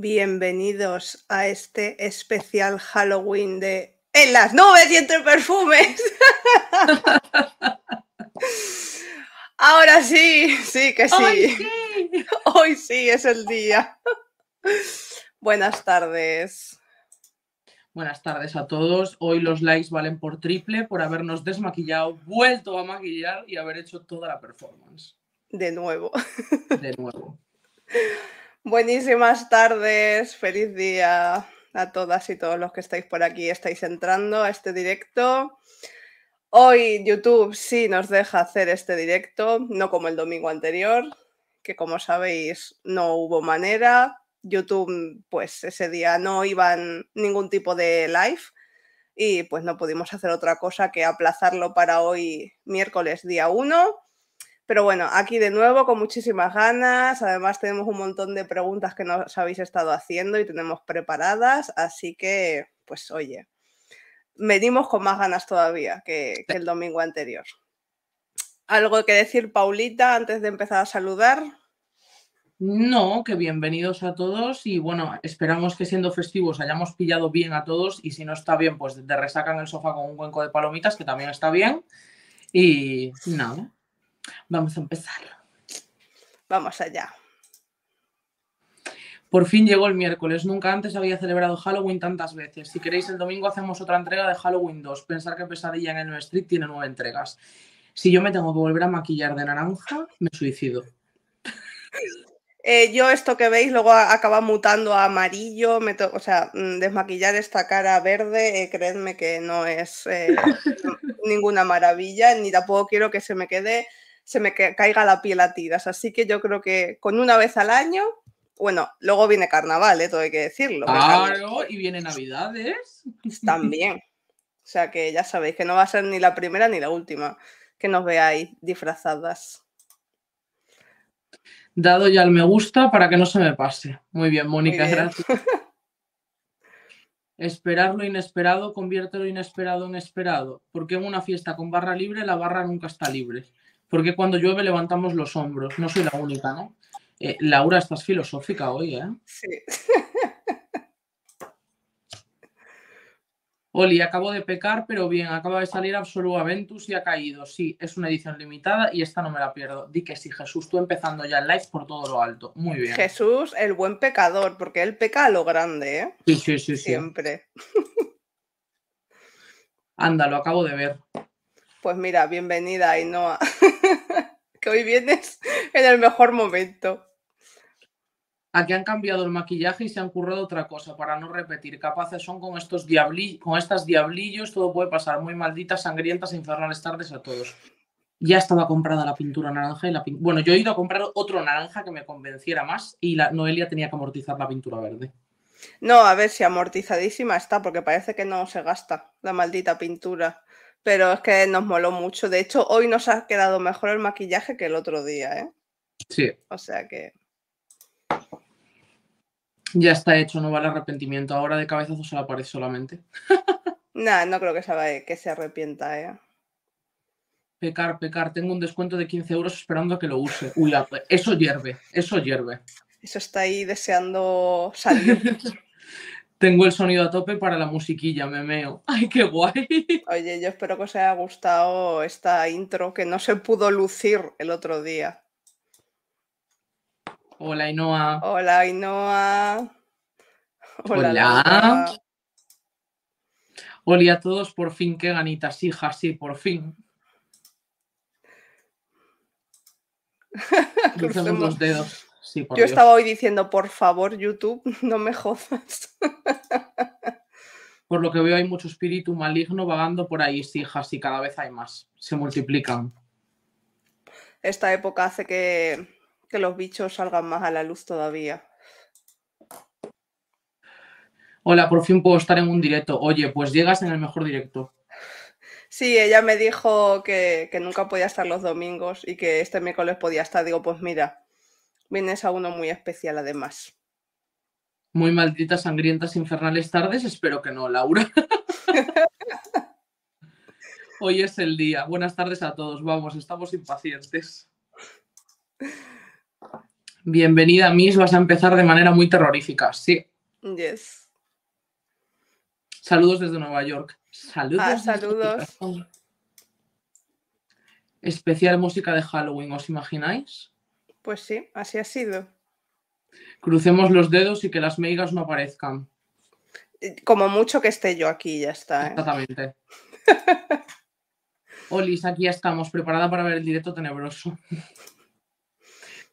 Bienvenidos a este especial Halloween de En las nubes y entre perfumes. Ahora sí, sí que sí. Hoy, sí. Hoy sí es el día. Buenas tardes. Buenas tardes a todos. Hoy los likes valen por triple por habernos desmaquillado, vuelto a maquillar y haber hecho toda la performance. De nuevo. De nuevo. Buenísimas tardes, feliz día a todas y todos los que estáis por aquí, estáis entrando a este directo. Hoy YouTube sí nos deja hacer este directo, no como el domingo anterior, que como sabéis no hubo manera. YouTube pues ese día no iban ningún tipo de live y pues no pudimos hacer otra cosa que aplazarlo para hoy miércoles día 1. Pero bueno, aquí de nuevo con muchísimas ganas. Además tenemos un montón de preguntas que nos habéis estado haciendo y tenemos preparadas. Así que, pues oye, venimos con más ganas todavía que, el domingo anterior. ¿Algo que decir, Paulita, antes de empezar a saludar? No, que bienvenidos a todos y bueno, esperamos que siendo festivos hayamos pillado bien a todos y si no está bien, pues te resacan el sofá con un cuenco de palomitas, que también está bien. Y nada, Vamos a empezar. Vamos allá. Por fin llegó el miércoles. Nunca antes había celebrado Halloween tantas veces. Si queréis, el domingo hacemos otra entrega de Halloween 2. Pensar que Pesadilla en el Street tiene nueve entregas. Si yo me tengo que volver a maquillar de naranja, me suicido. Eh, yo esto que veis luego acaba mutando a amarillo, me o sea, mm, desmaquillar esta cara verde, eh, creedme que no es eh, ninguna maravilla, ni tampoco quiero que se me quede se me caiga la piel a tiras. Así que yo creo que con una vez al año, bueno, luego viene carnaval, ¿eh? todo hay que decirlo. Claro, y viene navidades. También. O sea que ya sabéis que no va a ser ni la primera ni la última que nos veáis disfrazadas. Dado ya el me gusta para que no se me pase. Muy bien, Mónica, gracias. Esperar lo inesperado convierte lo inesperado en esperado, porque en una fiesta con barra libre la barra nunca está libre porque cuando llueve levantamos los hombros. No soy la única, ¿no? Eh, Laura, estás filosófica hoy, ¿eh? Sí. Oli, acabo de pecar, pero bien, acaba de salir absolutamente Aventus y ha caído. Sí, es una edición limitada y esta no me la pierdo. Di que sí, Jesús, tú empezando ya el live por todo lo alto. Muy bien. Jesús, el buen pecador, porque él peca a lo grande, ¿eh? Sí, sí, sí. Siempre. Anda, lo acabo de ver. Pues mira, bienvenida, Ainhoa. que hoy vienes en el mejor momento. Aquí han cambiado el maquillaje y se han currado otra cosa para no repetir. Capaces son con estos con estas diablillos, todo puede pasar. Muy malditas, sangrientas, infernales tardes a todos. Ya estaba comprada la pintura naranja y la Bueno, yo he ido a comprar otro naranja que me convenciera más y la Noelia tenía que amortizar la pintura verde. No, a ver si amortizadísima está, porque parece que no se gasta la maldita pintura pero es que nos moló mucho. De hecho, hoy nos ha quedado mejor el maquillaje que el otro día, ¿eh? Sí. O sea que. Ya está hecho, no vale arrepentimiento. Ahora de cabezazo se la aparece solamente. nada no creo que se, que se arrepienta, ¿eh? Pecar, pecar. Tengo un descuento de 15 euros esperando a que lo use. Uy, eso hierve, eso hierve. Eso está ahí deseando salir. Tengo el sonido a tope para la musiquilla, me meo. ¡Ay, qué guay! Oye, yo espero que os haya gustado esta intro que no se pudo lucir el otro día. Hola, Inoa. Hola, Inoa. Hola. Hola. a todos, por fin, qué ganitas, hijas, sí, por fin. Crucemos los dedos. Yo estaba hoy diciendo, por favor, YouTube, no me jodas. Por lo que veo, hay mucho espíritu maligno vagando por ahí, hijas, y cada vez hay más. Se multiplican. Esta época hace que, los bichos salgan más a la luz todavía. Hola, por fin puedo estar en un directo. Oye, pues llegas en el mejor directo. Sí, ella me dijo que, que, nunca podía estar los domingos y que este miércoles podía estar. Digo, pues mira, Vienes a uno muy especial además. Muy malditas, sangrientas, infernales tardes. Espero que no, Laura. Hoy es el día. Buenas tardes a todos. Vamos, estamos impacientes. Bienvenida, Miss. Vas a empezar de manera muy terrorífica. Sí. Yes. Saludos desde Nueva York. Saludos. Ah, saludos. Especial música de Halloween, ¿os imagináis? Pues sí, así ha sido. Crucemos los dedos y que las meigas no aparezcan. Eh, como mucho que esté yo aquí, ya está. ¿eh? Exactamente. Olis, aquí ya estamos, preparada para ver el directo tenebroso.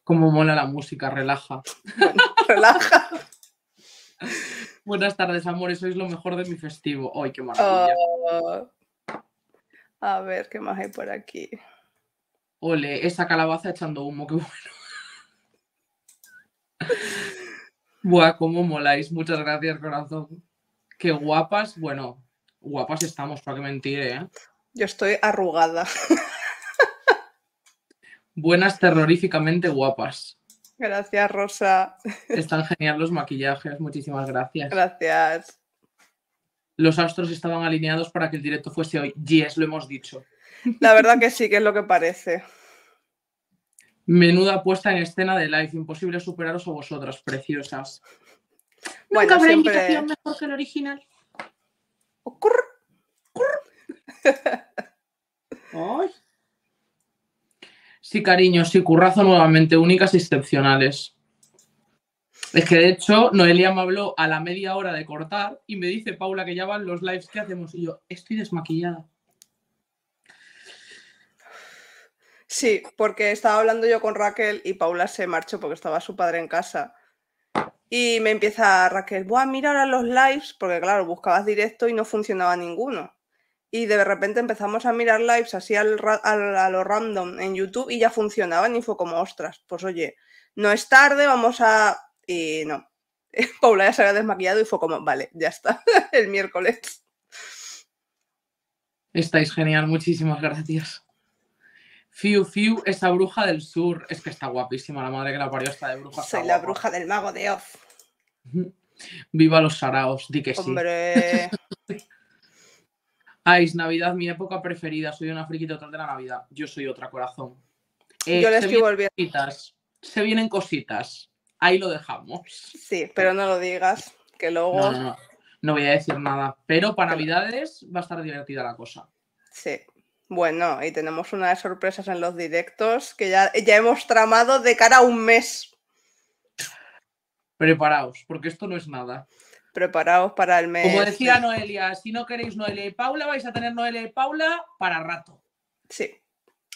Como mola la música, relaja. relaja. Buenas tardes, amores, sois lo mejor de mi festivo. ¡Ay, qué maravilla! Oh. A ver, ¿qué más hay por aquí? Ole, esa calabaza echando humo, qué bueno. Buah, cómo moláis. Muchas gracias, corazón. Qué guapas. Bueno, guapas estamos, para que mentir, ¿eh? Yo estoy arrugada. Buenas, terroríficamente guapas. Gracias, Rosa. Están genial los maquillajes. Muchísimas gracias. Gracias. Los astros estaban alineados para que el directo fuese hoy. Yes, lo hemos dicho. La verdad que sí, que es lo que parece. Menuda puesta en escena de live, imposible superaros a vosotras, preciosas. Nunca habrá invitación mejor que el original. Oh, sí, cariño, sí, currazo nuevamente, únicas y excepcionales. Es que de hecho, Noelia me habló a la media hora de cortar y me dice, Paula, que ya van los lives que hacemos. Y yo, estoy desmaquillada. Sí, porque estaba hablando yo con Raquel y Paula se marchó porque estaba su padre en casa. Y me empieza Raquel, voy a mirar a los lives, porque claro, buscabas directo y no funcionaba ninguno. Y de repente empezamos a mirar lives así al, a lo random en YouTube y ya funcionaban y fue como, ostras, pues oye, no es tarde, vamos a... Y no. Paula ya se había desmaquillado y fue como, vale, ya está, el miércoles. Estáis genial, muchísimas gracias. Fiu Fiu, esa bruja del sur. Es que está guapísima, la madre que la parió está de bruja. Soy la bruja del mago de Oz. Viva los saraos, di que ¡Hombre! sí. Navidad, mi época preferida. Soy una friquita total de la Navidad. Yo soy otra corazón. Yo eh, les estoy volviendo. Se vienen cositas. Ahí lo dejamos. Sí, pero no lo digas, que luego. No, no. no voy a decir nada. Pero para Navidades va a estar divertida la cosa. Sí, bueno, y tenemos una de sorpresas en los directos que ya, ya hemos tramado de cara a un mes. Preparaos, porque esto no es nada. Preparaos para el mes. Como decía Noelia, si no queréis Noelia y Paula, vais a tener Noelia y Paula para rato. Sí.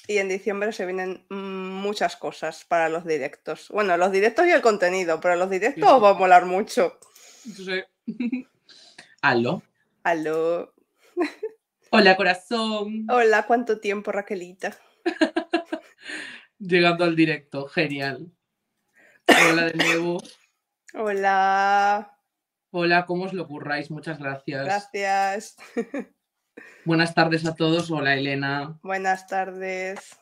Y en diciembre se vienen muchas cosas para los directos. Bueno, los directos y el contenido, pero los directos os va a molar mucho. Sí. Aló. Aló. Hola, corazón. Hola, ¿cuánto tiempo, Raquelita? Llegando al directo, genial. Hola de nuevo. Hola. Hola, ¿cómo os lo curráis? Muchas gracias. Gracias. Buenas tardes a todos. Hola, Elena. Buenas tardes.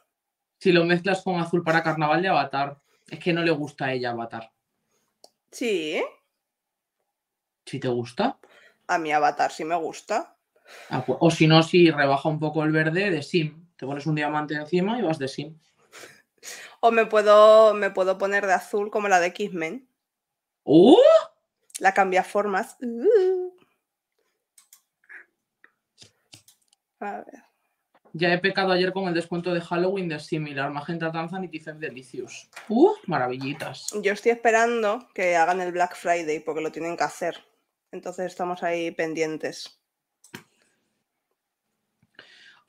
Si lo mezclas con azul para carnaval de Avatar, es que no le gusta a ella Avatar. Sí. si te gusta? A mi Avatar sí me gusta. Ah, pues, o si no, si rebaja un poco el verde de sim. Te pones un diamante encima y vas de sim. O me puedo, me puedo poner de azul como la de x ¡Uh! La cambia formas. Uh. Ya he pecado ayer con el descuento de Halloween de Similar, Magenta Tanzan y dice Delicious. ¡Uh! Maravillitas. Yo estoy esperando que hagan el Black Friday porque lo tienen que hacer. Entonces estamos ahí pendientes.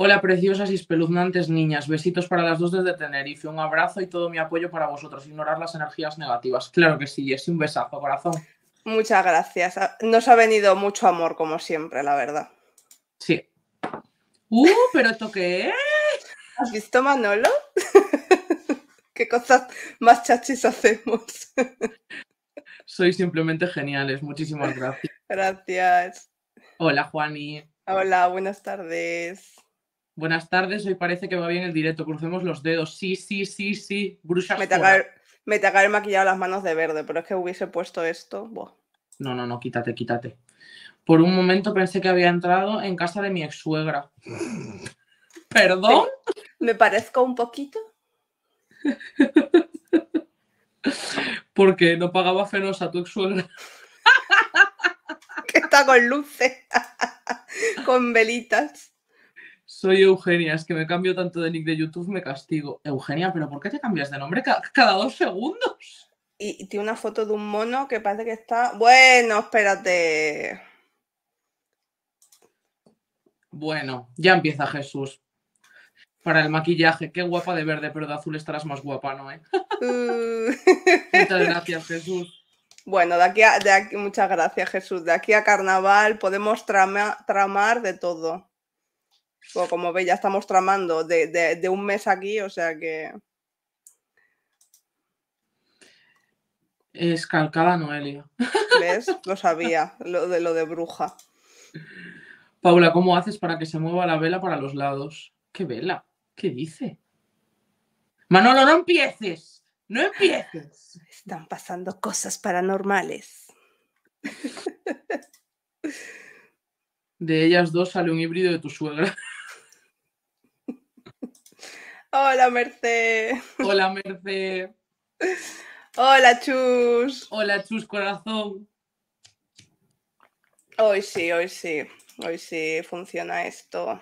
Hola, preciosas y espeluznantes niñas. Besitos para las dos desde Tenerife. Un abrazo y todo mi apoyo para vosotros. Ignorar las energías negativas. Claro que sí, es un besazo, corazón. Muchas gracias. Nos ha venido mucho amor, como siempre, la verdad. Sí. ¡Uh, pero esto ¿Has visto Manolo? ¿Qué cosas más chachis hacemos? Sois simplemente geniales. Muchísimas gracias. Gracias. Hola, Juani. Hola, buenas tardes. Buenas tardes, hoy parece que va bien el directo. Crucemos los dedos. Sí, sí, sí, sí. Bruja. me te de maquillado las manos de verde, pero es que hubiese puesto esto. No, no, no, quítate, quítate. Por un momento pensé que había entrado en casa de mi ex suegra. ¿Perdón? ¿Me parezco un poquito? Porque no pagaba Fenosa, tu ex suegra. que está con luces, con velitas. Soy Eugenia, es que me cambio tanto de nick de YouTube, me castigo. Eugenia, ¿pero por qué te cambias de nombre cada, dos segundos? Y, tiene una foto de un mono que parece que está. Bueno, espérate. Bueno, ya empieza Jesús. Para el maquillaje, qué guapa de verde, pero de azul estarás más guapa, ¿no? Eh? Uh. Muchas gracias, Jesús. Bueno, de aquí, a, de aquí, muchas gracias Jesús. De aquí a carnaval podemos tramar de todo. Pues, como ve ya estamos tramando de, un mes aquí, o sea que. Es calcada Noelia. ¿Ves? Lo sabía, lo de lo de bruja. Paula, ¿cómo haces para que se mueva la vela para los lados? ¿Qué vela? ¿Qué dice? Manolo, no empieces. No empieces. Están pasando cosas paranormales. De ellas dos sale un híbrido de tu suegra. Hola, Merced. Hola, Merced. Hola, Chus. Hola, Chus, corazón. Hoy sí, hoy sí. Hoy sí funciona esto.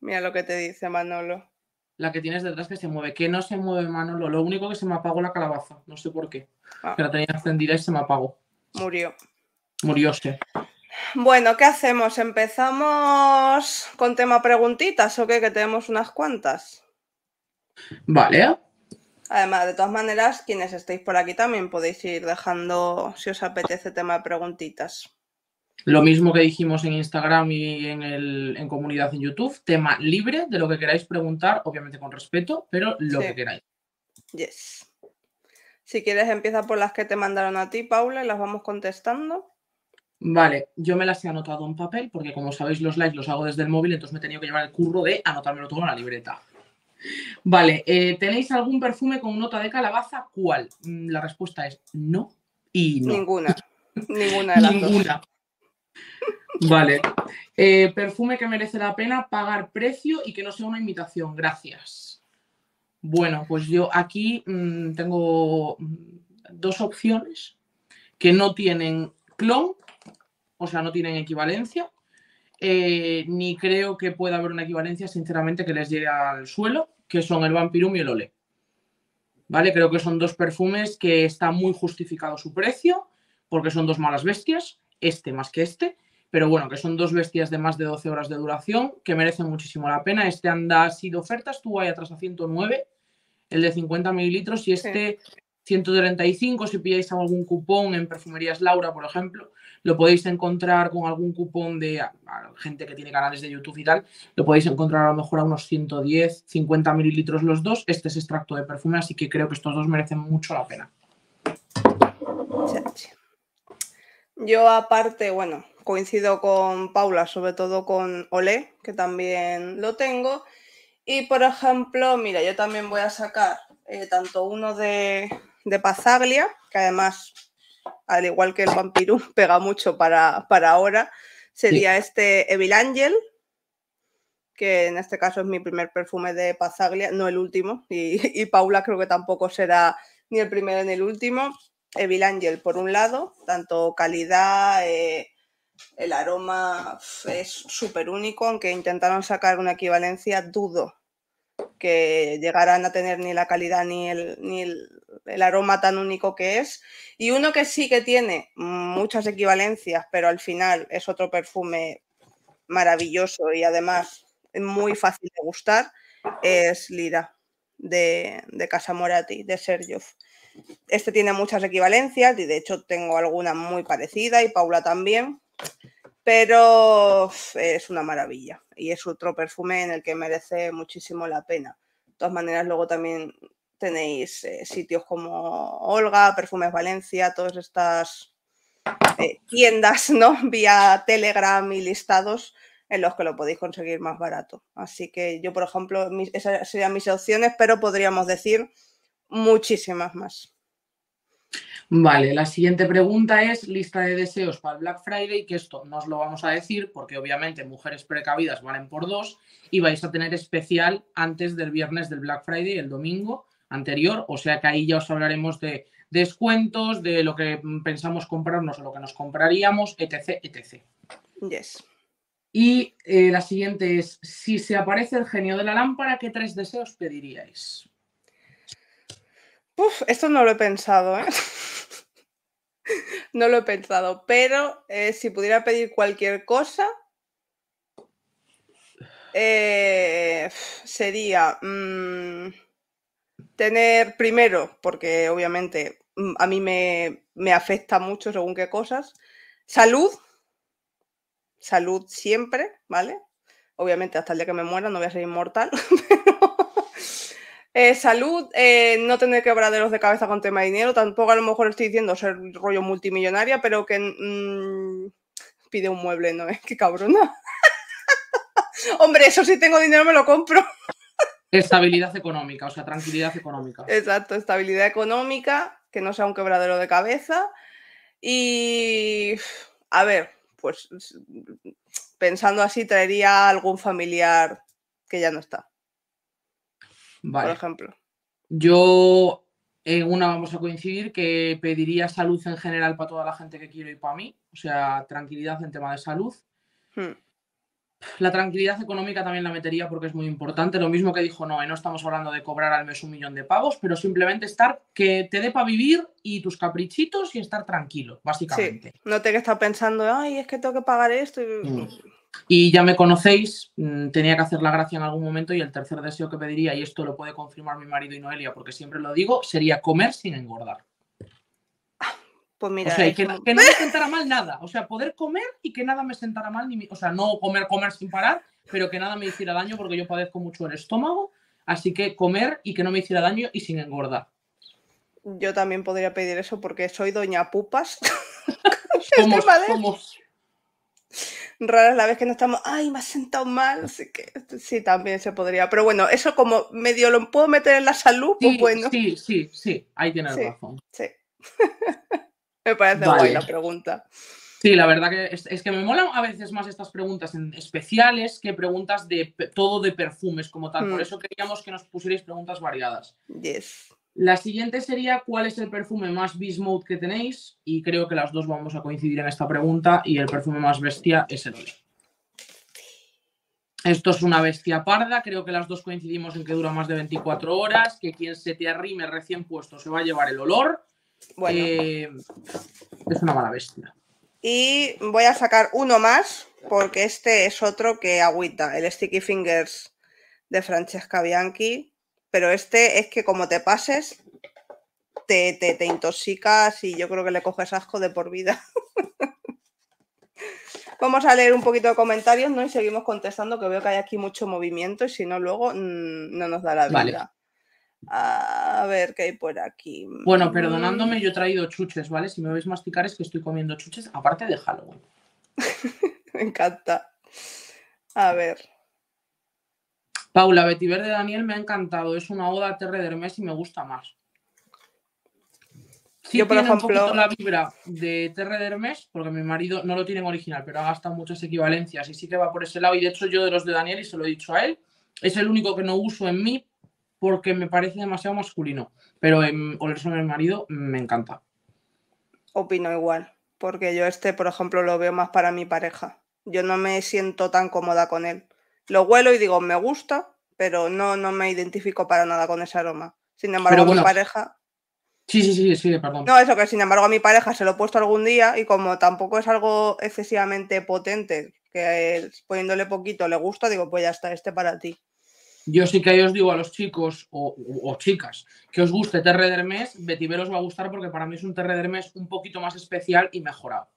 Mira lo que te dice Manolo. La que tienes detrás que se mueve. Que no se mueve, Manolo. Lo único que se me apagó la calabaza. No sé por qué. pero ah. Que la tenía encendida y se me apagó. Murió. Murióse. Bueno, ¿qué hacemos? ¿Empezamos con tema preguntitas o qué? Que tenemos unas cuantas. Vale. Además, de todas maneras, quienes estéis por aquí también podéis ir dejando, si os apetece, tema preguntitas. Lo mismo que dijimos en Instagram y en, el, comunidad en YouTube, tema libre de lo que queráis preguntar, obviamente con respeto, pero lo que queráis. Yes. Si quieres, empieza por las que te mandaron a ti, Paula, y las vamos contestando. Vale, yo me las he anotado en papel porque como sabéis los likes los hago desde el móvil, entonces me he tenido que llevar el curro de anotármelo todo en la libreta. Vale, eh, ¿tenéis algún perfume con nota de calabaza? ¿Cuál? Mm, la respuesta es no y no. Ninguna. Ninguna de las Vale. Eh, perfume que merece la pena pagar precio y que no sea una invitación. Gracias. Bueno, pues yo aquí mm, tengo mm, dos opciones que no tienen clon o sea, no tienen equivalencia. Eh, ni creo que pueda haber una equivalencia, sinceramente, que les llegue al suelo, que son el Vampirum y el Ole. ¿Vale? Creo que son dos perfumes que está muy justificado su precio, porque son dos malas bestias, este más que este, pero bueno, que son dos bestias de más de 12 horas de duración, que merecen muchísimo la pena. Este anda así de ofertas, tú hay atrás a 109, el de 50 mililitros, y este 135 si pilláis algún cupón en Perfumerías Laura, por ejemplo, lo podéis encontrar con algún cupón de gente que tiene canales de YouTube y tal, lo podéis encontrar a lo mejor a unos 110, 50 mililitros los dos. Este es extracto de perfume, así que creo que estos dos merecen mucho la pena. Yo aparte, bueno, coincido con Paula, sobre todo con Olé, que también lo tengo. Y por ejemplo, mira, yo también voy a sacar eh, tanto uno de, de Pazaglia, que además al igual que el Vampirum, pega mucho para, ahora, sería este Evil Angel, que en este caso es mi primer perfume de Pazaglia, no el último, y, Paula creo que tampoco será ni el primero ni el último. Evil Angel, por un lado, tanto calidad, eh, el aroma es súper único, aunque intentaron sacar una equivalencia, dudo que llegarán a tener ni la calidad ni el, aroma tan único que es. Y uno que sí que tiene muchas equivalencias, pero al final es otro perfume maravilloso y además muy fácil de gustar, es Lira de, de Casa Morati, de Sergio Este tiene muchas equivalencias y de hecho tengo alguna muy parecida y Paula también, pero es una maravilla y es otro perfume en el que merece muchísimo la pena. De todas maneras, luego también tenéis eh, sitios como Olga, Perfumes Valencia, todas estas eh, tiendas, ¿no? Vía Telegram y listados en los que lo podéis conseguir más barato. Así que yo, por ejemplo, esas serían mis opciones, pero podríamos decir muchísimas más. Vale, la siguiente pregunta es lista de deseos para el Black Friday, que esto no os lo vamos a decir porque obviamente mujeres precavidas valen por dos y vais a tener especial antes del viernes del Black Friday, el domingo anterior, o sea que ahí ya os hablaremos de descuentos, de lo que pensamos comprarnos o lo que nos compraríamos, etc. etc. Yes. Y eh, la siguiente es, si se aparece el genio de la lámpara, ¿qué tres deseos pediríais? Uf, esto no lo he pensado, ¿eh? No lo he pensado, pero eh, si pudiera pedir cualquier cosa, eh, sería mm, tener primero, porque obviamente mm, a mí me, me, afecta mucho según qué cosas, salud, salud siempre, ¿vale? Obviamente hasta el día que me muera no voy a ser inmortal, pero eh, salud, eh, no tener quebraderos de cabeza con tema de dinero, tampoco a lo mejor estoy diciendo ser rollo multimillonaria, pero que mm, pide un mueble, ¿no? Qué cabrona. Hombre, eso sí tengo dinero me lo compro. estabilidad económica, o sea, tranquilidad económica. Exacto, estabilidad económica, que no sea un quebradero de cabeza. Y, a ver, pues pensando así, traería algún familiar que ya no está. Por ejemplo. Yo en una vamos a coincidir que pediría salud en general para toda la gente que quiero y para mí. O sea, tranquilidad en tema de salud. Hmm. La tranquilidad económica también la metería porque es muy importante. Lo mismo que dijo Noé, no estamos hablando de cobrar al mes un millón de pagos, pero simplemente estar que te dé para vivir y tus caprichitos y estar tranquilo, básicamente. no te que estar pensando, ay, es que tengo que pagar esto. Y... Mm. Y ya me conocéis, mm, tenía que hacer la gracia en algún momento y el tercer deseo que pediría, y esto lo puede confirmar mi marido y Noelia, porque siempre lo digo, sería comer sin engordar. Pues mira, o sea, que, que, no me sentara mal nada. O sea, poder comer y que nada me sentara mal. Ni o sea, no comer, comer sin parar, pero que nada me hiciera daño porque yo padezco mucho el estómago. Así que comer y que no me hiciera daño y sin engordar. Yo también podría pedir eso porque soy doña Pupas. somos, es la vez que no estamos, ay, me ha sentado mal, así que este, sí, también se podría. Pero bueno, eso como medio lo puedo meter en la salud, pues sí, pues bueno. Sí, sí, sí, ahí tienes razón. Sí. me parece buena pregunta. Sí, la verdad que es, que me molan a veces más estas preguntas especiales que preguntas de todo de perfumes como tal. Por mm. eso queríamos que nos pusierais preguntas variadas. Yes. La siguiente sería cuál es el perfume más beast mode que tenéis y creo que las dos vamos a coincidir en esta pregunta y el perfume más bestia es el olor. Esto es una bestia parda, creo que las dos coincidimos en que dura más de 24 horas, que quien se te arrime recién puesto se va a llevar el olor. Bueno. Eh, es una mala bestia. Y voy a sacar uno más, porque este es otro que agüita, el Sticky Fingers de Francesca Bianchi pero este es que como te pases, te, te, intoxicas y yo creo que le coges asco de por vida. Vamos a leer un poquito de comentarios ¿no? y seguimos contestando, que veo que hay aquí mucho movimiento y si no, luego mm, no nos da la vida. A ver qué hay por aquí. Bueno, perdonándome, yo he traído chuches, ¿vale? Si me veis masticar es que estoy comiendo chuches, aparte de Halloween. me encanta. A ver. Paula, de Daniel me ha encantado. Es una oda a Terre de Hermes y me gusta más. Sí Yo, por ejemplo... un poquito la vibra de Terre de Hermes, porque mi marido no lo tiene en original, pero ha gastado muchas equivalencias y sí que va por ese lado. Y de hecho yo de los de Daniel, y se lo he dicho a él, es el único que no uso en mí porque me parece demasiado masculino. Pero en Olerson el marido me encanta. Opino igual, porque yo este, por ejemplo, lo veo más para mi pareja. Yo no me siento tan cómoda con él lo huelo y digo, me gusta, pero no, no me identifico para nada con ese aroma. Sin embargo, mi pareja. Sí, sí, sí, sí, perdón. No, eso que sin embargo a mi pareja se lo he puesto algún día y como tampoco es algo excesivamente potente, que poniéndole poquito le gusta, digo, pues ya está, este para ti. Yo sí que ahí os digo a los chicos o, chicas que os guste Terre de Hermes, os va a gustar porque para mí es un Terre de un poquito más especial y mejorado.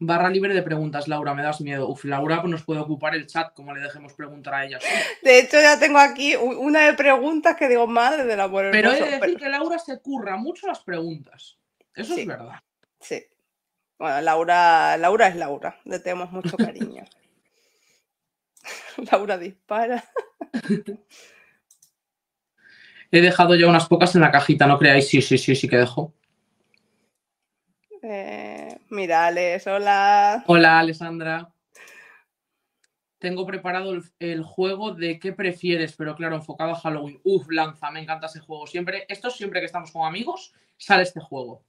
Barra libre de preguntas, Laura, me das miedo. Uf, Laura pues, nos puede ocupar el chat, como le dejemos preguntar a ella. De hecho, ya tengo aquí una de preguntas que digo, madre del amor. Hermoso, pero he de decir que Laura se curra mucho las preguntas. Eso es verdad. Sí. Bueno, Laura, Laura es Laura, le tenemos mucho cariño. Laura dispara. He dejado ya unas pocas en la cajita, no creáis. Sí, sí, sí, sí que dejo. Eh... Mirales, hola. Hola, Alessandra. Tengo preparado el, juego de qué prefieres, pero claro, enfocado a Halloween. Uf, lanza, me encanta ese juego. Siempre, esto siempre que estamos con amigos, sale este juego.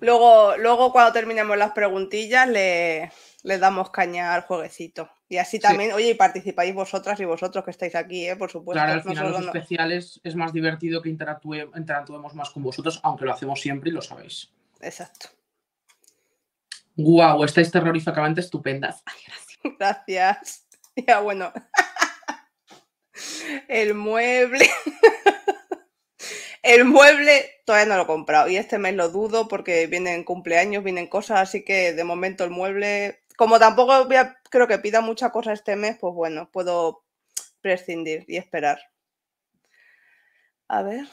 Luego, luego cuando terminemos las preguntillas, le, damos caña al jueguecito. Y así también, oye, y participáis vosotras y vosotros que estáis aquí, ¿eh? por supuesto. Claro, al final los especiales es más divertido que interactuemos más con vosotros, aunque lo hacemos siempre y lo sabéis. Exacto. Guau, estáis terroríficamente estupendas. gracias. Gracias. Ya, bueno. El mueble. El mueble todavía no lo he comprado y este mes lo dudo porque vienen cumpleaños, vienen cosas, así que de momento el mueble, como tampoco creo que pida mucha cosa este mes, pues bueno, puedo prescindir y esperar. A ver,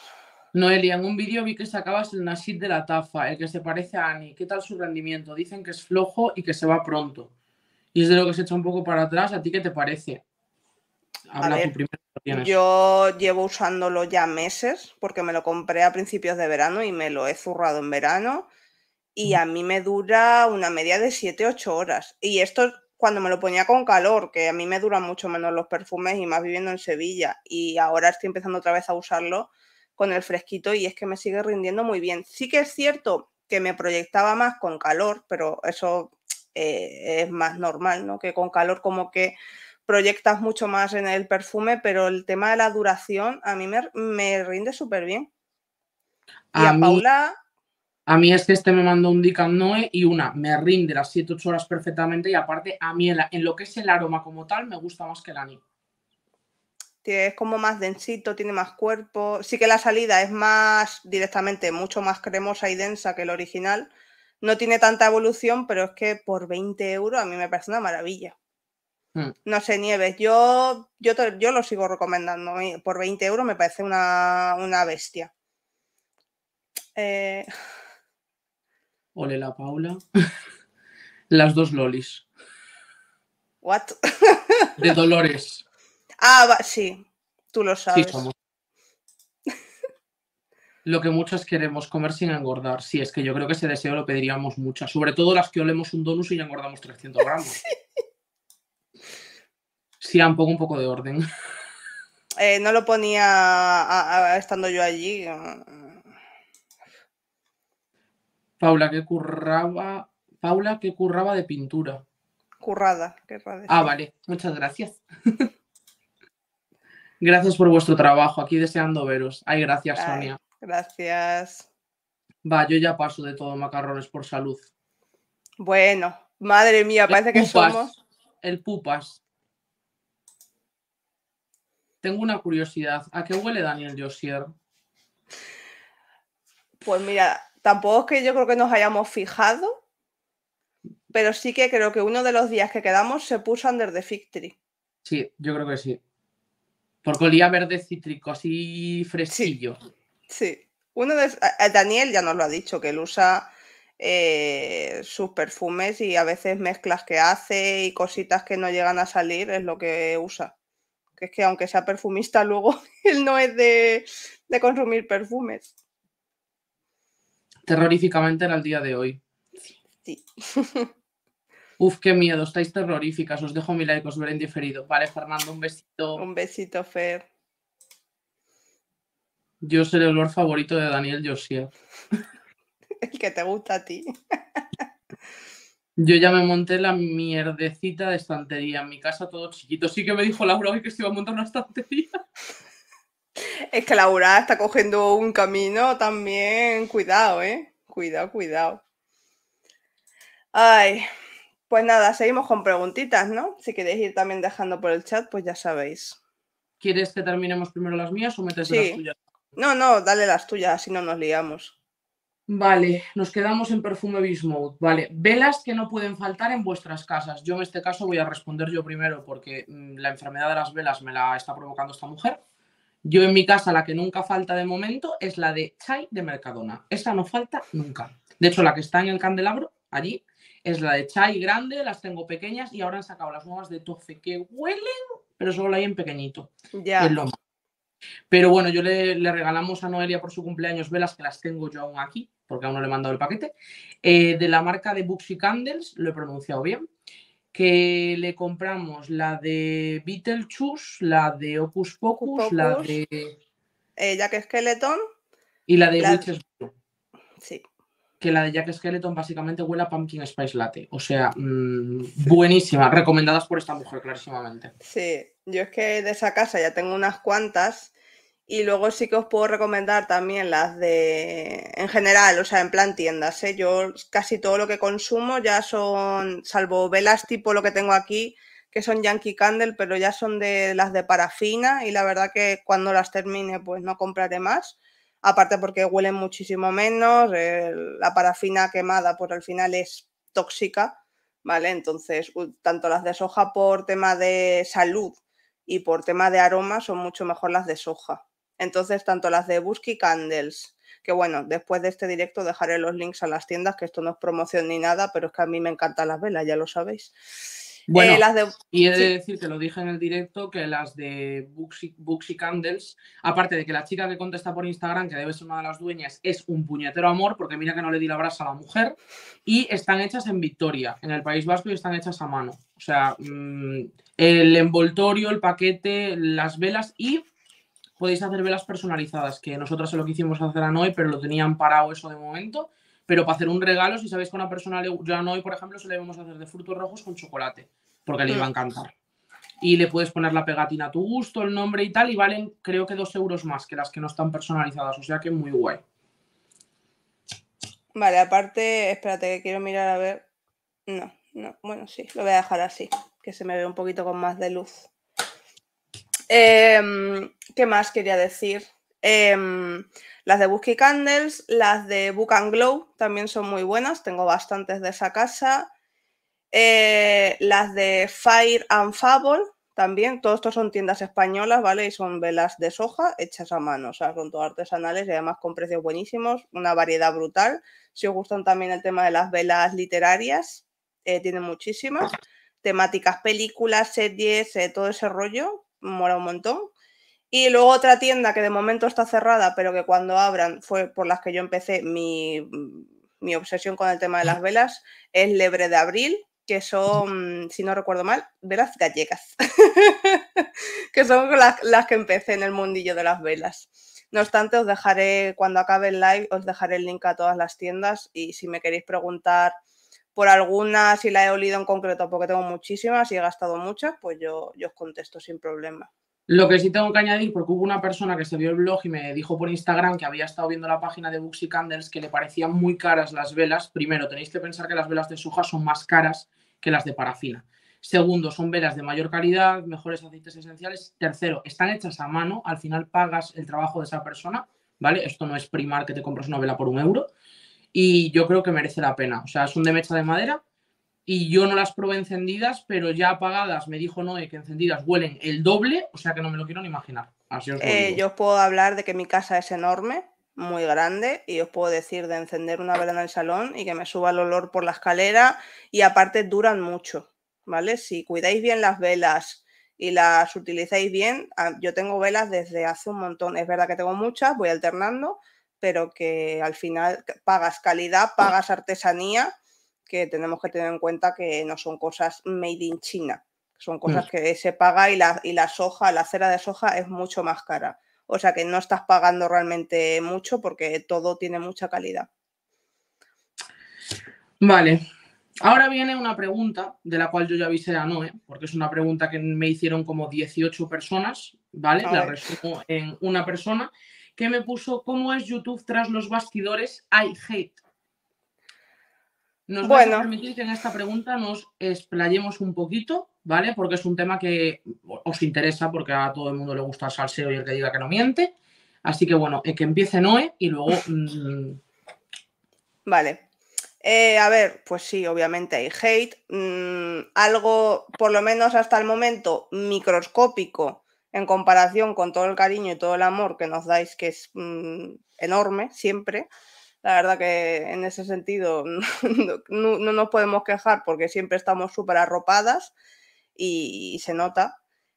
Noelia, en un vídeo vi que sacabas el Nasir de la Tafa, el que se parece a Ani. ¿Qué tal su rendimiento? Dicen que es flojo y que se va pronto. Y es de lo que se echa un poco para atrás. ¿A ti qué te parece? Habla a ver, yo llevo usándolo ya meses porque me lo compré a principios de verano y me lo he zurrado en verano. Y a mí me dura una media de 7-8 horas. Y esto cuando me lo ponía con calor, que a mí me duran mucho menos los perfumes y más viviendo en Sevilla. Y ahora estoy empezando otra vez a usarlo con el fresquito y es que me sigue rindiendo muy bien. Sí que es cierto que me proyectaba más con calor, pero eso eh, es más normal, ¿no? Que con calor como que proyectas mucho más en el perfume, pero el tema de la duración a mí me, rinde súper bien. Y a, Paula... A mí es que este me mandó un Dican Noe y una, me rinde las 7-8 horas perfectamente y aparte a mí en, lo que es el aroma como tal me gusta más que el anillo es como más densito, tiene más cuerpo. Sí que la salida es más directamente, mucho más cremosa y densa que el original. No tiene tanta evolución, pero es que por 20 euros a mí me parece una maravilla. Hmm. No sé, Nieves, yo, yo, yo lo sigo recomendando. Por 20 euros me parece una, bestia. Eh... la Paula. Las dos lolis. What? De Dolores. Ah, sí, tú lo sabes. Sí, somos. lo que muchas queremos comer sin engordar. Sí, es que yo creo que ese deseo lo pediríamos muchas, sobre todo las que olemos un donus y ya engordamos 300 gramos. sí, un poco, un poco de orden. Eh, no lo ponía estando yo allí. Paula, que curraba. Paula, que curraba de pintura. Currada, Ah, vale, muchas gracias. Gracias por vuestro trabajo, aquí deseando veros. Ay, gracias, Sonia. Gracias. Va, yo ya paso de todo macarrones por salud. Bueno, madre mía, parece que somos. El pupas. Tengo una curiosidad. ¿A qué huele Daniel Josier? Pues mira, tampoco es que yo creo que nos hayamos fijado, pero sí que creo que uno de los días que quedamos se puso Under the Fig Tree. Sí, yo creo que sí por colía verde cítricos y fresillo. Sí, Uno de, Daniel ya nos lo ha dicho, que él usa eh, sus perfumes y a veces mezclas que hace y cositas que no llegan a salir es lo que usa. Que es que aunque sea perfumista, luego él no es de, de consumir perfumes. Terroríficamente en el día de hoy. Sí. Uf, qué miedo, estáis terroríficas. Os dejo mi like, os veré en diferido. Vale, Fernando, un besito. Un besito, Fer. Yo soy el olor favorito de Daniel Josia. el que te gusta a ti. Yo ya me monté la mierdecita de estantería en mi casa, todo chiquito. Sí que me dijo Laura hoy que se iba a montar una estantería. Es que Laura está cogiendo un camino también. Cuidado, ¿eh? Cuidado, cuidado. Ay, pues nada, seguimos con preguntitas, ¿no? Si queréis ir también dejando por el chat, pues ya sabéis. ¿Quieres que terminemos primero las mías o metes las tuyas? No, no, dale las tuyas, así no nos liamos. Vale, nos quedamos en perfume Bismuth. Vale, velas que no pueden faltar en vuestras casas. Yo en este caso voy a responder yo primero porque mm, la enfermedad de las velas me la está provocando esta mujer. Yo en mi casa la que nunca falta de momento es la de chai de Mercadona. Esa no falta nunca. De hecho, la que está en el candelabro, allí, es la de chai grande, las tengo pequeñas y ahora han sacado las nuevas de tofe que huelen, pero solo la hay en pequeñito. Ya. Pero bueno, yo le, regalamos a Noelia por su cumpleaños velas que las tengo yo aún aquí, porque aún no le he mandado el paquete, eh, de la marca de Buxy Candles, lo he pronunciado bien, que le compramos la de Beetlejuice, la de Opus Pocus, la de... Eh, que es Skeleton. Y la de la... Sí que la de Jack Skeleton básicamente huele a Pumpkin Spice Latte. O sea, mm, buenísima, recomendadas por esta mujer, clarísimamente. Sí, yo es que de esa casa ya tengo unas cuantas. Y luego sí que os puedo recomendar también las de, en general, o sea, en plan tiendas. ¿eh? Yo casi todo lo que consumo ya son, salvo velas tipo lo que tengo aquí, que son Yankee Candle, pero ya son de las de parafina y la verdad que cuando las termine pues no compraré más aparte porque huelen muchísimo menos, eh, la parafina quemada por el final es tóxica, ¿vale? Entonces, tanto las de soja por tema de salud y por tema de aroma son mucho mejor las de soja. Entonces, tanto las de Busky Candles, que bueno, después de este directo dejaré los links a las tiendas, que esto no es promoción ni nada, pero es que a mí me encantan las velas, ya lo sabéis. Eh, y he de decir que lo dije en el directo, que las de Buxy, Candles, aparte de que la chica que contesta por Instagram, que debe ser una de las dueñas, es un puñetero amor, porque mira que no le di la brasa a la mujer, y están hechas en Victoria, en el País Vasco, y están hechas a mano. O sea, mm, el envoltorio, el paquete, las velas y podéis hacer velas personalizadas, que nosotras es lo que hicimos hacer a Noé, pero lo tenían parado eso de momento. Pero para hacer un regalo, si sabéis que a una persona le yo no hoy, por ejemplo, se le debemos a hacer de frutos rojos con chocolate, porque le iba a mm. encantar. Y le puedes poner la pegatina a tu gusto, el nombre y tal, y valen creo que dos euros más que las que no están personalizadas, o sea que muy guay. Vale, aparte, espérate que quiero mirar a ver. No, no, bueno, sí, lo voy a dejar así, que se me ve un poquito con más de luz. Em, ¿Qué más quería decir? Em, las de Busky Candles, las de Book and Glow también son muy buenas, tengo bastantes de esa casa. Eh, las de Fire and Fable también, todos estos son tiendas españolas, ¿vale? Y son velas de soja hechas a mano, o sea, son todos artesanales y además con precios buenísimos, una variedad brutal. Si os gustan también el tema de las velas literarias, eh, tienen muchísimas. Temáticas, películas, series, eh, todo ese rollo, mola un montón. Y luego otra tienda que de momento está cerrada, pero que cuando abran fue por las que yo empecé mi, obsesión con el tema de las ah. velas, es Lebre de Abril, que son, si no recuerdo mal, velas gallegas, que son las, que empecé en el mundillo de las velas. No obstante, os dejaré, cuando acabe el live, os dejaré el link a todas las tiendas y si me queréis preguntar por alguna, si la he olido en concreto, porque tengo muchísimas y he gastado muchas, pues yo, yo os contesto sin problema. Lo que sí tengo que añadir, porque hubo una persona que se vio el blog y me dijo por Instagram que había estado viendo la página de Buxy Candles que le parecían muy caras las velas. Primero, tenéis que pensar que las velas de suja son más caras que las de parafina. Segundo, son velas de mayor calidad, mejores aceites esenciales. Tercero, están hechas a mano, al final pagas el trabajo de esa persona, ¿vale? Esto no es primar que te compras una vela por un euro. Y yo creo que merece la pena. O sea, son de mecha de madera, y yo no las probé encendidas, pero ya apagadas me dijo Noé que encendidas huelen el doble, o sea que no me lo quiero ni imaginar. Eh, yo os puedo hablar de que mi casa es enorme, muy grande, y os puedo decir de encender una vela en el salón y que me suba el olor por la escalera, y aparte duran mucho, ¿vale? Si cuidáis bien las velas y las utilizáis bien, ah, yo tengo velas desde hace un montón, es verdad que tengo muchas, voy alternando, pero que al final pagas calidad, pagas artesanía que tenemos que tener en cuenta que no son cosas made in China, son mm. cosas que se paga y la, y la soja, la cera de soja es mucho más cara. O sea que no estás pagando realmente mucho porque todo tiene mucha calidad. Vale. Ahora viene una pregunta de la cual yo ya avisé a Noé, porque es una pregunta que me hicieron como 18 personas, ¿vale? la resumo en una persona que me puso, ¿cómo es YouTube tras los bastidores? hay hate. Nos bueno. a permitir que en esta pregunta nos explayemos un poquito, ¿vale? Porque es un tema que os interesa, porque a todo el mundo le gusta el salseo y el que diga que no miente. Así que bueno, eh, que empiece Noé y luego. Mm, vale. Eh, a ver, pues sí, obviamente hay hate. Mm, algo, por lo menos hasta el momento, microscópico en comparación con todo el cariño y todo el amor que nos dais, que es mm, enorme siempre. La verdad que en ese sentido no, no nos podemos quejar porque siempre estamos súper arropadas y, se nota,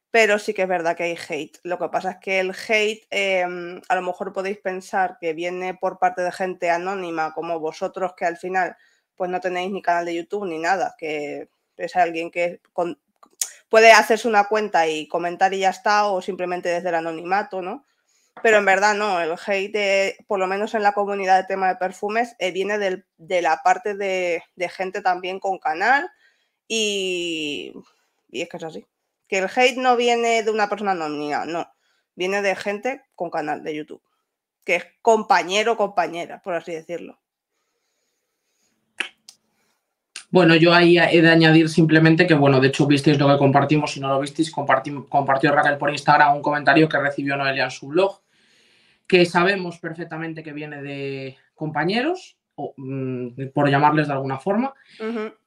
pero sí que es verdad que hay hate. Lo que pasa es que el hate, em, a lo mejor podéis pensar que viene por parte de gente anónima como vosotros, que al final pues no tenéis ni canal de YouTube ni nada, que es alguien que puede hacerse una cuenta y comentar y ya está, o simplemente desde el anonimato, ¿no? pero en verdad no, el hate, por lo menos en la comunidad de tema de perfumes, eh, viene del, de la parte de, gente también con canal y, y es que es así. Que el hate no viene de una persona anónima, no, viene de gente con canal de YouTube, que es compañero o compañera, por así decirlo. Bueno, yo ahí he de añadir simplemente que, bueno, de hecho visteis lo que compartimos, si no lo visteis, compartió Raquel por Instagram un comentario que recibió Noelia en su blog, que sabemos perfectamente que viene de compañeros, o, mm, por llamarles de alguna forma.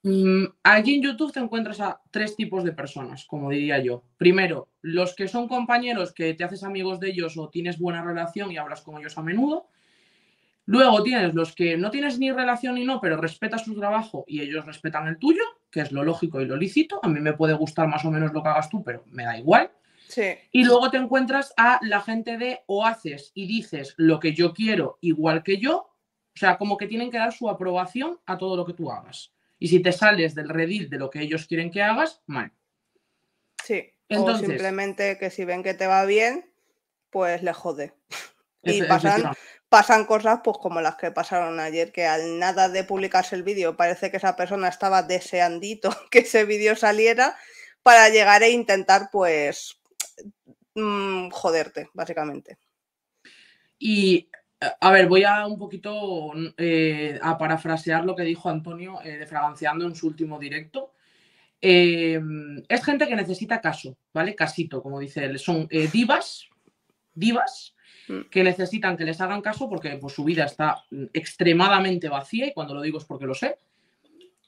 Mm, allí en YouTube te encuentras a tres tipos de personas, como diría yo. Primero, los que son compañeros, que te haces amigos de ellos o tienes buena relación y hablas con ellos a menudo. Luego tienes los que no tienes ni relación ni no, pero respetas su trabajo y ellos respetan el tuyo, que es lo lógico y lo lícito. A mí me puede gustar más o menos lo que hagas tú, pero me da igual. Y luego te encuentras a la gente de o haces y dices lo que yo quiero igual que yo, o sea, como que tienen que dar su aprobación a todo lo que tú hagas. Y si te sales del redil de lo que ellos quieren que hagas, mal. Sí. o simplemente que si ven que te va bien, pues le jode. Y pasan, pasan cosas pues como las que pasaron ayer, que al nada de publicarse el vídeo parece que esa persona estaba deseandito que ese vídeo saliera para llegar e intentar pues Mm, joderte, básicamente. Y a ver, voy a un poquito mm, eh, a parafrasear lo que dijo Antonio eh, de en su último directo. Eh, es gente que necesita caso, ¿vale? Casito, como dice él. Son divas, divas mm. que necesitan que les hagan caso porque pues, su vida está extremadamente vacía y cuando lo digo es porque lo sé.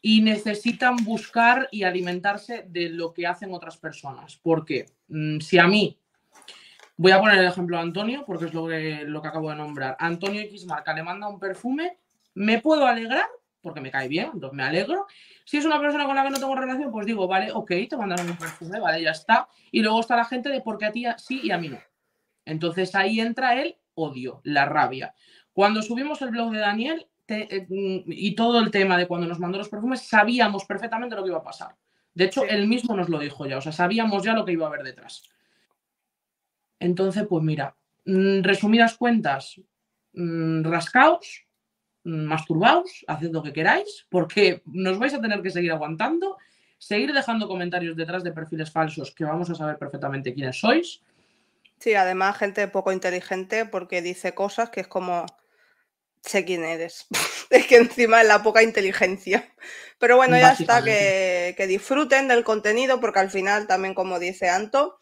Y necesitan buscar y alimentarse de lo que hacen otras personas. Porque si a mí Voy a poner el ejemplo a Antonio, porque es lo que, lo que acabo de nombrar. Antonio X marca le manda un perfume, me puedo alegrar, porque me cae bien, entonces me alegro. Si es una persona con la que no tengo relación, pues digo, vale, ok, te mandaron un perfume, vale, ya está. Y luego está la gente de por qué a ti sí y a mí no. Entonces ahí entra el odio, la rabia. Cuando subimos el blog de Daniel eh, mm, y todo el tema de cuando nos mandó los perfumes, sabíamos perfectamente lo que iba a pasar. De hecho, él mismo nos lo dijo ya, o sea, sabíamos ya lo que iba a haber detrás. Entonces, pues mira, mm, resumidas cuentas, mm, rascaos, mm, masturbaos, haced lo que queráis, porque nos vais a tener que seguir aguantando, seguir dejando comentarios detrás de perfiles falsos que vamos a saber perfectamente quiénes sois. Sí, además gente poco inteligente porque dice cosas que es como, sé quién eres. es que encima es la poca inteligencia. Pero bueno, ya está, que, que disfruten del contenido porque al final también, como dice Anto,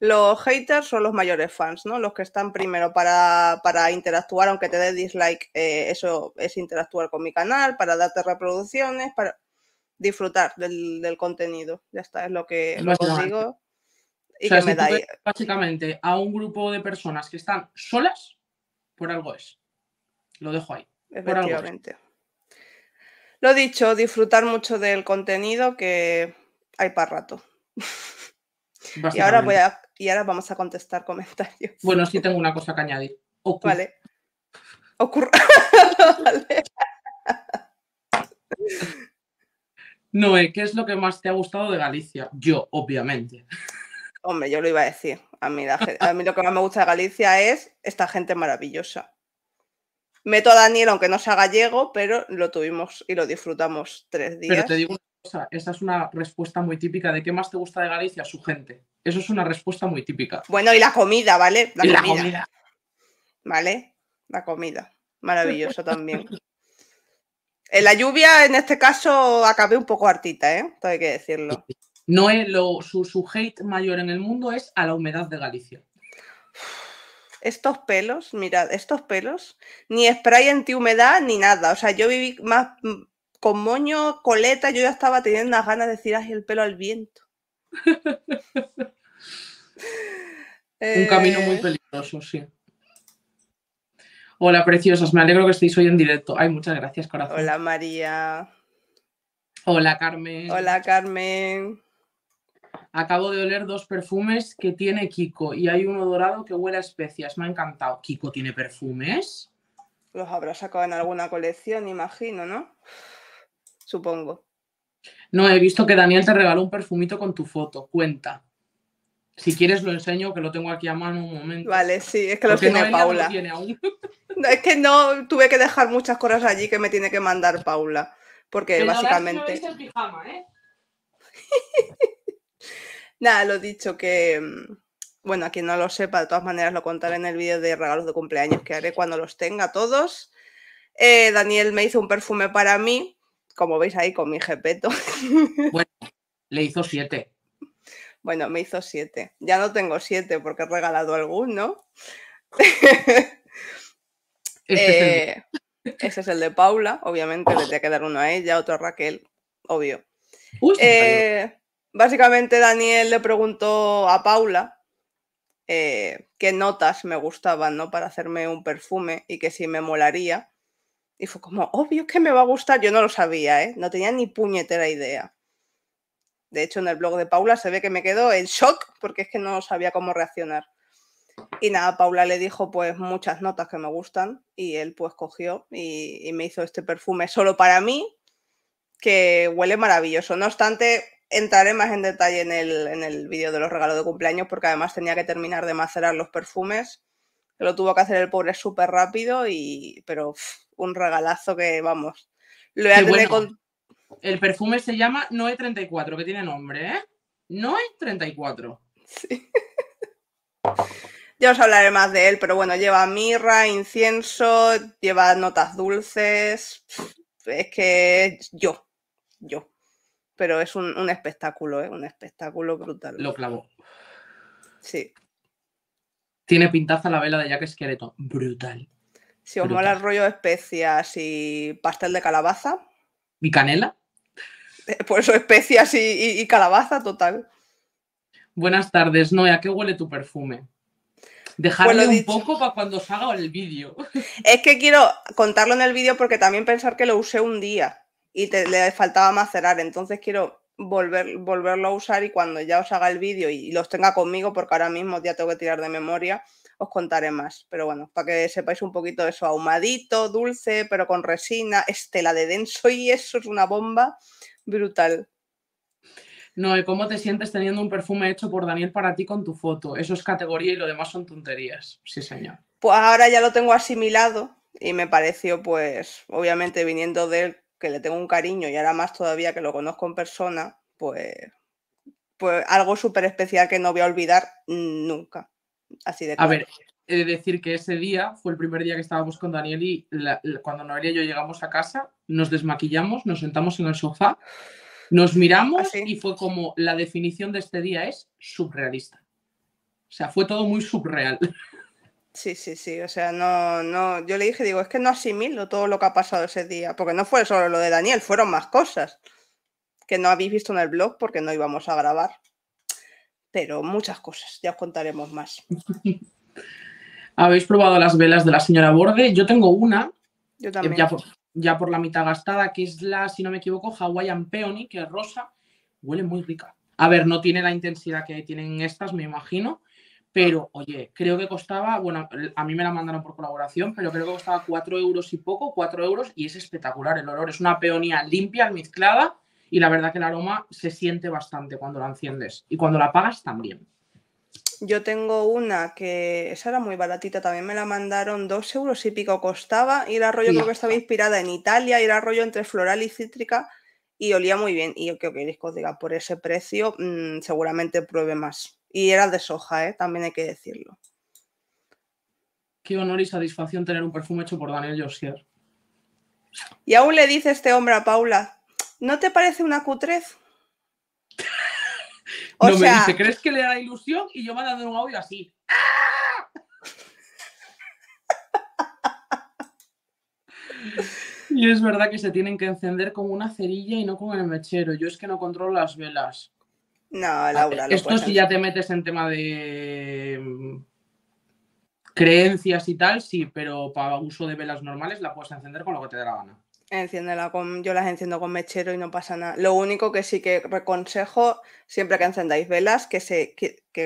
los haters son los mayores fans, ¿no? Los que están primero para, interactuar, aunque te dé dislike, eh, eso es interactuar con mi canal, para darte reproducciones, para disfrutar del, contenido. Ya está, es lo que, consigo. Y que me da Básicamente, a un grupo de personas que están solas, por algo es. Lo dejo ahí. Efectivamente. Por Lo dicho, disfrutar mucho del contenido que hay para rato. Y ahora, voy y ahora vamos a contestar comentarios. Bueno, sí tengo una cosa que añadir. vale. Noé, ¿qué es lo que más te ha gustado de Galicia? Yo, obviamente. Hombre, yo lo iba a decir. A mí, a mí lo que más me gusta de Galicia es esta gente maravillosa. Meto a Daniel, aunque no sea gallego, pero lo tuvimos y lo disfrutamos tres días. Pero te digo esa es una respuesta muy típica de qué más te gusta de Galicia, su gente. Eso es una respuesta muy típica. Bueno, y la comida, ¿vale? La, comida. ¿Vale? La comida. Maravilloso también. En la lluvia, en este caso, acabé un poco hartita, ¿eh? Todo hay que decirlo. No es lo, su, su hate mayor en el mundo es a la humedad de Galicia estos pelos, mirad, estos pelos, ni spray antihumedad ni nada. O sea, yo viví más con moño, coleta, yo ya estaba teniendo las ganas de tirar el pelo al viento. Un camino muy eh. peligroso, sí. Hola, preciosas. me alegro que estéis hoy en directo. Ay, muchas gracias, corazón. Hola, María. Hola, Carmen. Hola, Carmen. Acabo de oler dos perfumes que tiene Kiko y hay uno dorado que huele a especias. Me ha encantado. ¿Kiko tiene perfumes? Los habrá sacado en alguna colección, imagino, ¿no? supongo. No, he visto que Daniel te regaló un perfumito con tu foto. Cuenta. Si quieres lo enseño, que lo tengo aquí a mano un momento. Vale, sí, es que lo tiene Paula. es que no tuve que dejar muchas cosas allí que me tiene que mandar Paula. Porque básicamente. No ¿eh? Nada, lo dicho que. Mm, bueno, a quien no lo sepa, de todas maneras lo contaré en el vídeo de regalos de cumpleaños que haré cuando los tenga todos. Eh, Daniel me hizo un perfume para mí como veis ahí con mi jepeto. Bueno, le hizo siete. Bueno, me hizo siete. Ya no tengo siete porque he regalado Alguno este eh, ese es el de Paula, obviamente le tenía que dar uno a ella, otro a Raquel, obvio. Eh, básicamente Daniel le preguntó a Paula eh, qué notas me gustaban, ¿no? Para hacerme un perfume y que si me molaría. Y fue como, obvio que me va a gustar, yo no lo sabía, ¿eh? no tenía ni puñetera idea. De hecho, en el blog de Paula se ve que me quedo en shock porque es que no sabía cómo reaccionar. Y nada, Paula le dijo pues muchas notas que me gustan y él pues cogió y, me hizo este perfume solo para mí, que huele maravilloso. No obstante, entraré más en detalle en el, en el vídeo de los regalos de cumpleaños porque además tenía que terminar de macerar los perfumes lo tuvo que hacer el pobre súper rápido, y, pero un regalazo que vamos. Lo con... El perfume se llama Noe 34, que tiene nombre, ¿eh? Noe 34. Sí. ya os hablaré más de él, pero bueno, lleva mirra, incienso, lleva notas dulces. Es que yo, yo. Pero es un, espectáculo, ¿eh? Un espectáculo brutal. Lo clavó. Sí. Tiene pintaza la vela de Jack Esqueleto. Brutal. Si os mola el rollo de especias y pastel de calabaza. ¿Y canela? Eh, Por pues eso especias y, calabaza, total. Buenas tardes, Noé. ¿A qué huele tu perfume? dejarle pues un poco para cuando salga el vídeo. Es que quiero contarlo en el vídeo porque también pensar que lo usé un día y le faltaba macerar, entonces quiero volver, volverlo a usar y cuando ya os haga el vídeo y los tenga conmigo, porque ahora mismo ya tengo que tirar de memoria, os contaré más. Pero bueno, para que sepáis un poquito eso, ahumadito, dulce, pero con resina, estela de denso y eso es una bomba brutal. No, ¿y cómo te sientes teniendo un perfume hecho por Daniel para ti con tu foto? Eso es categoría y lo demás son tonterías. Sí, señor. Pues ahora ya lo tengo asimilado y me pareció, pues, obviamente viniendo de él, que le tengo un cariño y ahora más todavía que lo conozco en persona, pues, pues algo súper especial que no voy a olvidar nunca. Así de A ver, he de decir que ese día fue el primer día que estábamos con Daniel y cuando Noelia y yo llegamos a casa, nos desmaquillamos, nos sentamos en el sofá, nos miramos ¿Ah, y fue como la definición de este día es surrealista. O sea, fue todo muy surreal. Sí, sí, sí. O sea, no, no. Yo le dije, digo, es que no asimilo todo lo que ha pasado ese día. Porque no fue solo lo de Daniel, fueron más cosas que no habéis visto en el blog porque no íbamos a grabar. Pero muchas cosas, ya os contaremos más. ¿Habéis probado las velas de la señora Borde? Yo tengo una. Eh, ya por, ya por la mitad gastada, que es la, si no me equivoco, Hawaiian Peony, que es rosa. Huele muy rica. A ver, no tiene la intensidad que tienen estas, me imagino pero oye, creo que costaba, bueno, a mí me la mandaron por colaboración, pero creo que costaba 4 euros y poco, 4 euros, y es espectacular el olor. Es una peonía limpia, mezclada, y la verdad que el aroma se siente bastante cuando la enciendes y cuando la apagas también. Yo tengo una que esa era muy baratita, también me la mandaron dos euros y pico costaba, y era rollo, creo que estaba inspirada en Italia, y era rollo entre floral y cítrica, y olía muy bien. Y yo creo que disco diga, por ese precio, mm, seguramente pruebe más. Y era de soja, ¿eh? también hay que decirlo. Qué honor y satisfacción tener un perfume hecho por Daniel Josier. Y aún le dice este hombre a Paula, ¿no te parece una cutrez? no, me dice, ¿crees que le da ilusión? Y yo me dado un audio así. y es verdad que se tienen que encender con una cerilla y no con el mechero. Yo es que no controlo las velas. No, ah, Laura. Esto si ya te metes en tema de mm, creencias y tal, sí, pero para uso de velas normales la puedes encender con lo que te dé la gana. Enciéndela con, yo las enciendo con mechero y no pasa nada. Lo único que sí que reconsejo siempre que encendáis velas, que, se,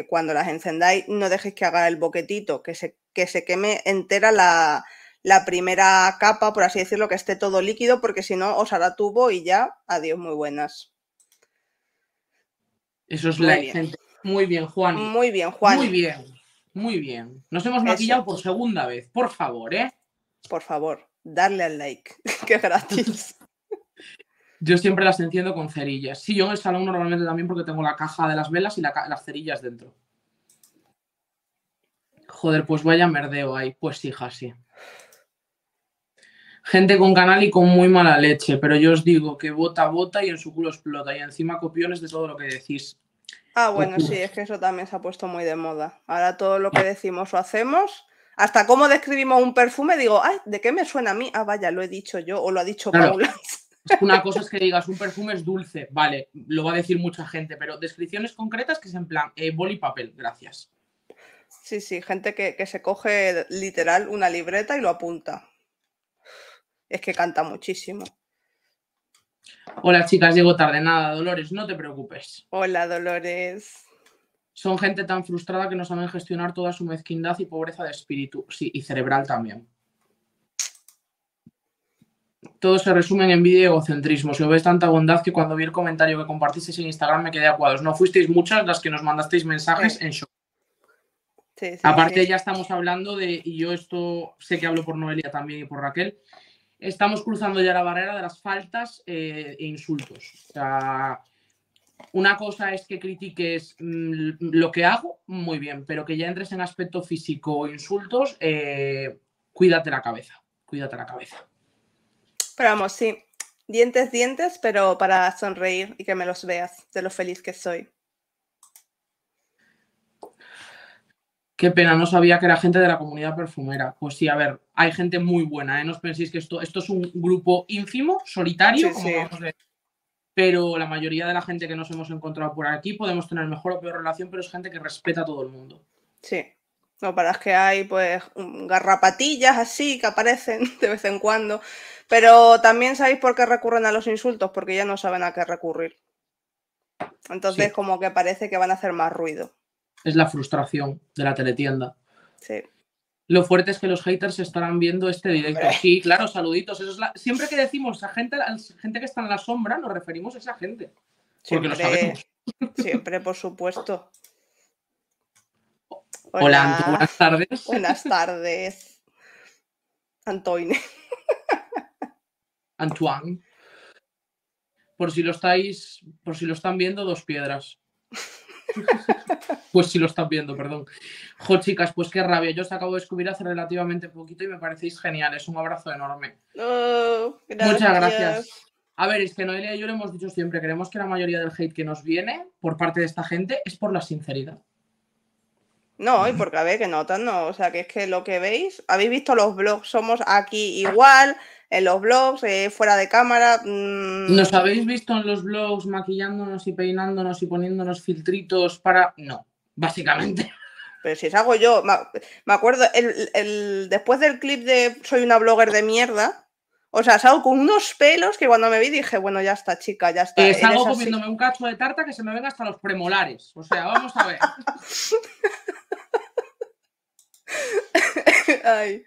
cuando las encendáis no dejéis que haga el boquetito, que se, que se queme entera la, la primera capa, por así decirlo, que esté todo líquido, porque si no os hará tubo y ya, adiós, muy buenas. Eso es muy bien. gente. Muy bien, Juan. Muy bien, Juan. Muy bien, muy bien. Nos hemos maquillado por segunda vez. Por favor, ¿eh? Por favor, darle al like, Qué gratis. Yo siempre las enciendo con cerillas. Sí, yo en el salón normalmente también porque tengo la caja de las velas y la las cerillas dentro. Joder, pues vaya merdeo ahí. Pues hija, sí gente con canal y con muy mala leche, pero yo os digo que bota, bota y en su culo explota. Y encima copiones de todo lo que decís. Ah, pues bueno, sí, es que eso también se ha puesto muy de moda. Ahora todo lo que decimos o hacemos, hasta cómo describimos un perfume, digo, ay, ¿de qué me suena a mí? Ah, vaya, lo he dicho yo o lo ha dicho Paula. Una cosa es que digas, un perfume es dulce, vale, lo va a decir mucha gente, pero descripciones concretas que es en plan, eh, boli y papel, gracias. Sí, sí, gente que, que se coge literal una libreta y lo apunta es que canta muchísimo. Hola chicas, llego tarde. Nada, Dolores, no te preocupes. Hola Dolores. Son gente tan frustrada que no saben gestionar toda su mezquindad y pobreza de espíritu sí, y cerebral también. Todo se resumen en video y egocentrismo. Si ves tanta bondad que cuando vi el comentario que compartisteis en Instagram me quedé a No fuisteis muchas las que nos mandasteis mensajes en shock. Sí, Aparte ya estamos hablando de, y yo esto sé que hablo por Noelia también y por Raquel, estamos cruzando ya la barrera de las faltas eh, e insultos. O sea, una cosa es que critiques mm, lo que hago, muy bien, pero que ya entres en aspecto físico o insultos, eh, cuídate la cabeza, cuídate la cabeza. Pero vamos, sí, dientes, dientes, pero para sonreír y que me los veas de lo feliz que soy. Qué pena, no sabía que era gente de la comunidad perfumera. Pues sí, a ver, hay gente muy buena, ¿eh? No os penséis que esto, esto es un grupo ínfimo, solitario, como vamos a Pero la mayoría de la gente que nos hemos encontrado por aquí podemos tener mejor o peor relación, pero es gente que respeta a todo el mundo. Sí. No, para que hay, pues, garrapatillas así que aparecen de vez en cuando. Pero también sabéis por qué recurren a los insultos, porque ya no saben a qué recurrir. Entonces, como que parece que van a hacer más ruido es la frustración de la teletienda. Sí. Lo fuerte es que los haters estarán viendo este directo. Sí, claro, saluditos. Siempre que decimos a gente, gente que está en la sombra, nos referimos a esa gente. Siempre, lo sabemos. Siempre, por supuesto. Hola, buenas tardes. Buenas tardes. Antoine. Antoine. Por si lo estáis, por si lo están viendo, dos piedras pues si lo están viendo, perdón. Jo, chicas, pues qué rabia. Yo os acabo de descubrir hace relativamente poquito y me parecéis geniales. Un abrazo enorme. Muchas gracias. A ver, es que Noelia y yo lo hemos dicho siempre, creemos que la mayoría del hate que nos viene por parte de esta gente es por la sinceridad. No, y porque a ver, que notan, no, o sea, que es que lo que veis, habéis visto los blogs, somos aquí igual, en los blogs, eh, fuera de cámara. ¿Nos mm, habéis visto en los blogs maquillándonos y peinándonos y poniéndonos filtritos para...? No, básicamente. Pero si es hago yo, me acuerdo, el, después del clip de Soy una blogger de mierda, o sea, salgo con unos pelos que cuando me vi dije, bueno, ya está, chica, ya está. Y eh, salgo comiéndome un cacho de tarta que se me venga hasta los premolares. O sea, vamos a ver. Ay.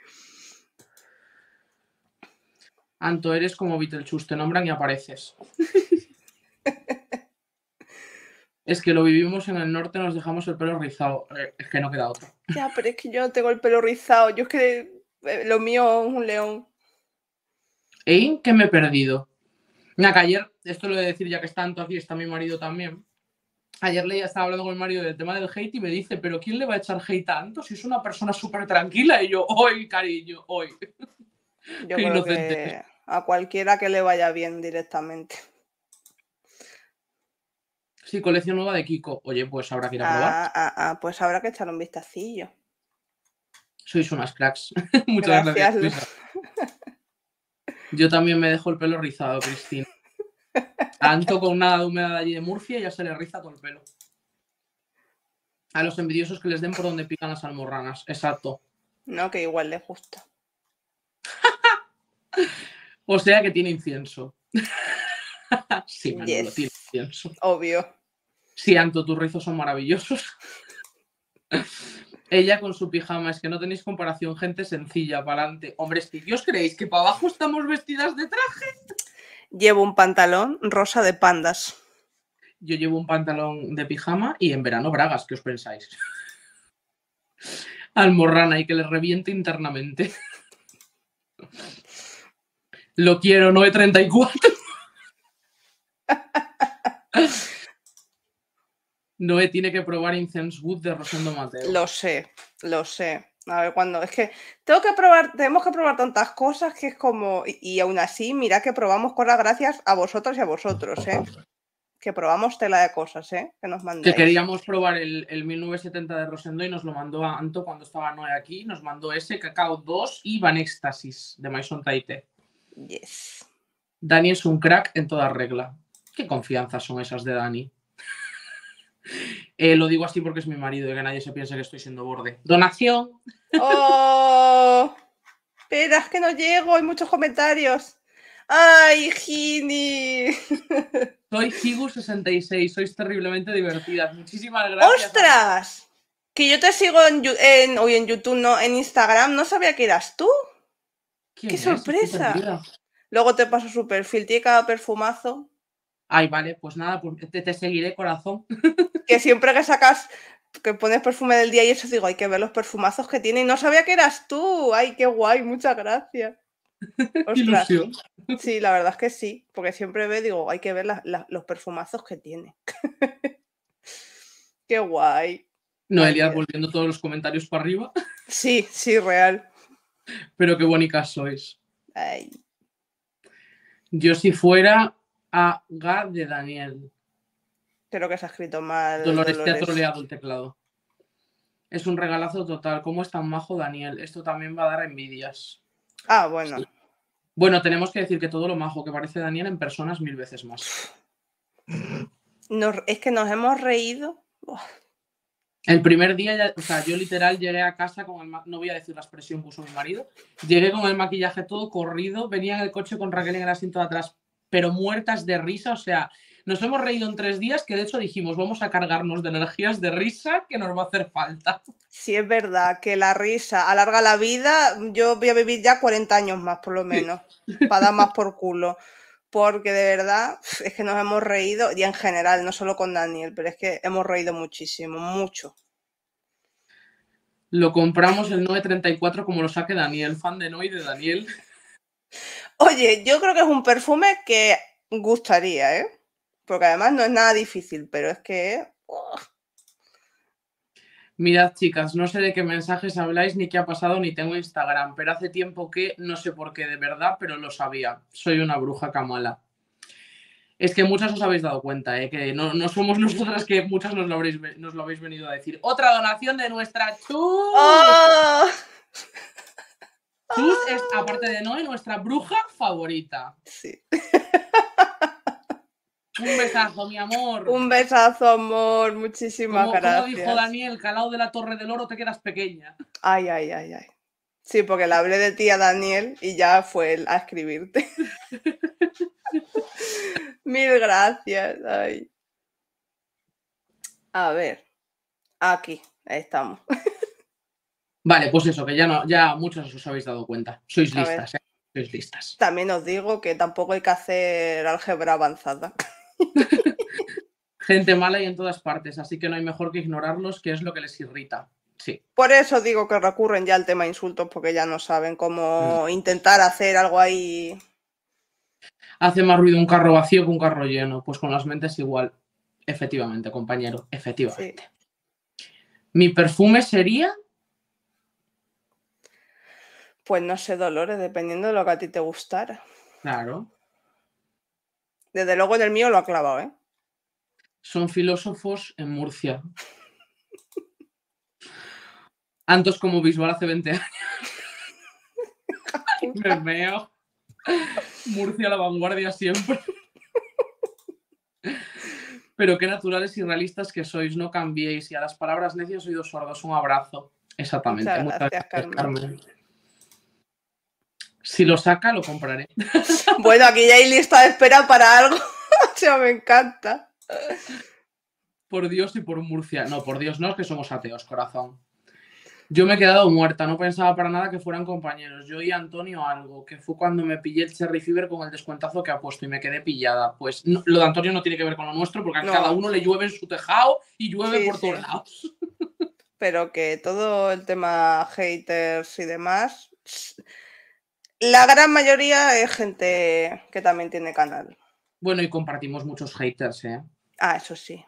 Anto, eres como Beetlejuice, te nombran y apareces. es que lo vivimos en el norte, nos dejamos el pelo rizado. Eh, es que no queda otro. Ya, pero es que yo no tengo el pelo rizado. Yo es que eh, lo mío es un león. ¿Eh? ¿Qué me he perdido? Mira, que ayer, esto lo voy a decir ya que está Anto aquí, está mi marido también. Ayer leía, estaba hablando con el marido del tema del hate y me dice, pero ¿quién le va a echar hate tanto? si es una persona súper tranquila? Y yo, hoy, cariño, hoy. inocente a cualquiera que le vaya bien directamente. Sí, colección nueva de Kiko. Oye, pues habrá que ir a ah, probar. Ah, ah, pues habrá que echar un vistacillo. Sois unas cracks. Muchas gracias. Yo también me dejo el pelo rizado, Cristina. Tanto con nada de humedad allí de Murcia ya se le riza todo el pelo. A los envidiosos que les den por donde pican las almorranas. Exacto. No, que igual les gusta. O sea que tiene incienso. sí, Manolo, tiene incienso. Obvio. Sí, Anto, tus rizos son maravillosos. Ella con su pijama, es que no tenéis comparación, gente sencilla, para adelante. Hombre, es os creéis que para abajo estamos vestidas de traje. Llevo un pantalón rosa de pandas. Yo llevo un pantalón de pijama y en verano bragas, ¿qué os pensáis? Almorrana y que le reviente internamente. Lo quiero, 934. Noé tiene que probar Incense Wood de Rosendo Mateo. Lo sé, lo sé. A ver cuándo. Es que tengo que probar, tenemos que probar tantas cosas que es como. Y, aún así, mira que probamos con las gracias a vosotros y a vosotros, ¿eh? Que probamos tela de cosas, ¿eh? Que nos mandáis. Que queríamos probar el, 1970 de Rosendo y nos lo mandó Anto cuando estaba Noé aquí. Nos mandó ese, Cacao 2 y Van Éxtasis de Maison Taite. Dani es un crack en toda regla. ¿Qué confianzas son esas de Dani? Eh, lo digo así porque es mi marido y que nadie se piense que estoy siendo borde. Donación. ¡Oh! Espera, es que no llego, hay muchos comentarios. ¡Ay, Gini! Soy Higu66, sois terriblemente divertidas. Muchísimas gracias. ¡Ostras! Que yo te sigo hoy en YouTube, no, en Instagram, no sabía que eras tú. ¡Qué sorpresa! Luego te paso su perfil, tiene cada perfumazo. Ay, vale, pues nada, te, seguiré, corazón. que siempre que sacas, que pones perfume del día y eso, digo, hay que ver los perfumazos que tiene. Y no sabía que eras tú. Ay, qué guay, muchas gracias. Ilusión. Sí, la verdad es que sí, porque siempre ve, digo, hay que ver los perfumazos que tiene. qué guay. Noelia volviendo todos los comentarios para arriba. Sí, sí, real. Pero qué bonitas sois. Yo si fuera a Ga de Daniel. Creo que se ha escrito mal. Dolores, te ha troleado el teclado. Es un regalazo total. ¿Cómo es tan majo Daniel? Esto también va a dar envidias. Ah, bueno. Bueno, tenemos que decir que todo lo majo que parece Daniel en personas mil veces más. es que nos hemos reído. El primer día, o sea, yo literal llegué a casa con el, no voy a decir la expresión que mi marido, llegué con el maquillaje todo corrido, venía en el coche con Raquel en el asiento de atrás, pero muertas de risa, o sea, nos hemos reído en tres días que de hecho dijimos, vamos a cargarnos de energías de risa que nos va a hacer falta. Sí, es verdad, que la risa alarga la vida, yo voy a vivir ya 40 años más por lo menos, para dar más por culo porque de verdad es que nos hemos reído, y en general, no solo con Daniel, pero es que hemos reído muchísimo, mucho. Lo compramos el 934 como lo saque Daniel, fan de Noy de Daniel. Oye, yo creo que es un perfume que gustaría, ¿eh? Porque además no es nada difícil, pero es que... Mirad, chicas, no sé de qué mensajes habláis ni qué ha pasado ni tengo Instagram, pero hace tiempo que no sé por qué de verdad, pero lo sabía. Soy una bruja camala. Es que muchas os habéis dado cuenta, ¿eh? que no, somos nosotras que muchas nos lo, nos lo habéis venido a decir. Otra donación de nuestra Chus. ¡Oh! Chus es, aparte de Noé, nuestra bruja favorita. Sí. Un besazo, mi amor. Un besazo, amor. Muchísimas gracias. Como dijo Daniel, calado de la Torre del Oro te quedas pequeña. Ay, ay, ay, ay. Sí, porque le hablé de ti a Daniel y ya fue él a escribirte. Mil gracias. Ay. A ver. Aquí, estamos. vale, pues eso, que ya no, ya muchos os habéis dado cuenta. Sois listas, ¿eh? sois listas. También os digo que tampoco hay que hacer álgebra avanzada. Gente mala y en todas partes, así que no hay mejor que ignorarlos, que es lo que les irrita. Sí. Por eso digo que recurren ya al tema insultos, porque ya no saben cómo mm. intentar hacer algo ahí. Hace más ruido un carro vacío que un carro lleno. Pues con las mentes igual. Efectivamente, compañero, efectivamente. ¿Mi perfume sería? Pues no sé, Dolores, dependiendo de lo que a ti te gustara. Claro. Desde luego en el mío lo ha clavado, ¿eh? Son filósofos en Murcia. Antos como Bisbal hace 20 años. Me Murcia la vanguardia siempre. Pero qué naturales y realistas que sois, no cambiéis. Y a las palabras necias dos sordos, un abrazo. Exactamente. Muchas gracias, Carmen. Si lo saca, lo compraré. Bueno, aquí ya hay lista de espera para algo. o sea, me encanta. Por Dios y por Murcia. No, por Dios no, que somos ateos, corazón. Yo me he quedado muerta, no pensaba para nada que fueran compañeros. Yo y Antonio algo, que fue cuando me pillé el Cherry Fever con el descuentazo que ha puesto y me quedé pillada. Pues lo de Antonio no tiene que ver con lo nuestro, porque a cada uno le llueve en su tejado y llueve por todos lados. Pero que todo el tema haters y demás la gran mayoría es gente que también tiene canal. Bueno, y compartimos muchos haters, ¿eh? Ah, eso sí.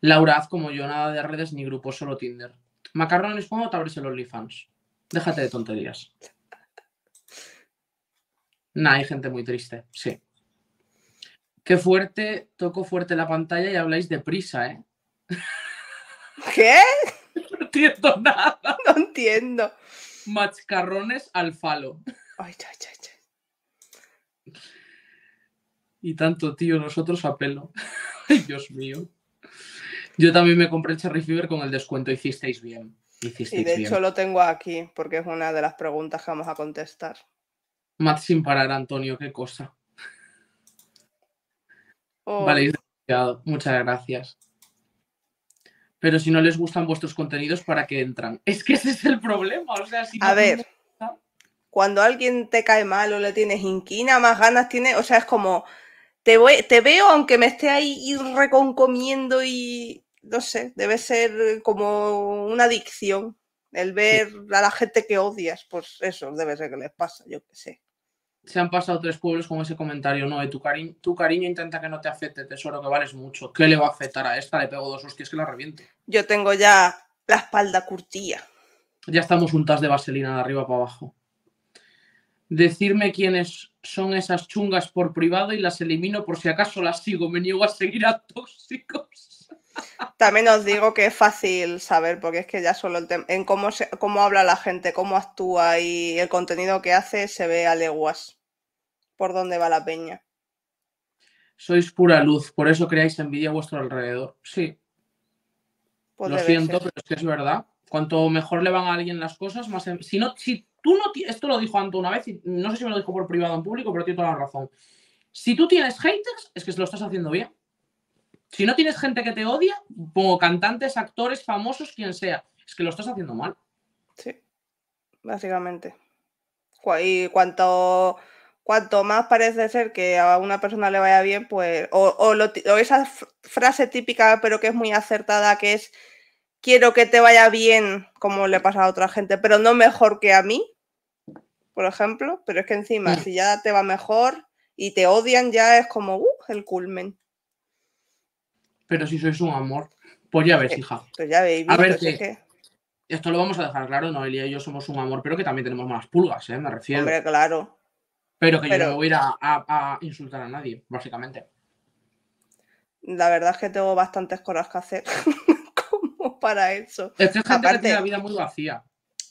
Laura, haz como yo, nada de redes ni grupos, solo Tinder. Macarrones, ¿cómo te abres el OnlyFans? Déjate de tonterías. No, hay gente muy triste, sí. Qué fuerte, toco fuerte la pantalla y habláis de prisa, ¿eh? ¿Qué? no entiendo nada. No entiendo. Macarrones al falo. Ay, Y tanto, tío, nosotros apelo. ay, Dios mío. Yo también me compré el Cherry Fever con el descuento. Hicisteis bien. Hicisteis y de hecho lo tengo aquí porque es una de las preguntas que vamos a contestar. Mat sin parar, Antonio, qué cosa. Vale, muchas gracias. Pero si no les gustan vuestros contenidos, ¿para qué entran? Es que ese es el problema. a ver, cuando alguien te cae mal o le tienes inquina, más ganas tiene, o sea, es como, te, veo aunque me esté ahí reconcomiendo y, no sé, debe ser como una adicción el ver a la gente que odias, pues eso debe ser que les pasa, yo qué sé. Se han pasado tres pueblos con ese comentario, ¿no? De tu, cariño intenta que no te afecte, tesoro, que vales mucho. ¿Qué le va a afectar a esta? Le pego dos hostias que la reviento. Yo tengo ya la espalda curtía. Ya estamos untas de vaselina de arriba para abajo decirme quiénes son esas chungas por privado y las elimino por si acaso las sigo. Me niego a seguir a tóxicos. También os digo que es fácil saber, porque es que ya solo el en cómo, se, cómo habla la gente, cómo actúa y el contenido que hace se ve a leguas por dónde va la peña. Sois pura luz, por eso creáis envidia vuestro alrededor. Sí. Pues Lo siento, pero es que es verdad. Cuanto mejor le van a alguien las cosas, más... Em-, si, no, si tú no... Esto lo dijo Anto una vez, y no sé si me lo dijo por privado o en público, pero tiene toda la razón. Si tú tienes haters, es que lo estás haciendo bien. Si no tienes gente que te odia, como cantantes, actores, famosos, quien sea, es que lo estás haciendo mal. Sí, básicamente. Y cuanto, cuanto más parece ser que a una persona le vaya bien, pues. O, o esa frase típica, pero que es muy acertada, que es quiero que te vaya bien, como le pasa a otra gente, pero no mejor que a mí, por ejemplo. Pero es que encima, mm. si ya te va mejor y te odian, ya es como uh, el culmen. Pero si sois un amor, pues ya ves, eh, hija. Pues ya veis, a ver, que... esto lo vamos a dejar claro, Noelia y yo somos un amor, pero que también tenemos más pulgas, ¿eh? Me refiero. claro. Pero que yo no voy a ir a insultar a nadie, básicamente. La verdad es que tengo bastantes cosas que hacer. para eso. Esto es la vida muy vacía.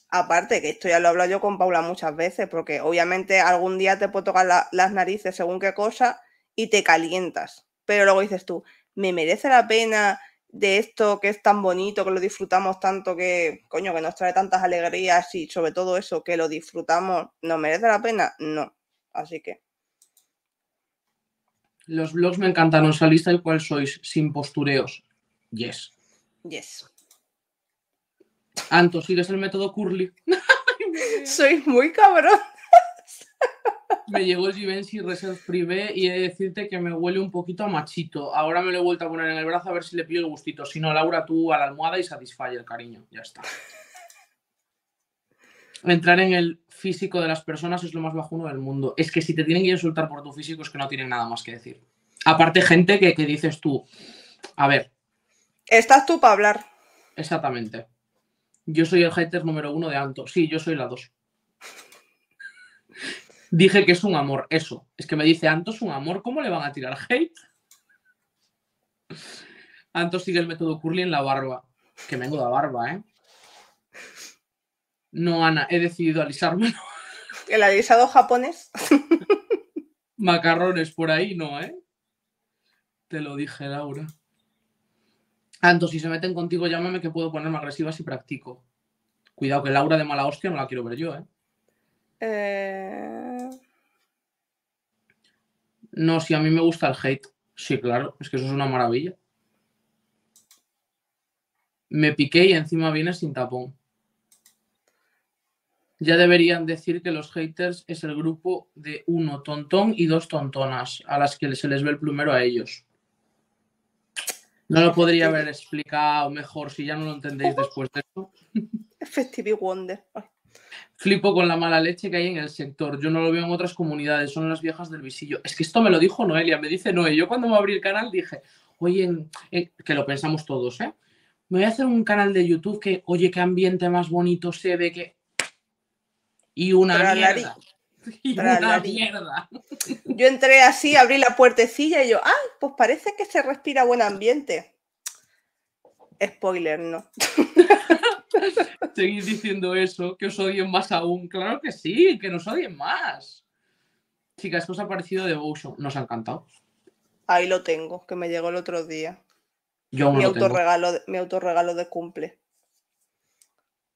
Aparte, que esto ya lo he hablado yo con Paula muchas veces, porque obviamente algún día te puedo tocar las narices según qué cosa y te calientas. Pero luego dices tú, ¿me merece la pena de esto que es tan bonito, que lo disfrutamos tanto, que coño, que nos trae tantas alegrías y sobre todo eso, que lo disfrutamos, no merece la pena? No. Así que. Los vlogs me encantan, os salís cual sois, sin postureos. Yes. Yes. Anto, es el método curly. Soy muy cabrón. me llegó el Givenchy Reserve Privé y he de decirte que me huele un poquito a machito. Ahora me lo he vuelto a poner en el brazo a ver si le pido el gustito. Si no, Laura, tú a la almohada y satisfalle el cariño. Ya está. Entrar en el físico de las personas es lo más bajuno del mundo. Es que si te tienen que insultar por tu físico es que no tienen nada más que decir. Aparte, gente que, que dices tú, a ver. Estás tú para hablar. Exactamente. Yo soy el hater número uno de Anto. Sí, yo soy la dos. Dije que es un amor, eso. Es que me dice Anto es un amor, ¿cómo le van a tirar hate? Anto sigue el método Curly en la barba. Que vengo de la barba, ¿eh? No, Ana, he decidido alisármelo. ¿El alisado japonés? Macarrones por ahí, no, ¿eh? Te lo dije, Laura. Anto, si se meten contigo, llámame que puedo ponerme agresiva y practico. Cuidado que Laura de mala hostia no la quiero ver yo, ¿eh? ¿eh? No, si a mí me gusta el hate. Sí, claro, es que eso es una maravilla. Me piqué y encima viene sin tapón. Ya deberían decir que los haters es el grupo de uno tontón y dos tontonas, a las que se les ve el plumero a ellos. No lo podría haber explicado mejor si ya no lo entendéis después de esto. Festive Wonder. Flipo con la mala leche que hay en el sector. Yo no lo veo en otras comunidades, son las viejas del visillo. Es que esto me lo dijo Noelia, me dice Noelia. Yo cuando me abrí el canal dije, oye, que lo pensamos todos, ¿eh? Me voy a hacer un canal de YouTube que, oye, qué ambiente más bonito se ve que. Y una Yo entré así, abrí la puertecilla y yo, ah, pues parece que se respira buen ambiente. Spoiler, no. Seguís diciendo eso, que os odien más aún. Claro que sí, que nos odien más. Chicas, esto os ha parecido de uso Nos ha encantado. Ahí lo tengo, que me llegó el otro día. mi, autorregalo, mi autorregalo de cumple.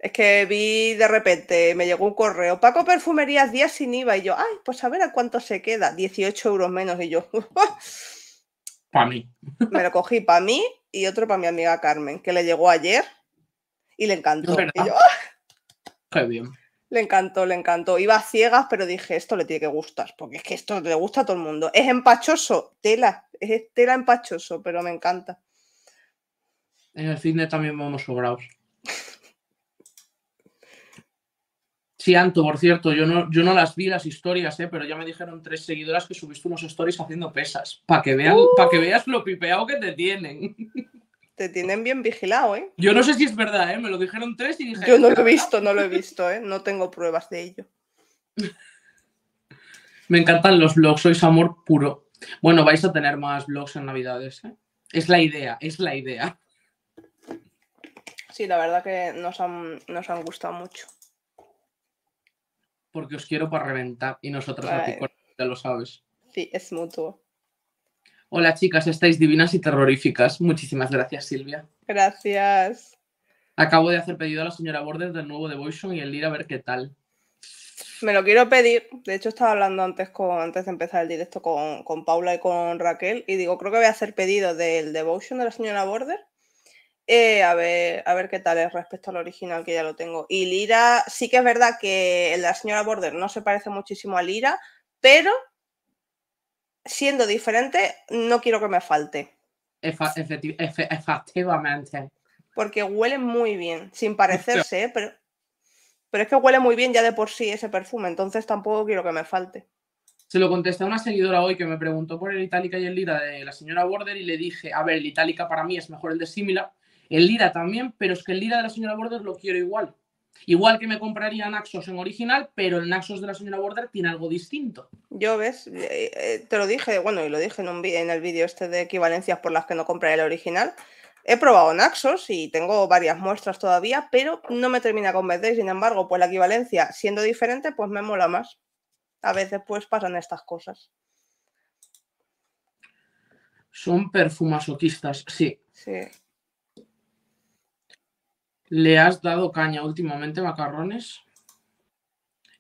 Es que vi de repente, me llegó un correo, Paco Perfumerías días sin IVA y yo, ay, pues a ver a cuánto se queda, 18 euros menos y yo, para mí. Me lo cogí para mí y otro para mi amiga Carmen, que le llegó ayer y le encantó. Qué bien. Le encantó, le encantó. Iba a ciegas, pero dije, esto le tiene que gustar, porque es que esto le gusta a todo el mundo. Es empachoso, tela, es tela empachoso, pero me encanta. En el cine también vamos sobrados. Sí, por cierto, yo no, yo no las vi las historias, eh, pero ya me dijeron tres seguidoras que subiste unos stories haciendo pesas, para que, uh. que veas lo pipeado que te tienen. Te tienen bien vigilado, ¿eh? Yo no sé si es verdad, ¿eh? Me lo dijeron tres y dije... Yo no lo he visto, no lo he visto, ¿eh? No tengo pruebas de ello. Me encantan los vlogs, sois amor puro. Bueno, vais a tener más vlogs en Navidades, ¿eh? Es la idea, es la idea. Sí, la verdad que nos han gustado mucho porque os quiero para reventar y nosotras a ya lo sabes. Sí, es mutuo. Hola chicas, estáis divinas y terroríficas. Muchísimas gracias, Silvia. Gracias. Acabo de hacer pedido a la señora Border del nuevo Devotion y el ir a ver qué tal. Me lo quiero pedir. De hecho, estaba hablando antes, con, antes de empezar el directo con, con Paula y con Raquel. Y digo, creo que voy a hacer pedido del Devotion de la señora Border eh, a, ver, a ver qué tal es respecto al original, que ya lo tengo. Y Lira, sí que es verdad que la señora Border no se parece muchísimo a Lira, pero siendo diferente, no quiero que me falte. efectivamente. Porque huele muy bien, sin parecerse, ¿eh? pero, pero es que huele muy bien ya de por sí ese perfume, entonces tampoco quiero que me falte. Se lo contesté a una seguidora hoy que me preguntó por el Itálica y el Lira de la señora Border y le dije, a ver, el Itálica para mí es mejor el de similar el Lira también, pero es que el Lira de la señora Border lo quiero igual. Igual que me compraría Naxos en original, pero el Naxos de la señora Border tiene algo distinto. Yo, ves, eh, eh, te lo dije, bueno, y lo dije en, en el vídeo este de equivalencias por las que no compré el original. He probado Naxos y tengo varias muestras todavía, pero no me termina con convencer. Sin embargo, pues la equivalencia, siendo diferente, pues me mola más. A veces pues pasan estas cosas. Son perfumasoquistas, sí. Sí. ¿Le has dado caña últimamente, macarrones?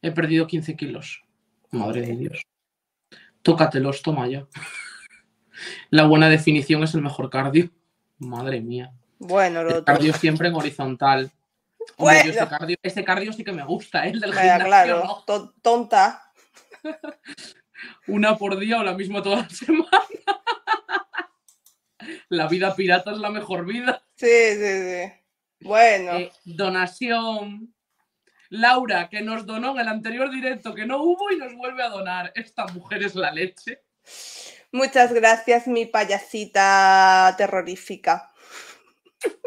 He perdido 15 kilos. Madre de Dios. Tócatelos, toma ya. La buena definición es el mejor cardio. Madre mía. Bueno, el cardio siempre en horizontal. este, cardio, sí que me gusta, ¿eh? el del gimnasio, tonta. Una por día o la misma toda la semana. la vida pirata es la mejor vida. Sí, sí, sí. Bueno. Eh, donación. Laura, que nos donó en el anterior directo, que no hubo y nos vuelve a donar. Esta mujer es la leche. Muchas gracias, mi payasita terrorífica.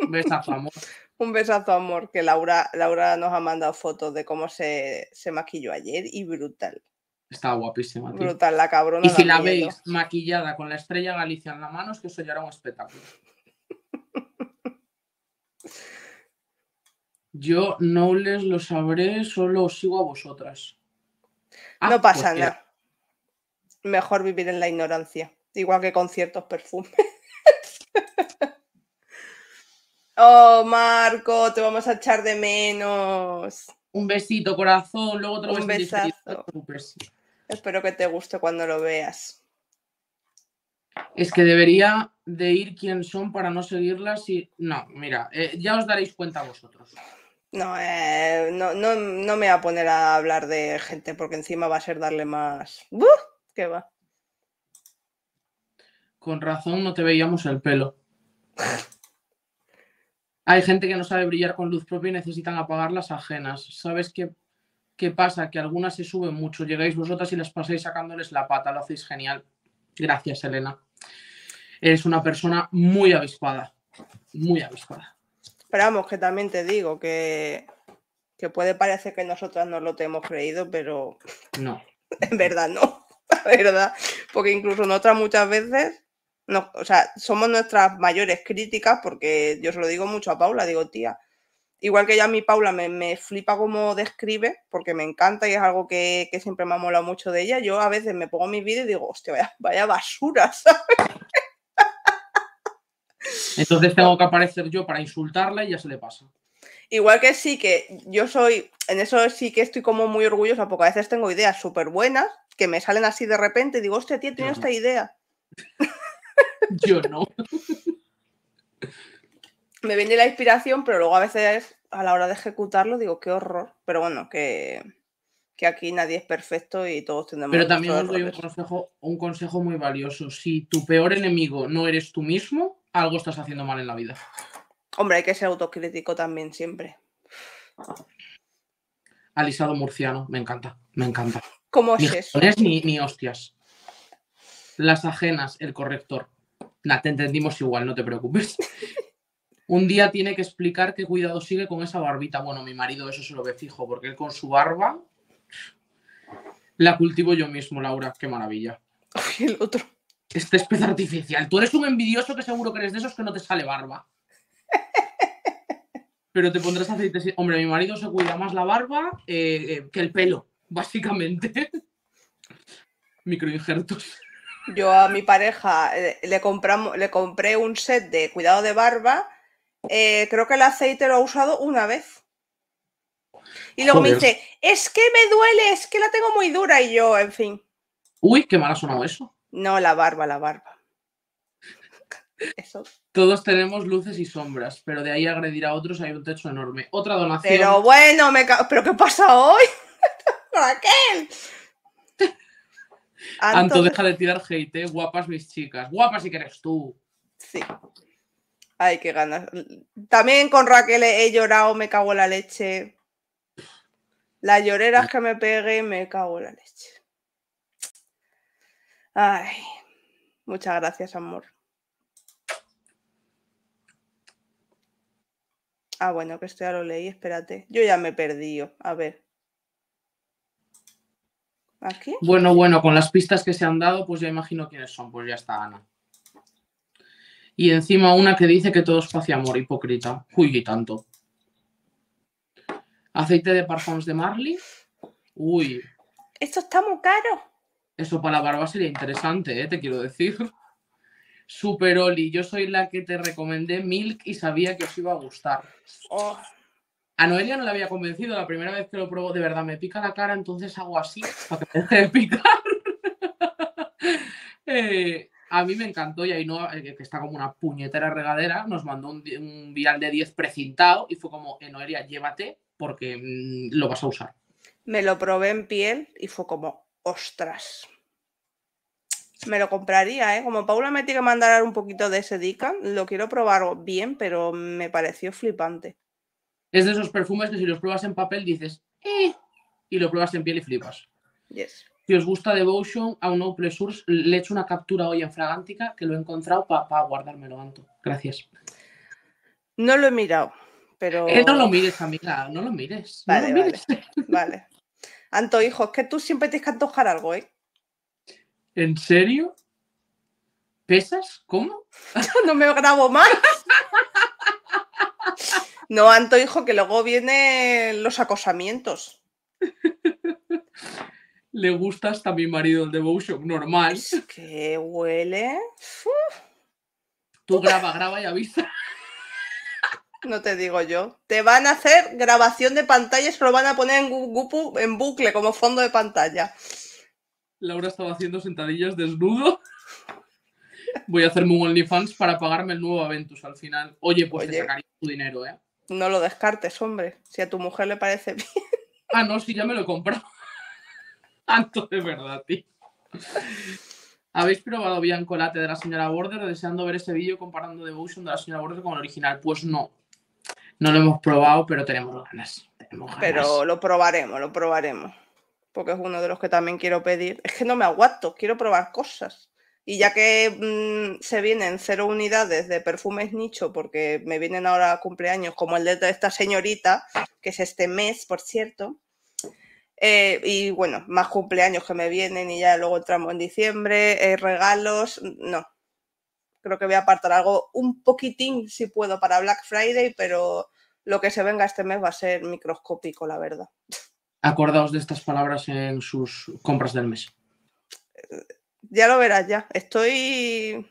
Un besazo, amor. Un besazo, amor, que Laura, Laura nos ha mandado fotos de cómo se, maquilló ayer y brutal. Estaba guapísima. Brutal, la cabrona. Y si la, la veis maquillada con la estrella Galicia en la mano, es que eso ya era un espectáculo. Yo no les lo sabré, solo os sigo a vosotras. Ah, no pasa pues nada. Mejor vivir en la ignorancia, igual que con ciertos perfumes. oh, Marco, te vamos a echar de menos. Un besito, corazón, luego otro Un Espero que te guste cuando lo veas. Es que debería de ir quién son para no seguirlas y... No, mira, eh, ya os daréis cuenta vosotros. Eh, no, no, me voy a poner a hablar de gente porque encima va a ser darle más. ¡Buf! ¡uh! ¿Qué va? Con razón no te veíamos el pelo. Hay gente que no sabe brillar con luz propia y necesitan apagar las ajenas. ¿Sabes qué, qué pasa? Que algunas se suben mucho. Llegáis vosotras y las pasáis sacándoles la pata. Lo hacéis genial. Gracias, Elena. Eres una persona muy avispada. Muy avispada. Esperamos que también te digo que, puede parecer que nosotras no lo tenemos hemos creído, pero. No. en verdad no. verdad. Porque incluso nosotras muchas veces. No, o sea, somos nuestras mayores críticas, porque yo se lo digo mucho a Paula, digo, tía, igual que ya mi Paula me, flipa como describe, porque me encanta y es algo que, siempre me ha molado mucho de ella, yo a veces me pongo mis vídeos y digo, hostia, vaya, vaya basura, ¿sabes? Entonces tengo que aparecer yo para insultarla y ya se le pasa. Igual que sí, que yo soy, en eso sí que estoy como muy orgullosa, porque a veces tengo ideas súper buenas que me salen así de repente y digo, hostia, tío, tengo esta idea. yo no. me viene la inspiración, pero luego a veces a la hora de ejecutarlo digo, qué horror. Pero bueno, que, que aquí nadie es perfecto y todos tenemos Pero también os doy un consejo, un consejo muy valioso. Si tu peor enemigo no eres tú mismo, algo estás haciendo mal en la vida. Hombre, hay que ser autocrítico también siempre. Alisado murciano, me encanta, me encanta. ¿Cómo es ni eso? ni, ni hostias. Las ajenas, el corrector. te entendimos igual, no te preocupes. un día tiene que explicar qué cuidado sigue con esa barbita. Bueno, mi marido eso se lo ve fijo, porque él con su barba la cultivo yo mismo, Laura. Qué maravilla. Ay, el otro. Este es pez artificial. Tú eres un envidioso que seguro que eres de esos que no te sale barba. Pero te pondrás aceite. Hombre, mi marido se cuida más la barba eh, eh, que el pelo, básicamente. Microinjertos. Yo a mi pareja eh, le, compramos, le compré un set de cuidado de barba. creo que el aceite lo ha usado una vez. Y luego me dice, es que me duele, es que la tengo muy dura. Y yo, en fin. Uy, qué mal ha sonado eso. No, la barba, la barba. Eso. Todos tenemos luces y sombras, pero de ahí agredir a otros hay un techo enorme. Otra donación. Pero bueno, me ¿pero qué pasa hoy? Raquel. Anto... deja de tirar hate, eh. guapas mis chicas. Guapas si querés tú. Sí. Ay, qué ganas. También con Raquel he llorado, me cago en la leche. Las lloreras que me pegué, me cago en la leche. Ay, muchas gracias, amor. Ah, bueno, que esto ya lo leí, espérate. Yo ya me he perdido. A ver. ¿Aquí? Bueno, bueno, con las pistas que se han dado, pues ya imagino quiénes son, pues ya está Ana. Y encima una que dice que todo es paz amor, hipócrita. Uy, y tanto. Aceite de parfums de Marley. Uy. Esto está muy caro. Eso para la barba sería interesante, ¿eh? te quiero decir. Super Oli, yo soy la que te recomendé Milk y sabía que os iba a gustar. Oh. A Noelia no la había convencido, la primera vez que lo probó, de verdad me pica la cara, entonces hago así para que me deje de picar. Eh, a mí me encantó y ahí no, eh, que está como una puñetera regadera, nos mandó un, viral vial de 10 precintado y fue como, Noelia, llévate porque mm, lo vas a usar. Me lo probé en piel y fue como, ostras. Me lo compraría, ¿eh? Como Paula me tiene que mandar un poquito de ese Dican, lo quiero probar bien, pero me pareció flipante. Es de esos perfumes que si los pruebas en papel dices, eh, y lo pruebas en piel y flipas. Yes. Si os gusta Devotion, a un no Source le he hecho una captura hoy en Fragántica que lo he encontrado para guardármelo, Anto. Gracias. No lo he mirado, pero. Eh, no lo mires, amiga, no lo mires. mires. vale. vale. Anto, hijo, es que tú siempre tienes que antojar algo, ¿eh? ¿En serio? ¿Pesas? ¿Cómo? no me grabo más. no, Anto, hijo, que luego vienen los acosamientos. Le gusta hasta mi marido el Devotion, normal. Es que huele. Tú graba, graba y avisa no te digo yo. Te van a hacer grabación de pantallas, pero van a poner en, Google en bucle como fondo de pantalla. Laura estaba haciendo sentadillas desnudo. Voy a hacer un OnlyFans para pagarme el nuevo Aventus al final. Oye, pues te sacaría tu dinero, ¿eh? No lo descartes, hombre. Si a tu mujer le parece bien. Ah, no, si ya me lo he comprado. Tanto de verdad, tío. ¿Habéis probado bien Colate de la señora Border deseando ver ese vídeo comparando Devotion de la señora Border con el original? Pues no, no lo hemos probado, pero tenemos ganas. Pero lo probaremos, lo probaremos. Porque es uno de los que también quiero pedir. Es que no me aguanto, quiero probar cosas. Y ya que mm, se vienen cero unidades de perfumes nicho, porque me vienen ahora cumpleaños, como el de esta señorita, que es este mes, por cierto. Eh, y bueno, más cumpleaños que me vienen y ya luego entramos en diciembre, eh, regalos, no, creo que voy a apartar algo un poquitín, si puedo, para Black Friday, pero lo que se venga este mes va a ser microscópico, la verdad. Acordaos de estas palabras en sus compras del mes. Eh, ya lo verás, ya. Estoy.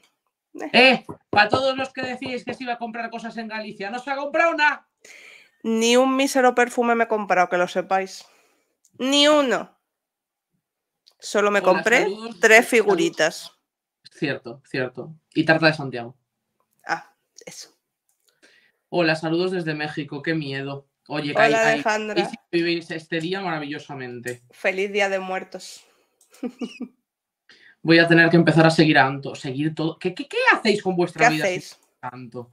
Eh, eh para todos los que decís que se iba a comprar cosas en Galicia, ¿no se ha comprado una? Ni un mísero perfume me he comprado, que lo sepáis. Ni uno. Solo me compré tres figuritas. Cierto, cierto. Y tarta de Santiago. Ah, eso. Hola, saludos desde México, qué miedo. Oye, Hola, Alejandra. vivís este día maravillosamente. Feliz Día de Muertos. Voy a tener que empezar a seguir a Anto, seguir todo. ¿Qué, hacéis con vuestra vida? Anto?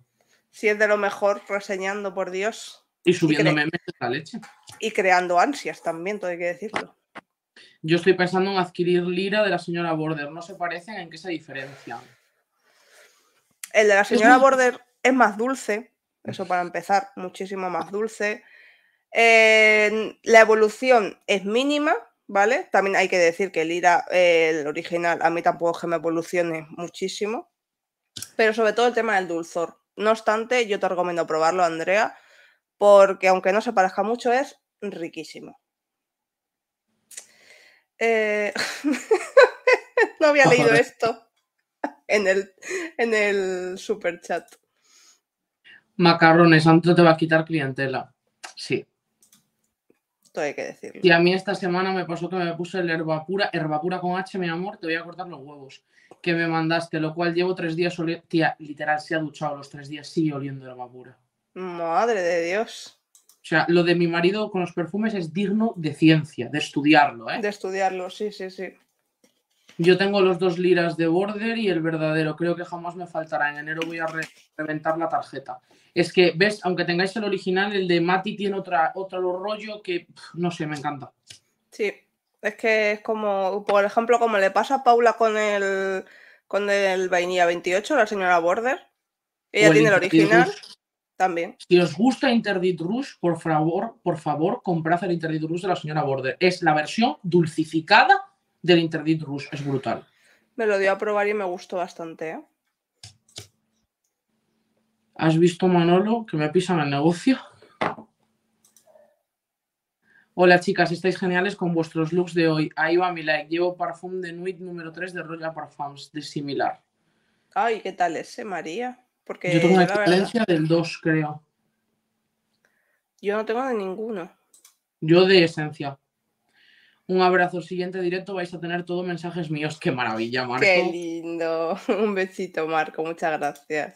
Si es de lo mejor, reseñando, por Dios. Y subiendo la leche. Y creando ansias también, todo hay que decirlo. Yo estoy pensando en adquirir Lira de la señora Border. No se parecen, ¿en qué se diferencian? El de la señora Border es más dulce, eso para empezar, muchísimo más dulce. la evolución es mínima, ¿vale? También hay que decir que Lira, eh, el original, a mí tampoco es que me evolucione muchísimo, pero sobre todo el tema del dulzor. No obstante, yo te recomiendo probarlo, Andrea, porque aunque no se parezca mucho, es riquísimo. Eh, no había leído esto en el, en el super chat. Macarrones, Antro te va a quitar clientela. Sí. Esto hay que decirlo. Y a mí esta semana me pasó que me puse el herbapura, herbapura con H, mi amor, te voy a cortar los huevos que me mandaste, lo cual llevo tres días oliendo. Tía, literal, se ha duchado los tres días, sigue oliendo herbapura. Madre de Dios. O sea, lo de mi marido con los perfumes es digno de ciencia, de estudiarlo, ¿eh? De estudiarlo, sí, sí, sí. Yo tengo los dos liras de border y el verdadero, creo que jamás me faltará. En enero voy a reventar la tarjeta. Es que, ves, aunque tengáis el original, el de Mati tiene otra, otro rollo que, no sé, me encanta. Sí, es que es como, por ejemplo, como le pasa a Paula con el, con el vainilla 28, la señora border. Ella tiene el original también. Si os gusta Interdit Rush, por favor, por favor, comprad el Interdit Rush de la señora Border. Es la versión dulcificada del Interdit Rush. Es brutal. Me lo dio a probar y me gustó bastante. ¿eh? ¿Has visto, Manolo, que me pisan el negocio? Hola chicas, estáis geniales con vuestros looks de hoy. Ahí va mi like. Llevo parfum de Nuit número 3 de Roger Parfums, de similar. Ay, ¿qué tal ese, María? yo tengo una excelencia del 2, creo. Yo no tengo de ninguno. Yo de esencia. Un abrazo. Siguiente directo vais a tener todos mensajes míos. Qué maravilla, Marco. Qué lindo. Un besito, Marco. Muchas gracias.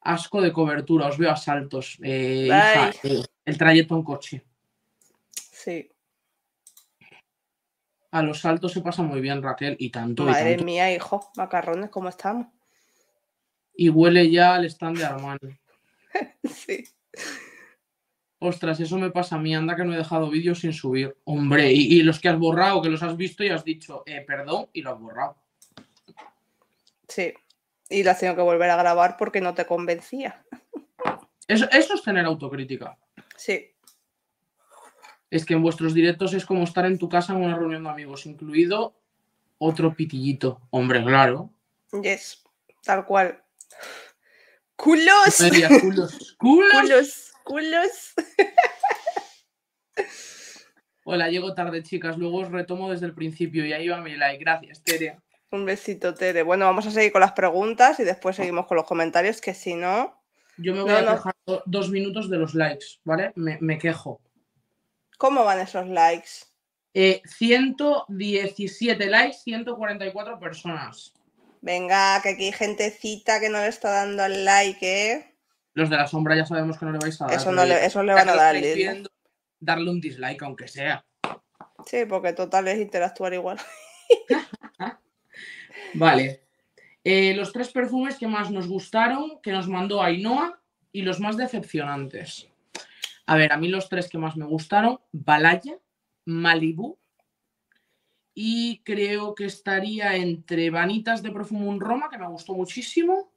Asco de cobertura. Os veo a saltos. Eh, eh, el trayecto en coche. Sí. A los saltos se pasa muy bien, Raquel. Y tanto. Madre y mía, hijo. Macarrones, ¿cómo estamos? y huele ya al stand de Armani. sí. Ostras, eso me pasa a mí, anda que no he dejado vídeos sin subir. Hombre, y, los que has borrado, que los has visto y has dicho, eh, perdón, y lo has borrado. Sí, y has tengo que volver a grabar porque no te convencía. Eso, eso es tener autocrítica. Sí. Es que en vuestros directos es como estar en tu casa en una reunión de amigos, incluido otro pitillito. Hombre, claro. Yes, tal cual. Culos. Media, culos. culos. Culos. Hola, llego tarde, chicas. Luego os retomo desde el principio y ahí va mi like. Gracias, Tere. Un besito, Tere. Bueno, vamos a seguir con las preguntas y después ah. seguimos con los comentarios, que si no. Yo me voy a dejar dos minutos de los likes, ¿vale? Me, quejo. ¿Cómo van esos likes? 117 eh, likes, 144 personas. Venga, que aquí hay gentecita que no le está dando al like, ¿eh? Los de la sombra ya sabemos que no le vais a dar. Eso, no le, van a dar. darle un dislike, aunque sea. Sí, porque total es interactuar igual. vale. Eh, los tres perfumes que más nos gustaron, que nos mandó Ainhoa, y los más decepcionantes. A ver, a mí los tres que más me gustaron, Balaya, Malibu y creo que estaría entre Vanitas de un Roma, que me gustó muchísimo,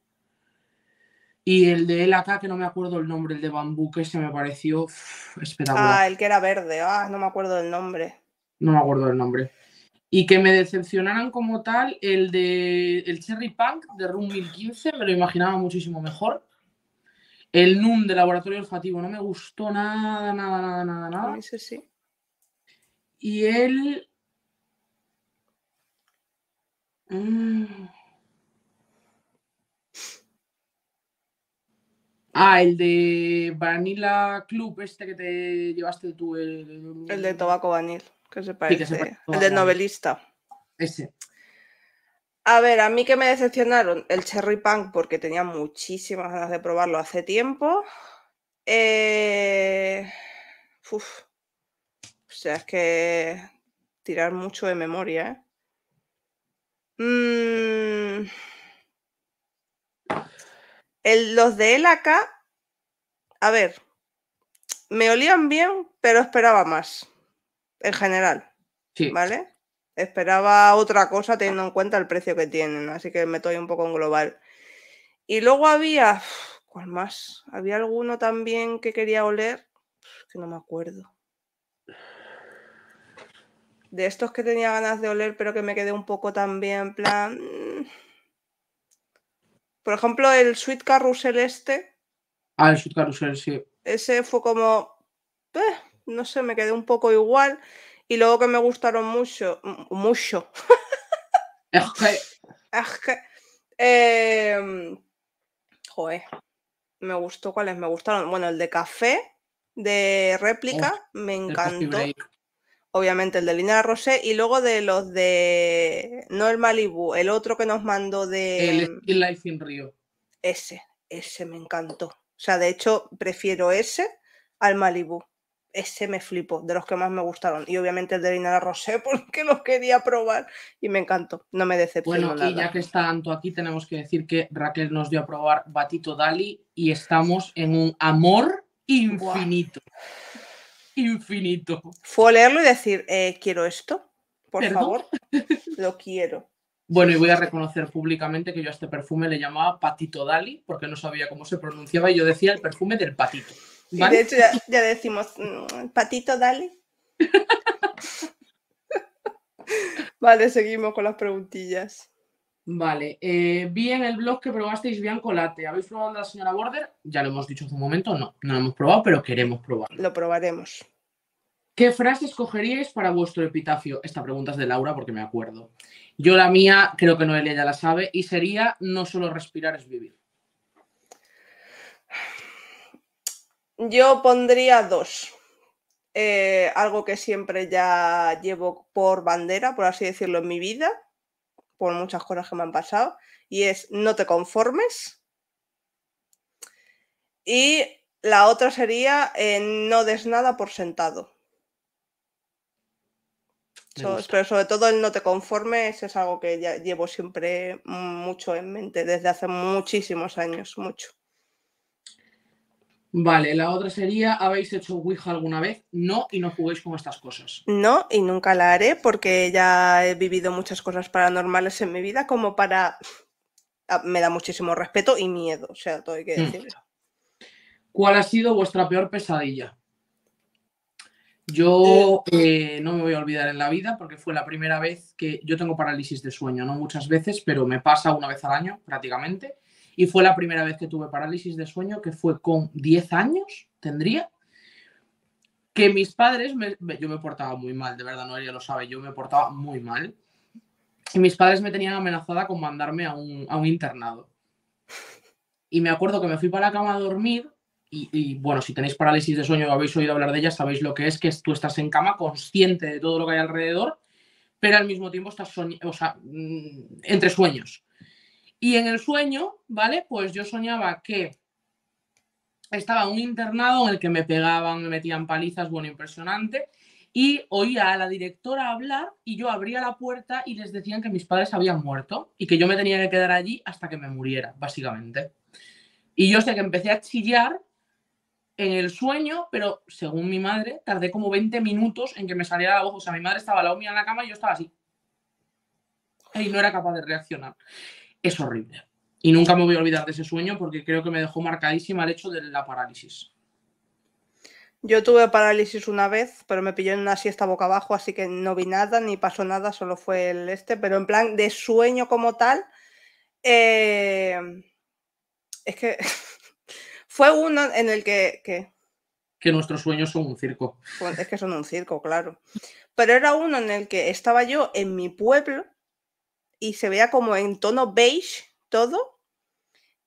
y el de él acá, que no me acuerdo el nombre, el de Bambú, que se me pareció Ah, el que era verde, ah, no me acuerdo el nombre. No me acuerdo el nombre. Y que me decepcionaran como tal el de el Cherry Punk de Room 1015, me lo imaginaba muchísimo mejor. El NUM de Laboratorio Olfativo no me gustó nada, nada, nada, nada, nada. sí. Y el Mm. Ah, el de Vanilla Club, este que te llevaste tú. El, de Tobacco Vanil, que se parece. el de novelista. Ese. A ver, a mí que me decepcionaron el Cherry Punk porque tenía muchísimas ganas de probarlo hace tiempo. Eh, uf. O sea, es que tirar mucho de memoria, ¿eh? Mm. los de él acá, a ver, me olían bien, pero esperaba más, en general. Sí. ¿Vale? Esperaba otra cosa teniendo en cuenta el precio que tienen, así que me estoy un poco en global. Y luego había, ¿cuál más? Había alguno también que quería oler, que no me acuerdo de estos que tenía ganas de oler, pero que me quedé un poco también en plan. Mm. Por ejemplo, el Sweet Carousel este. Ah, el Sweet Carousel, sí. Ese fue como. Eh, no sé, me quedé un poco igual. Y luego que me gustaron mucho. Mucho. es que. que. Em, joder. Me gustó cuáles me gustaron. Bueno, el de café de réplica oh, me encantó obviamente el de Lina Rosé, y luego de los de. No el Malibu, el otro que nos mandó de. El Life in Rio. Ese, ese me encantó. O sea, de hecho, prefiero ese al Malibu. Ese me flipo, de los que más me gustaron. Y obviamente el de Lina Rosé, porque lo quería probar y me encantó. No me decepcionó. Bueno, y ya que está tanto aquí, tenemos que decir que Raquel nos dio a probar Batito Dali y estamos en un amor infinito infinito. Fue leerlo y decir, eh, quiero esto, por favor, lo quiero. Bueno, y voy a reconocer públicamente que yo a este perfume le llamaba Patito Dali, porque no sabía cómo se pronunciaba y yo decía el perfume del patito. de hecho, ya decimos, mm, Patito Dali. vale, seguimos con las preguntillas. Vale, eh, vi en el blog que probasteis Bianco ¿Habéis probado la señora Border? Ya lo hemos dicho hace un momento, no, no lo hemos probado, pero queremos probarlo. Lo probaremos. ¿Qué frase escogeríais para vuestro epitafio? Esta pregunta es de Laura porque me acuerdo. Yo la mía, creo que Noelia ya la sabe, y sería no solo respirar es vivir. Yo pondría dos. Eh, algo que siempre ya llevo por bandera, por así decirlo, en mi vida por muchas cosas que me han pasado, y es no te conformes. Y la otra sería eh, no des nada por sentado. pero sobre todo el no te conformes es algo que ya llevo siempre mucho en mente desde hace muchísimos años, mucho. Vale, la otra sería, ¿habéis hecho Ouija alguna vez? No, y no juguéis con estas cosas. No, y nunca la haré porque ya he vivido muchas cosas paranormales en mi vida como para... Ah, me da muchísimo respeto y miedo, o sea, todo hay que mm. decirlo. ¿Cuál ha sido vuestra peor pesadilla? Yo eh. Eh, no me voy a olvidar en la vida porque fue la primera vez que yo tengo parálisis de sueño, no muchas veces, pero me pasa una vez al año prácticamente. Y fue la primera vez que tuve parálisis de sueño, que fue con 10 años, tendría, que mis padres, yo me portaba muy mal, de verdad, Noelia lo sabe, yo me portaba muy mal. Y mis padres me tenían amenazada con mandarme a un, internado. Y me acuerdo que me fui para la cama a dormir y, bueno, si tenéis parálisis de sueño o habéis oído hablar de ella, sabéis lo que es, que tú estás en cama consciente de todo lo que hay alrededor, pero al mismo tiempo estás mm, entre sueños. Y en el sueño, ¿vale? Pues yo soñaba que estaba un internado en el que me pegaban, me metían palizas, bueno, impresionante. Y oía a la directora hablar y yo abría la puerta y les decían que mis padres habían muerto y que yo me tenía que quedar allí hasta que me muriera, básicamente. Y yo sé que empecé a chillar en el sueño, pero según mi madre, tardé como 20 minutos en que me saliera la voz. O sea, mi madre estaba la uña en la cama y yo estaba así. Y no era capaz de reaccionar es horrible. Y nunca me voy a olvidar de ese sueño porque creo que me dejó marcadísima el hecho de la parálisis. Yo tuve parálisis una vez, pero me pilló en una siesta boca abajo, así que no vi nada, ni pasó nada, solo fue el este, pero en plan de sueño como tal, eh, es que fue uno en el que, que, nuestros sueños son un circo. es que son un circo, claro. Pero era uno en el que estaba yo en mi pueblo, y se veía como en tono beige todo.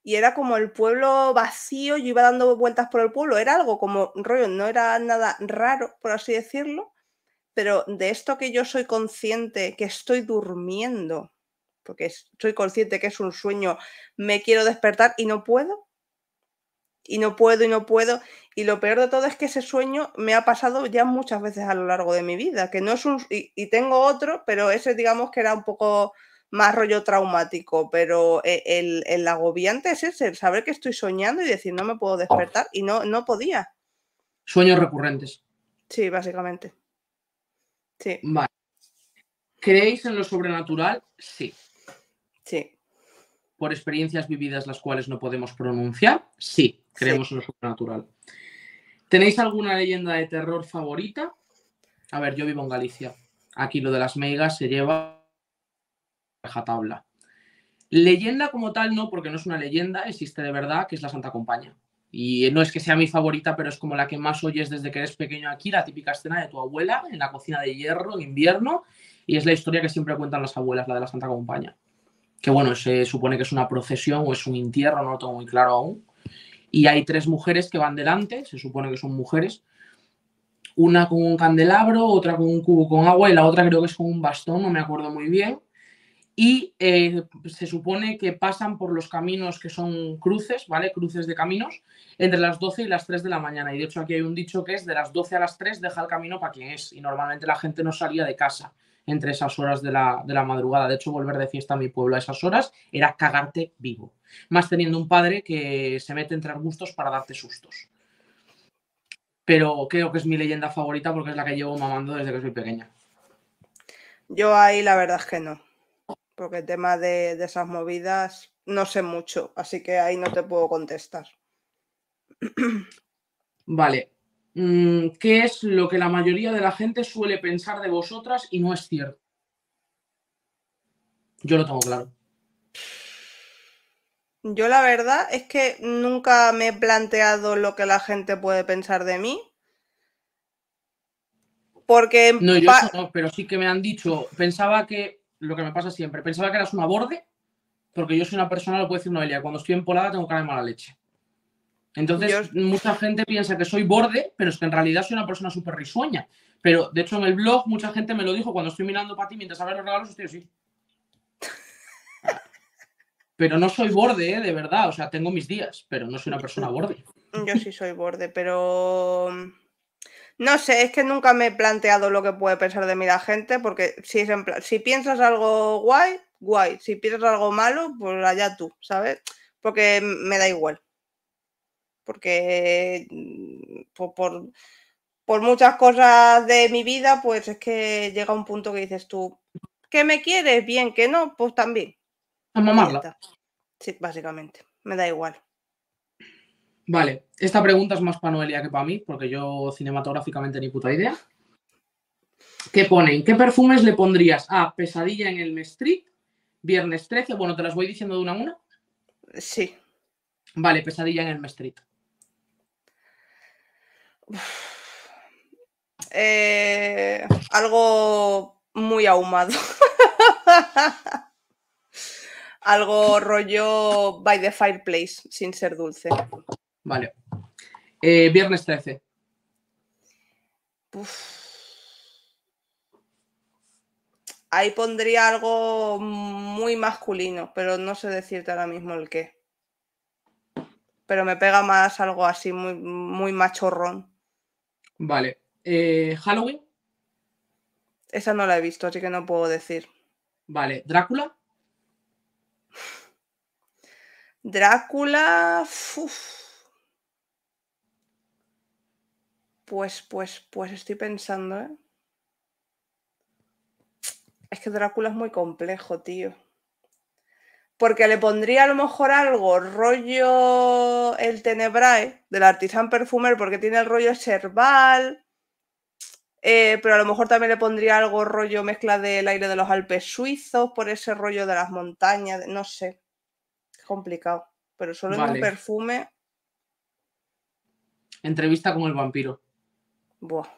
Y era como el pueblo vacío, yo iba dando vueltas por el pueblo, era algo como rollo, no era nada raro, por así decirlo, pero de esto que yo soy consciente, que estoy durmiendo, porque soy consciente que es un sueño, me quiero despertar y no puedo, y no puedo y no puedo. Y lo peor de todo es que ese sueño me ha pasado ya muchas veces a lo largo de mi vida, que no es y tengo otro, pero ese digamos que era un poco más rollo traumático, pero eh, el, el, agobiante es ese, el saber que estoy soñando y decir no me puedo despertar y no, no podía. Sueños recurrentes. Sí, básicamente. Sí. Vale. ¿Creéis en lo sobrenatural? Sí. Sí. ¿Por experiencias vividas las cuales no podemos pronunciar? Sí, creemos en lo sobrenatural. ¿Tenéis alguna leyenda de terror favorita? A ver, yo vivo en Galicia. Aquí lo de las meigas se lleva tabla. Leyenda como tal no, porque no es una leyenda, existe de verdad, que es la Santa Compaña. Y no es que sea mi favorita, pero es como la que más oyes desde que eres pequeño aquí, la típica escena de tu abuela en la cocina de hierro en invierno, y es la historia que siempre cuentan las abuelas, la de la Santa Compaña. Que bueno, se supone que es una procesión o es un entierro, no lo tengo muy claro aún. Y hay tres mujeres que van delante, se supone que son mujeres, una con un candelabro, otra con un cubo con agua y la otra creo que es con un bastón, no me acuerdo muy bien y eh, se supone que pasan por los caminos que son cruces, ¿vale? Cruces de caminos, entre las 12 y las 3 de la mañana. Y de hecho aquí hay un dicho que es de las 12 a las 3 deja el camino para quien es. Y normalmente la gente no salía de casa entre esas horas de la, de la madrugada. De hecho, volver de fiesta a mi pueblo a esas horas era cagarte vivo. Más teniendo un padre que se mete entre arbustos para darte sustos. Pero creo que es mi leyenda favorita porque es la que llevo mamando desde que soy pequeña. Yo ahí la verdad es que no porque el tema de, esas movidas no sé mucho, así que ahí no te puedo contestar. Vale. Mm, ¿Qué es lo que la mayoría de la gente suele pensar de vosotras y no es cierto? Yo lo tengo claro. Yo la verdad es que nunca me he planteado lo que la gente puede pensar de mí. Porque... No, yo no, pero sí que me han dicho, pensaba que lo que me pasa siempre. Pensaba que eras una borde, porque yo soy una persona, lo puede decir Noelia, cuando estoy empolada tengo cara de mala leche. Entonces, mucha gente piensa que soy borde, pero es que en realidad soy una persona súper risueña. Pero, de hecho, en el blog mucha gente me lo dijo cuando estoy mirando para ti mientras abres los regalos, estoy Pero no soy borde, ¿eh? de verdad. O sea, tengo mis días, pero no soy una persona borde. Yo sí soy borde, pero no sé, es que nunca me he planteado lo que puede pensar de mí la gente, porque si, si piensas algo guay, guay. Si piensas algo malo, pues allá tú, ¿sabes? Porque me da igual. Porque mm, por, muchas cosas de mi vida, pues es que llega un punto que dices tú, ¿que me quieres? Bien, que no, pues también. A Sí, básicamente. Me da igual. Vale, esta pregunta es más para Noelia que para mí, porque yo cinematográficamente ni puta idea. ¿Qué ponen? ¿Qué perfumes le pondrías a ah, Pesadilla en el Street, Viernes 13? Bueno, te las voy diciendo de una a una. Sí. Vale, Pesadilla en el Street. Eh, algo muy ahumado. algo rollo by the fireplace, sin ser dulce. Vale. Eh, viernes 13. Ahí pondría algo muy masculino, pero no sé decirte ahora mismo el qué. Pero me pega más algo así, muy, machorrón. Vale. Eh, ¿Halloween? Esa no la he visto, así que no puedo decir. Vale. ¿Drácula? Drácula. Pues, pues, pues estoy pensando, ¿eh? Es que Drácula es muy complejo, tío. Porque le pondría a lo mejor algo, rollo el Tenebrae del Artisan Perfumer, porque tiene el rollo Cerval. Eh, pero a lo mejor también le pondría algo rollo mezcla del aire de los Alpes suizos, por ese rollo de las montañas, no sé. Es complicado. Pero solo en un perfume. Entrevista con el vampiro. Buah.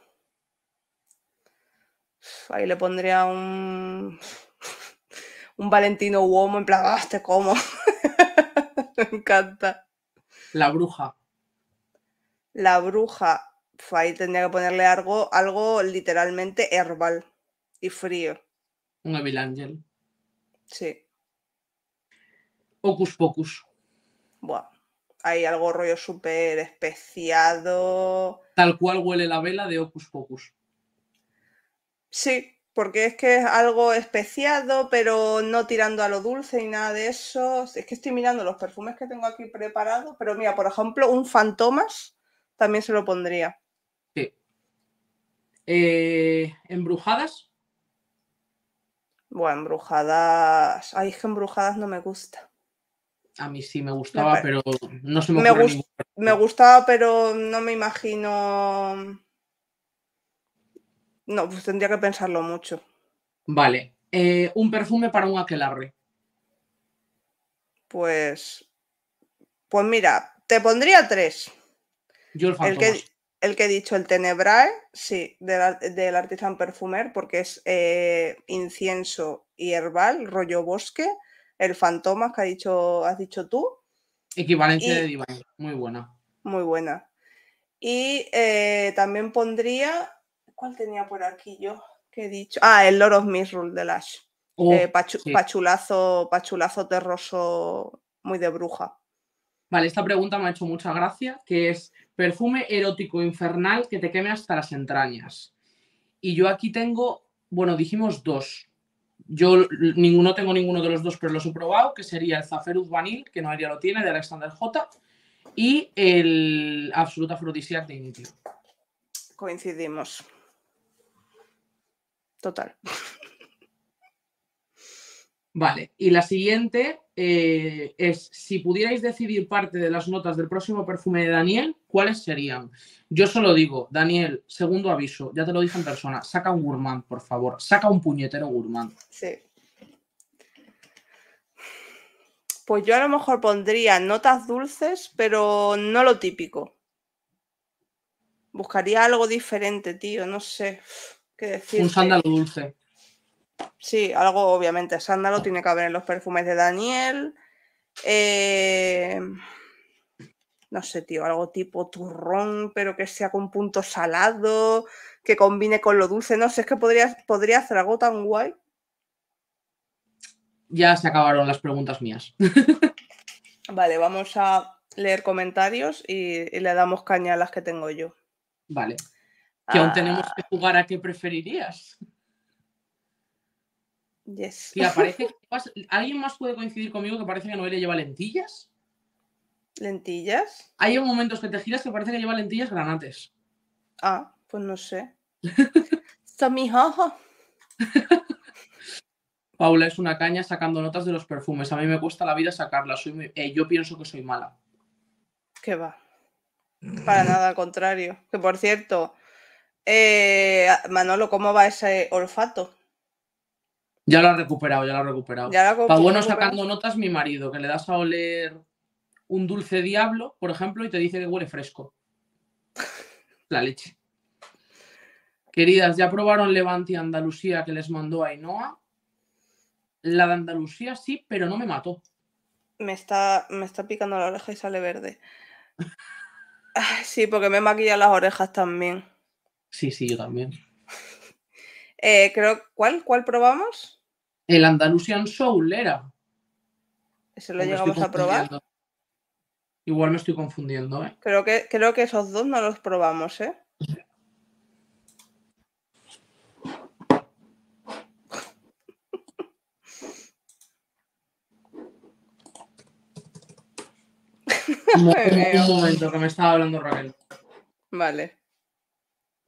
Ahí le pondría un. Un Valentino Uomo en plan, ah, este como! Me encanta. La bruja. La bruja. ahí tendría que ponerle algo, algo literalmente herbal y frío. Un Evil Angel. Sí. Hocus Pocus. Buah hay algo rollo súper especiado. Tal cual huele la vela de Opus Pocus. Sí, porque es que es algo especiado, pero no tirando a lo dulce y nada de eso. Es que estoy mirando los perfumes que tengo aquí preparados, pero mira, por ejemplo, un Fantomas también se lo pondría. Sí. Eh, ¿Embrujadas? Bueno, embrujadas. Ay, es que embrujadas no me gusta a mí sí me gustaba, pero no se me me, me gustaba, pero no me imagino. No, pues tendría que pensarlo mucho. Vale. Eh, un perfume para un aquelarre. Pues. Pues mira, te pondría tres. Yo el, el que, el que he dicho, el Tenebrae, sí, del, del Artisan Perfumer, porque es eh, incienso y herbal, rollo bosque el Fantomas que ha dicho, has dicho tú. equivalente de Divine, muy buena. Muy buena. Y eh, también pondría, ¿cuál tenía por aquí yo? Que he dicho. Ah, el Lord of Misrule de Lash. Eh, pachulazo, pachulazo terroso, muy de bruja. Vale, esta pregunta me ha hecho mucha gracia, que es perfume erótico infernal que te queme hasta las entrañas. Y yo aquí tengo, bueno, dijimos dos, yo ninguno tengo ninguno de los dos, pero los he probado, que sería el Zaferuz Vanil, que no lo tiene, de Alexander J, y el Absoluta Afrodisiac de Initio. Coincidimos. Total. Vale, y la siguiente eh, es, si pudierais decidir parte de las notas del próximo perfume de Daniel, ¿cuáles serían? Yo solo digo, Daniel, segundo aviso, ya te lo dije en persona, saca un gourmand, por favor, saca un puñetero gourmand. Sí. Pues yo a lo mejor pondría notas dulces, pero no lo típico. Buscaría algo diferente, tío, no sé qué decir. Un sándalo dulce. Sí, algo obviamente sándalo tiene que haber en los perfumes de Daniel. Em, no sé, tío, algo tipo turrón, pero que sea con punto salado, que combine con lo dulce. No sé, es que podría, podría hacer algo tan guay. Ya se acabaron las preguntas mías. vale, vamos a leer comentarios y, le damos caña a las que tengo yo. Vale. Ah. Que aún tenemos que jugar a qué preferirías. ¿Alguien más puede coincidir conmigo que parece que Noelia lleva lentillas? ¿Lentillas? Hay momentos que te giras que parece que lleva lentillas granates. Ah, pues no sé. son ojos Paula es una caña sacando notas de los perfumes. A mí me cuesta la vida sacarlas. Eh, yo pienso que soy mala. ¡Qué va. Para mm. nada, al contrario. Que por cierto, eh, Manolo, ¿cómo va ese olfato? Ya lo ha recuperado, ya lo ha recuperado. Para bueno sacando notas mi marido, que le das a oler un dulce diablo, por ejemplo, y te dice que huele fresco. La leche. Queridas, ya probaron Levante y Andalucía que les mandó Ainoa. La de Andalucía sí, pero no me mató. Me está, me está picando la oreja y sale verde. sí, porque me maquilla las orejas también. Sí, sí, yo también. Eh, creo, ¿cuál, ¿Cuál probamos? El Andalusian Soul era. ¿Ese lo llegamos a probar? Igual me estoy confundiendo, ¿eh? Creo que, creo que esos dos no los probamos, ¿eh? un momento, que me estaba hablando Raquel. Vale.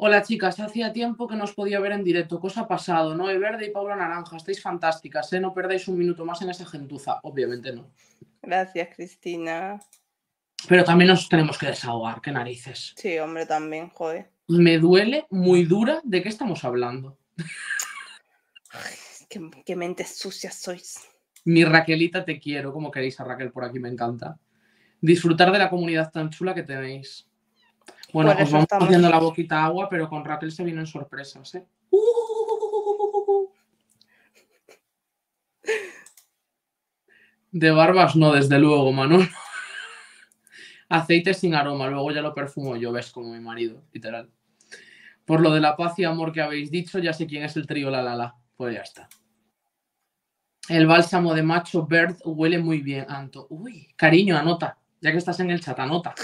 Hola chicas, hacía tiempo que no os podía ver en directo, cosa pasado, ¿no? verde y Paula Naranja, estáis fantásticas, ¿eh? No perdáis un minuto más en esa gentuza, obviamente no. Gracias, Cristina. Pero también nos tenemos que desahogar, qué narices. Sí, hombre, también, joder. Me duele muy dura de qué estamos hablando. qué, qué mentes sucias sois. Mi Raquelita, te quiero, como queréis a Raquel por aquí, me encanta. Disfrutar de la comunidad tan chula que tenéis. Bueno, pues vamos haciendo la boquita agua, pero con Raquel se vienen sorpresas, ¿eh? De barbas no, desde luego, Manuel. Aceite sin aroma, luego ya lo perfumo yo, ves, como mi marido, literal. Por lo de la paz y amor que habéis dicho, ya sé quién es el trío La La La. Pues ya está. El bálsamo de macho Bert, huele muy bien, Anto. Uy, cariño, anota. Ya que estás en el chat, anota.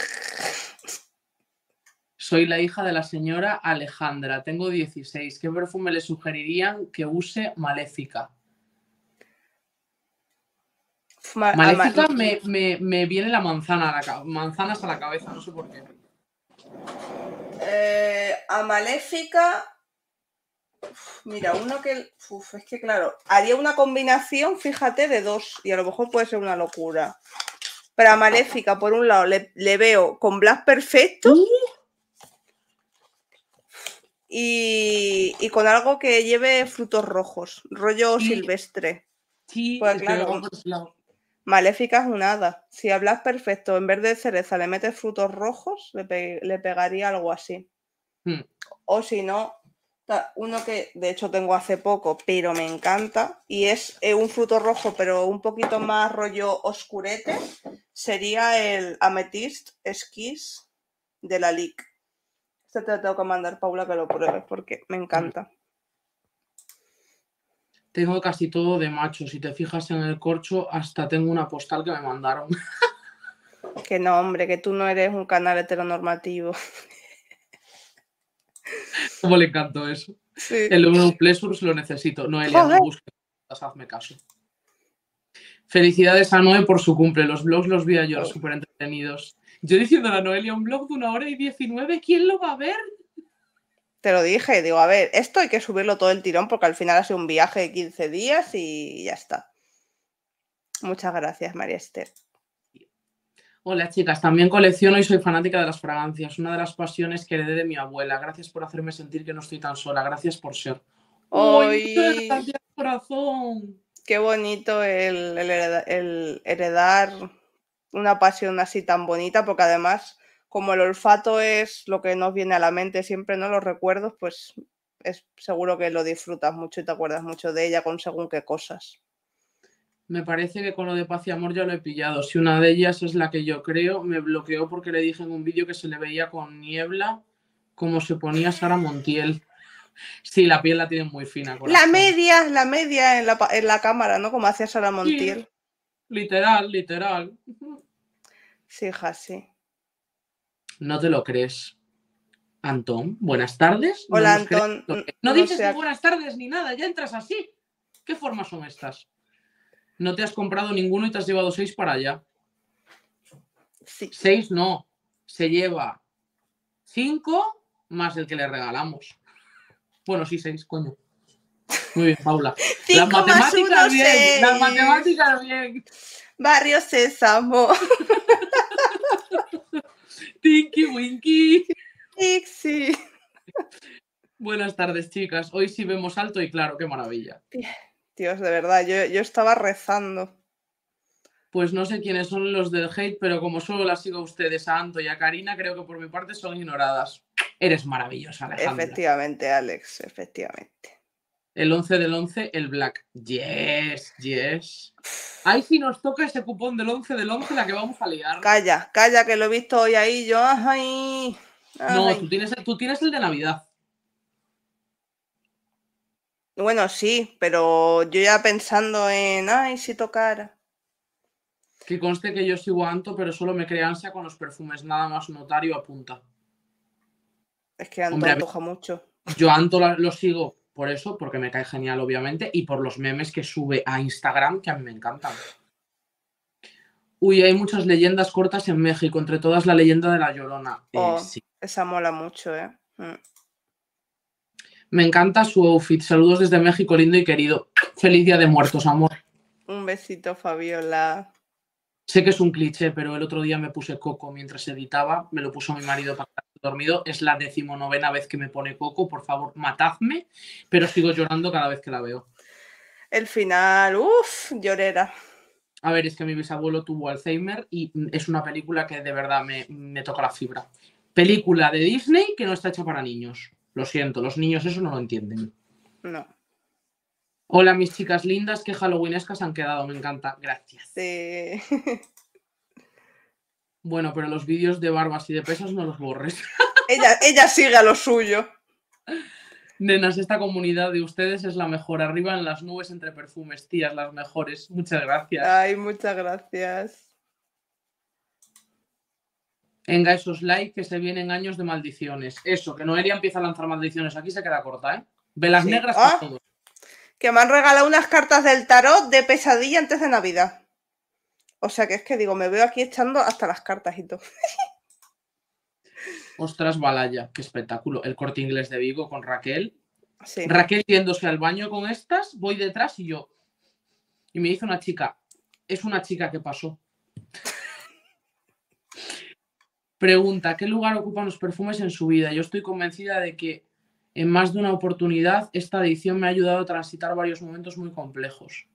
Soy la hija de la señora Alejandra, tengo 16. ¿Qué perfume le sugerirían que use Maléfica? Maléfica me, viene la manzana a la manzanas a la cabeza, no sé por qué. Eh, a Maléfica, mira, uno que. es que claro, haría una combinación, fíjate, de dos, y a lo mejor puede ser una locura. Pero a Maléfica, por un lado, le, veo con Blas Perfecto. ¡Uh! y, con algo que lleve frutos rojos, rollo silvestre. Sí, pues Maléfica es Si hablas perfecto, en vez de cereza le metes frutos rojos, le, pegaría algo así. Hmm. O si no, uno que de hecho tengo hace poco, pero me encanta, y es eh, un fruto rojo, pero un poquito más rollo oscurete, sería el Amethyst Esquís de la LIC te tengo que mandar, Paula, que lo pruebes, porque me encanta. Tengo casi todo de macho. Si te fijas en el corcho, hasta tengo una postal que me mandaron. Que no, hombre, que tú no eres un canal heteronormativo. ¿Cómo le encantó eso. El Urban lo necesito. Noelia, no busques. Hazme caso. Felicidades a Noé por su cumple. Los blogs los vi ayer, súper entretenidos. Yo diciendo a Noelia un blog de una hora y diecinueve. ¿quién lo va a ver? Te lo dije, digo, a ver, esto hay que subirlo todo el tirón porque al final hace un viaje de 15 días y ya está. Muchas gracias, María Esther. Hola chicas, también colecciono y soy fanática de las fragancias, una de las pasiones que heredé de mi abuela. Gracias por hacerme sentir que no estoy tan sola, gracias por ser. Qué bonito el heredar una pasión así tan bonita, porque además, como el olfato es lo que nos viene a la mente siempre, ¿no? Los recuerdos, pues es seguro que lo disfrutas mucho y te acuerdas mucho de ella con según qué cosas. Me parece que con lo de paz y amor ya lo he pillado. Si una de ellas es la que yo creo, me bloqueó porque le dije en un vídeo que se le veía con niebla como se ponía Sara Montiel. Sí, la piel la tiene muy fina. La media, la media en la, en la cámara, ¿no? Como hacía Sara Montiel. literal, literal. Sí, hija, No te lo crees. Antón, buenas tardes. Hola, mm, no Antón. No, dices buenas tardes ni nada, ya entras así. ¿Qué formas son estas? No te has comprado ninguno y te has llevado seis para allá. Sí. Seis no. Se lleva cinco más el que le regalamos. Bueno, sí, seis, coño. Muy bien, Paula. las matemáticas bien. Las matemáticas bien. Barrio Sésamo. Tinky Winky. Tixi, Buenas tardes, chicas. Hoy sí vemos alto y claro, qué maravilla. Dios, de verdad, yo, yo estaba rezando. Pues no sé quiénes son los del hate, pero como solo las sigo a ustedes, a Anto y a Karina, creo que por mi parte son ignoradas. Eres maravillosa, Alejandra. Efectivamente, Alex, efectivamente. El 11 del 11, el Black. Yes, yes. Ay, si nos toca ese cupón del 11 del 11, la que vamos a liar. Calla, calla, que lo he visto hoy ahí yo. Ay, No, tú tienes, tú tienes el de Navidad. Bueno, sí, pero yo ya pensando en, ay, si tocara. Que conste que yo sigo Anto, pero solo me crea ansia con los perfumes, nada más notario apunta. Es que Anto antoja mucho. Yo Anto lo sigo, por eso, porque me cae genial, obviamente, y por los memes que sube a Instagram, que a mí me encantan. Uy, hay muchas leyendas cortas en México, entre todas la leyenda de la Llorona. Oh, eh, Esa mola mucho, ¿eh? Mm. Me encanta su outfit. Saludos desde México, lindo y querido. Feliz Día de Muertos, amor. Un besito, Fabiola. Sé que es un cliché, pero el otro día me puse coco mientras editaba. Me lo puso mi marido para dormido. Es la decimonovena vez que me pone Coco, por favor, matadme, pero sigo llorando cada vez que la veo. El final, uff, llorera. A ver, es que mi bisabuelo tuvo Alzheimer y es una película que de verdad me, toca la fibra. Película de Disney que no está hecha para niños. Lo siento, los niños eso no lo entienden. No. Hola, mis chicas lindas, que halloweenescas han quedado, me encanta. Gracias. Sí. Bueno, pero los vídeos de barbas y de pesas no los borres. Ella, ella sigue a lo suyo. Nenas, esta comunidad de ustedes es la mejor. Arriba en las nubes entre perfumes, tías, las mejores. Muchas gracias. Ay, muchas gracias. Venga, esos likes que se vienen años de maldiciones. Eso, que Noelia empieza a lanzar maldiciones. Aquí se queda corta, ¿eh? Velas negras ah, para Que me han regalado unas cartas del tarot de pesadilla antes de Navidad. O sea que es que digo, me veo aquí echando hasta las cartas y todo. Ostras, Balaya, qué espectáculo. El corte inglés de Vigo con Raquel. Raquel yéndose al baño con estas, voy detrás y yo. Y me dice una chica, es una chica que pasó. Pregunta, ¿qué lugar ocupan los perfumes en su vida? Yo estoy convencida de que en más de una oportunidad esta edición me ha ayudado a transitar varios momentos muy complejos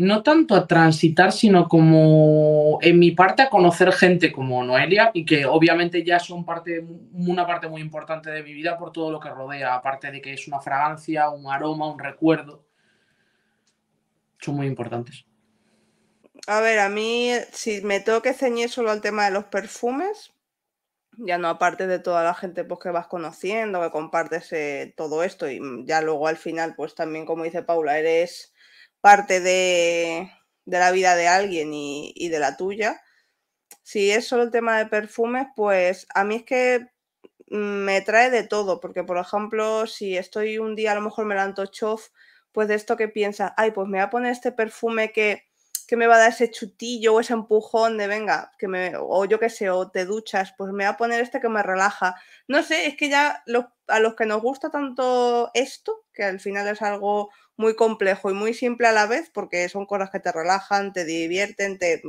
no tanto a transitar, sino como en mi parte a conocer gente como Noelia y que obviamente ya son parte, una parte muy importante de mi vida por todo lo que rodea, aparte de que es una fragancia, un aroma, un recuerdo. Son muy importantes. A ver, a mí, si me tengo que ceñir solo al tema de los perfumes, ya no aparte de toda la gente pues, que vas conociendo, que compartes eh, todo esto y ya luego al final, pues también como dice Paula, eres parte de, la vida de alguien y, de la tuya. Si es solo el tema de perfumes, pues a mí es que me trae de todo, porque por ejemplo, si estoy un día, a lo mejor me la antocho, pues de esto que piensas, ay, pues me voy a poner este perfume que que me va a dar ese chutillo o ese empujón de venga, que me, o yo qué sé, o te duchas, pues me va a poner este que me relaja. No sé, es que ya a los que nos gusta tanto esto, que al final es algo muy complejo y muy simple a la vez, porque son cosas que te relajan, te divierten, te...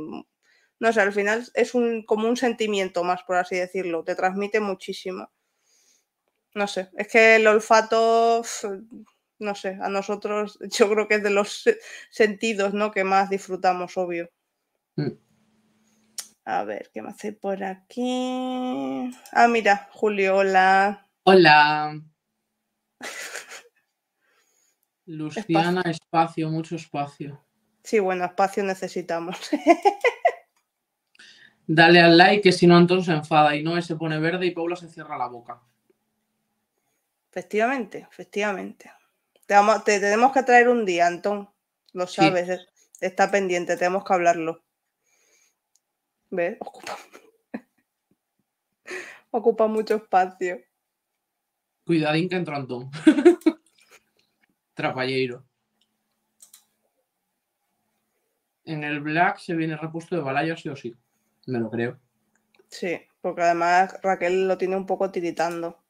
No sé, al final es un, como un sentimiento más, por así decirlo, te transmite muchísimo. No sé, es que el olfato no sé, a nosotros yo creo que es de los sentidos ¿no? que más disfrutamos, obvio. Mm. A ver, ¿qué me hace por aquí? Ah, mira, Julio, hola. Hola. Luciana, espacio. mucho espacio. Sí, bueno, espacio necesitamos. Dale al like, que si no, entonces se enfada y no se pone verde y Paula se cierra la boca. Efectivamente, efectivamente. Te, tenemos que traer un día, Antón. Lo sabes, eh, está pendiente, tenemos que hablarlo. ¿Ves? Ocupa, Ocupa mucho espacio. Cuidadín que entró Antón. Trapalleiro. En el Black se viene repuesto de balayos, sí o sí. Me lo creo. Sí, porque además Raquel lo tiene un poco tiritando.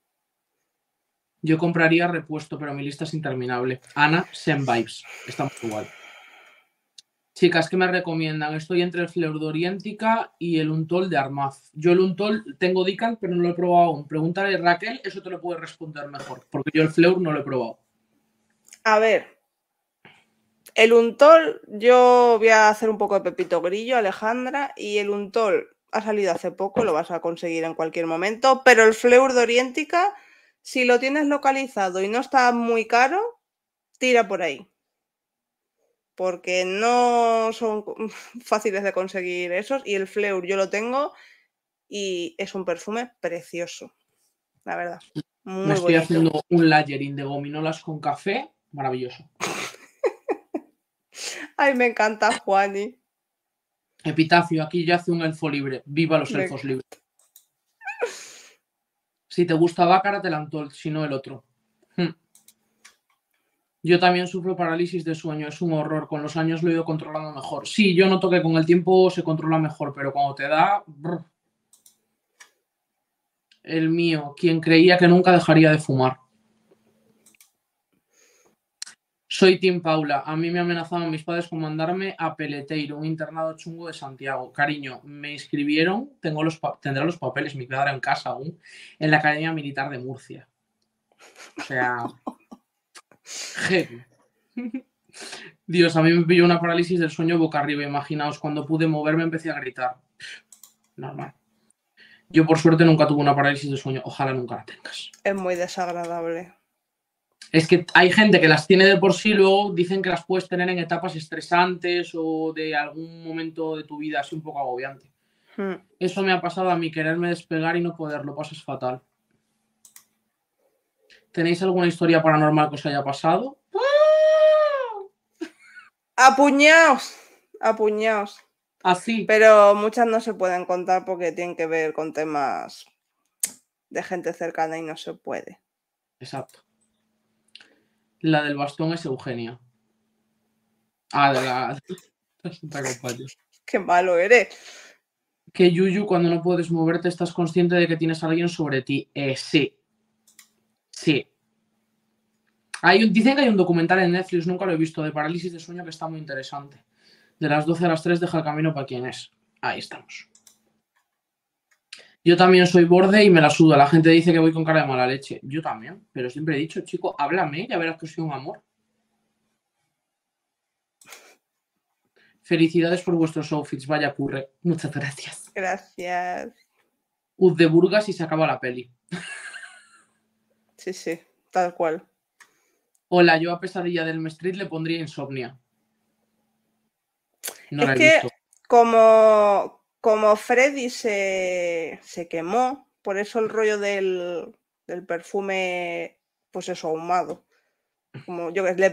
Yo compraría repuesto, pero mi lista es interminable. Ana, Send Vibes. Estamos igual. Chicas, ¿qué me recomiendan? Estoy entre el Fleur de Oriéntica y el Untol de Armaz. Yo el Untol tengo Dican, pero no lo he probado aún. Pregúntale a Raquel, eso te lo puede responder mejor, porque yo el Fleur no lo he probado. A ver, el Untol, yo voy a hacer un poco de Pepito Grillo, Alejandra, y el Untol ha salido hace poco, lo vas a conseguir en cualquier momento, pero el Fleur de Oriéntica si lo tienes localizado y no está muy caro, tira por ahí. Porque no son fáciles de conseguir esos. Y el Fleur yo lo tengo y es un perfume precioso. La verdad. Me estoy haciendo un layering de gominolas con café. Maravilloso. Ay, me encanta, Juani. Epitafio, aquí ya hace un elfo libre. Viva los elfos libres. Si te gusta Bácara, te la si no el otro. Hmm. Yo también sufro parálisis de sueño, es un horror. Con los años lo he ido controlando mejor. Sí, yo noto que con el tiempo se controla mejor, pero cuando te da. El mío, quien creía que nunca dejaría de fumar. Soy Tim Paula. A mí me amenazaban mis padres con mandarme a Peleteiro, un internado chungo de Santiago. Cariño, me inscribieron, tengo los tendré los papeles, mi quedará en casa aún, en la Academia Militar de Murcia. O sea, Dios, a mí me pilló una parálisis del sueño boca arriba. Imaginaos, cuando pude moverme empecé a gritar. Normal. Yo por suerte nunca tuve una parálisis del sueño. Ojalá nunca la tengas. Es muy desagradable es que hay gente que las tiene de por sí, luego dicen que las puedes tener en etapas estresantes o de algún momento de tu vida así un poco agobiante. Hmm. Eso me ha pasado a mí, quererme despegar y no poderlo, es fatal. ¿Tenéis alguna historia paranormal que os haya pasado? ¡Ah! Apuñaos, apuñaos. Así. Ah, Pero muchas no se pueden contar porque tienen que ver con temas de gente cercana y no se puede. Exacto. La del bastón es Eugenia. Ah, de la, Qué malo eres. Que Yuyu, cuando no puedes moverte, estás consciente de que tienes a alguien sobre ti. Eh, sí. Sí. Hay un, dicen que hay un documental en Netflix, nunca lo he visto, de parálisis de sueño que está muy interesante. De las 12 a las 3 deja el camino para quien es. Ahí estamos. Yo también soy borde y me la sudo. La gente dice que voy con cara de mala leche. Yo también, pero siempre he dicho, chico, háblame, y ya verás que soy un amor. Felicidades por vuestros outfits, vaya curre. Muchas gracias. Gracias. Uz de Burgas y se acaba la peli. Sí, sí, tal cual. Hola, yo a pesadilla del Street le pondría insomnia. No es la he visto. como como Freddy se, quemó, por eso el rollo del, perfume, pues eso, ahumado. Como yo le,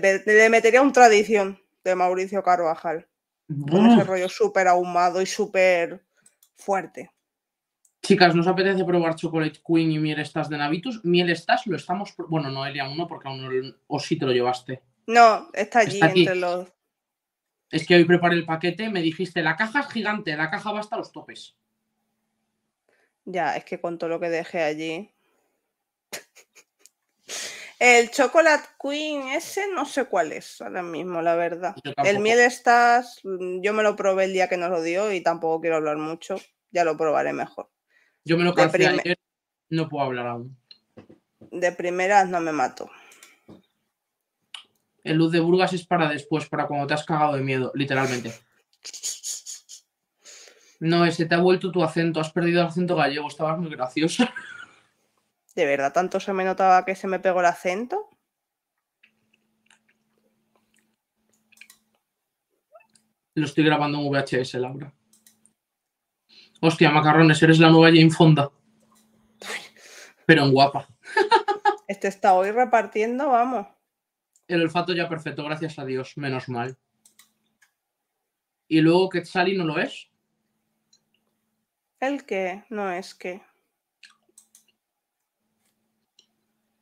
metería un tradición de Mauricio Carvajal. Con ese rollo súper ahumado y súper fuerte. Chicas, ¿nos apetece probar Chocolate Queen y miel estás de Navitus? Miel estás, lo estamos. Bueno, no, Elia, uno, porque aún no, o sí te lo llevaste. No, está allí, entre los. Es que hoy preparé el paquete, me dijiste, la caja es gigante, la caja va hasta los topes. Ya, es que con todo lo que dejé allí. el Chocolate Queen ese no sé cuál es ahora mismo, la verdad. El miel estás, mm, yo me lo probé el día que nos lo dio y tampoco quiero hablar mucho, ya lo probaré mejor. Yo me lo cancelé no puedo hablar aún. De primeras no me mato el Luz de Burgas es para después, para cuando te has cagado de miedo, literalmente. No, ese te ha vuelto tu acento, has perdido el acento gallego, estabas muy graciosa. ¿De verdad tanto se me notaba que se me pegó el acento? Lo estoy grabando en VHS, Laura. Hostia, macarrones, eres la nueva Jane Fonda. Pero en guapa. Este está hoy repartiendo, vamos el olfato ya perfecto, gracias a Dios, menos mal. Y luego que Quetzali no lo es. ¿El qué? No es que.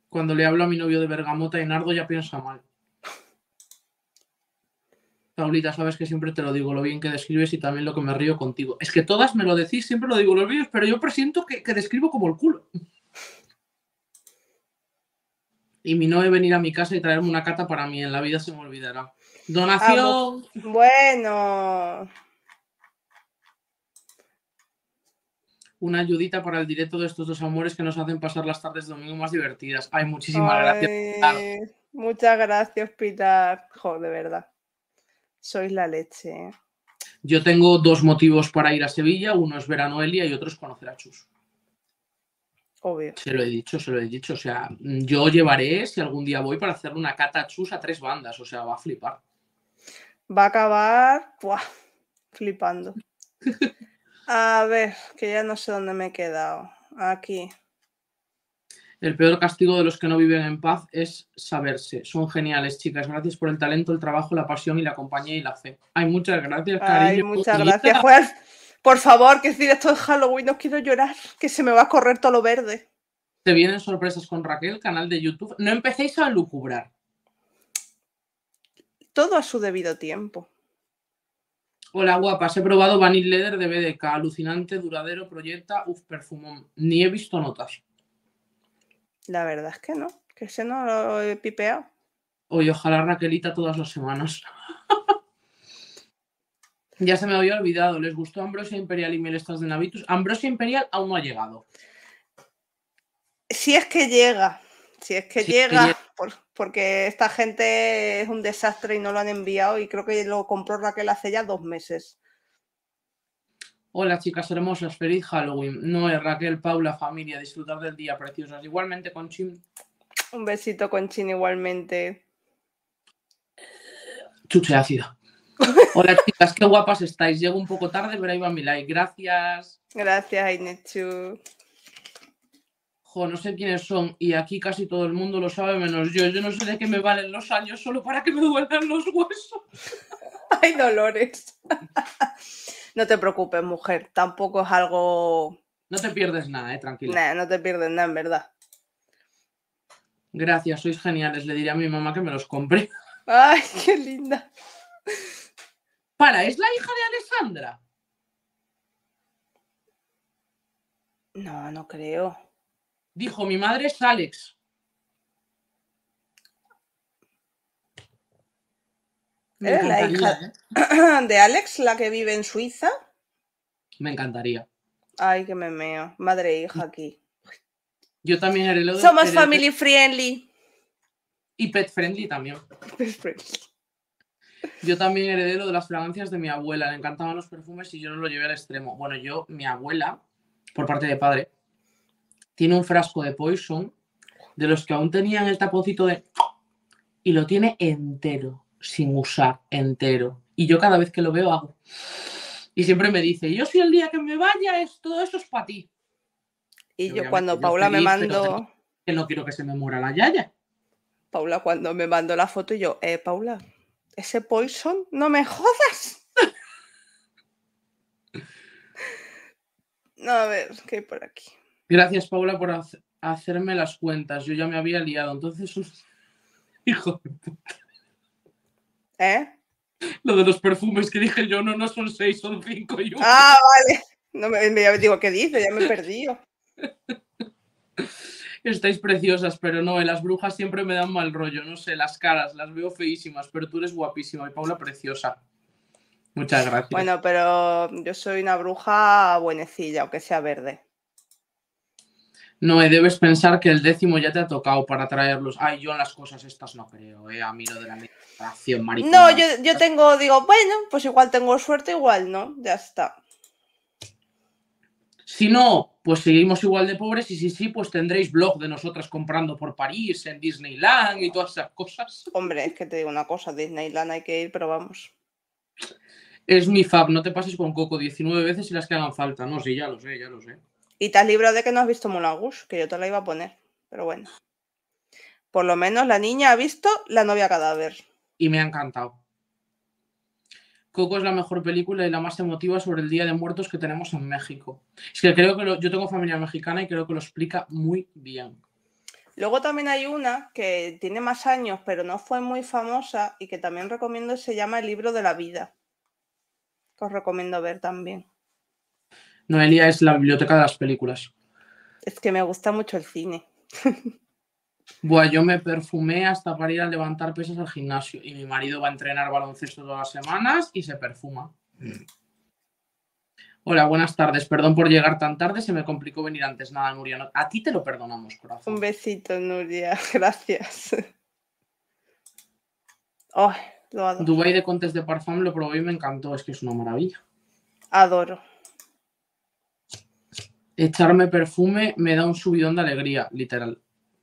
Cuando le hablo a mi novio de Bergamota y Nardo ya piensa mal. Paulita, sabes que siempre te lo digo, lo bien que describes y también lo que me río contigo. Es que todas me lo decís, siempre lo digo, los vídeos, pero yo presiento que, que describo como el culo y mi novia venir a mi casa y traerme una carta para mí. En la vida se me olvidará. Donación. bueno. Una ayudita para el directo de estos dos amores que nos hacen pasar las tardes de domingo más divertidas. Ay, muchísimas gracias. Muchas gracias, pita. Jo, de verdad. Sois la leche. ¿eh? Yo tengo dos motivos para ir a Sevilla. Uno es ver a Noelia y otro es conocer a Chus. Obvio. Se lo he dicho, se lo he dicho. O sea, mm, yo llevaré, si algún día voy, para hacer una cata chus a tres bandas. O sea, va a flipar. Va a acabar flipando. A ver, que ya no sé dónde me he quedado. Aquí. El peor castigo de los que no viven en paz es saberse. Son geniales, chicas. Gracias por el talento, el trabajo, la pasión y la compañía y la fe. Hay muchas gracias, cariño. muchas gracias. pues. Por favor, que es directo de Halloween, no quiero llorar, que se me va a correr todo lo verde. Te vienen sorpresas con Raquel, canal de YouTube. No empecéis a lucubrar. Todo a su debido tiempo. Hola guapas, he probado Vanille Leather de BDK, alucinante, duradero, proyecta, uff, perfumón. Ni he visto notas. La verdad es que no, que se no lo he pipeado. Oye, ojalá Raquelita todas las semanas. Ya se me había olvidado, les gustó Ambrosia Imperial y Melestas de Navitus. Ambrosia Imperial aún no ha llegado. Si es que llega, si es que llega, porque esta gente es un desastre y no lo han enviado y creo que lo compró Raquel hace ya dos meses. Hola chicas hermosas, feliz Halloween. No es Raquel, Paula, familia, disfrutar del día, preciosas. Igualmente con Chin. Un besito con Chin igualmente. Chuche ácida. Hola chicas, qué guapas estáis. Llego un poco tarde, pero ahí va mi like. Gracias. Gracias, Inechu. Jo, no sé quiénes son y aquí casi todo el mundo lo sabe menos yo. Yo no sé de qué me valen los años solo para que me duelan los huesos. hay dolores. No te preocupes, mujer. Tampoco es algo... No te pierdes nada, eh, tranquila. no te pierdes nada, en verdad. Gracias, sois geniales. Le diré a mi mamá que me los compre. Ay, qué linda. Para, ¿es la hija de Alessandra? No, no creo. Dijo, mi madre es Alex. la hija ¿eh? de Alex, la que vive en Suiza? Me encantaría. Ay, que me meo. Madre e hija aquí. Yo también haré lo de... Somos family friendly. Y pet friendly también. Pet friendly. Yo también heredero de las fragancias de mi abuela. Le encantaban los perfumes y yo no lo llevé al extremo. Bueno, yo, mi abuela, por parte de padre, tiene un frasco de Poison de los que aún tenían el tapocito de... Y lo tiene entero, sin usar, entero. Y yo cada vez que lo veo hago... Y siempre me dice, yo si el día que me vaya, es, todo eso es para ti. Y yo cuando Paula me mando... Que no quiero que se me muera la yaya. Paula, cuando me mandó la foto, yo, eh, Paula, ese Poison, no me jodas. a ver, ¿qué hay por aquí? Gracias, Paula, por hacerme las cuentas. Yo ya me había liado. Entonces, hijo de puta. ¿Eh? Lo de los perfumes que dije yo, no, no son seis, son cinco y Ah, vale. No me, me digo qué dice, ya me he perdido. estáis preciosas, pero no, eh, las brujas siempre me dan mal rollo, no sé, las caras, las veo feísimas, pero tú eres guapísima y Paula preciosa. Muchas gracias. Bueno, pero yo soy una bruja buenecilla, aunque sea verde. No, debes pensar que el décimo ya te ha tocado para traerlos. Ay, yo en las cosas estas no creo, eh, a mí de la meditación, maricona. No, yo, yo tengo, digo, bueno, pues igual tengo suerte, igual no, ya está. Si no, pues seguimos igual de pobres y si sí, pues tendréis blog de nosotras comprando por París, en Disneyland y todas esas cosas. Hombre, es que te digo una cosa, Disneyland hay que ir, pero vamos. Es mi fab, no te pases con Coco 19 veces y las que hagan falta, no, sí, ya lo sé, ya lo sé. Y te has librado de que no has visto Mulagush, que yo te la iba a poner, pero bueno. Por lo menos la niña ha visto la novia cadáver. Y me ha encantado. Coco es la mejor película y la más emotiva sobre el Día de Muertos que tenemos en México. Es que creo que yo tengo familia mexicana y creo que lo explica muy bien. Luego también hay una que tiene más años, pero no fue muy famosa y que también recomiendo, se llama El libro de la vida. os recomiendo ver también. Noelia es la biblioteca de las películas. Es que me gusta mucho el cine. Buah, yo me perfumé hasta para ir a levantar pesas al gimnasio y mi marido va a entrenar baloncesto todas las semanas y se perfuma. Mm. Hola, buenas tardes. Perdón por llegar tan tarde, se me complicó venir antes. Nada, Nuria, a ti te lo perdonamos, corazón. Un besito, Nuria, gracias. Oh, lo Dubai de Contes de Parfum lo probé y me encantó, es que es una maravilla. Adoro. Echarme perfume me da un subidón de alegría, literal.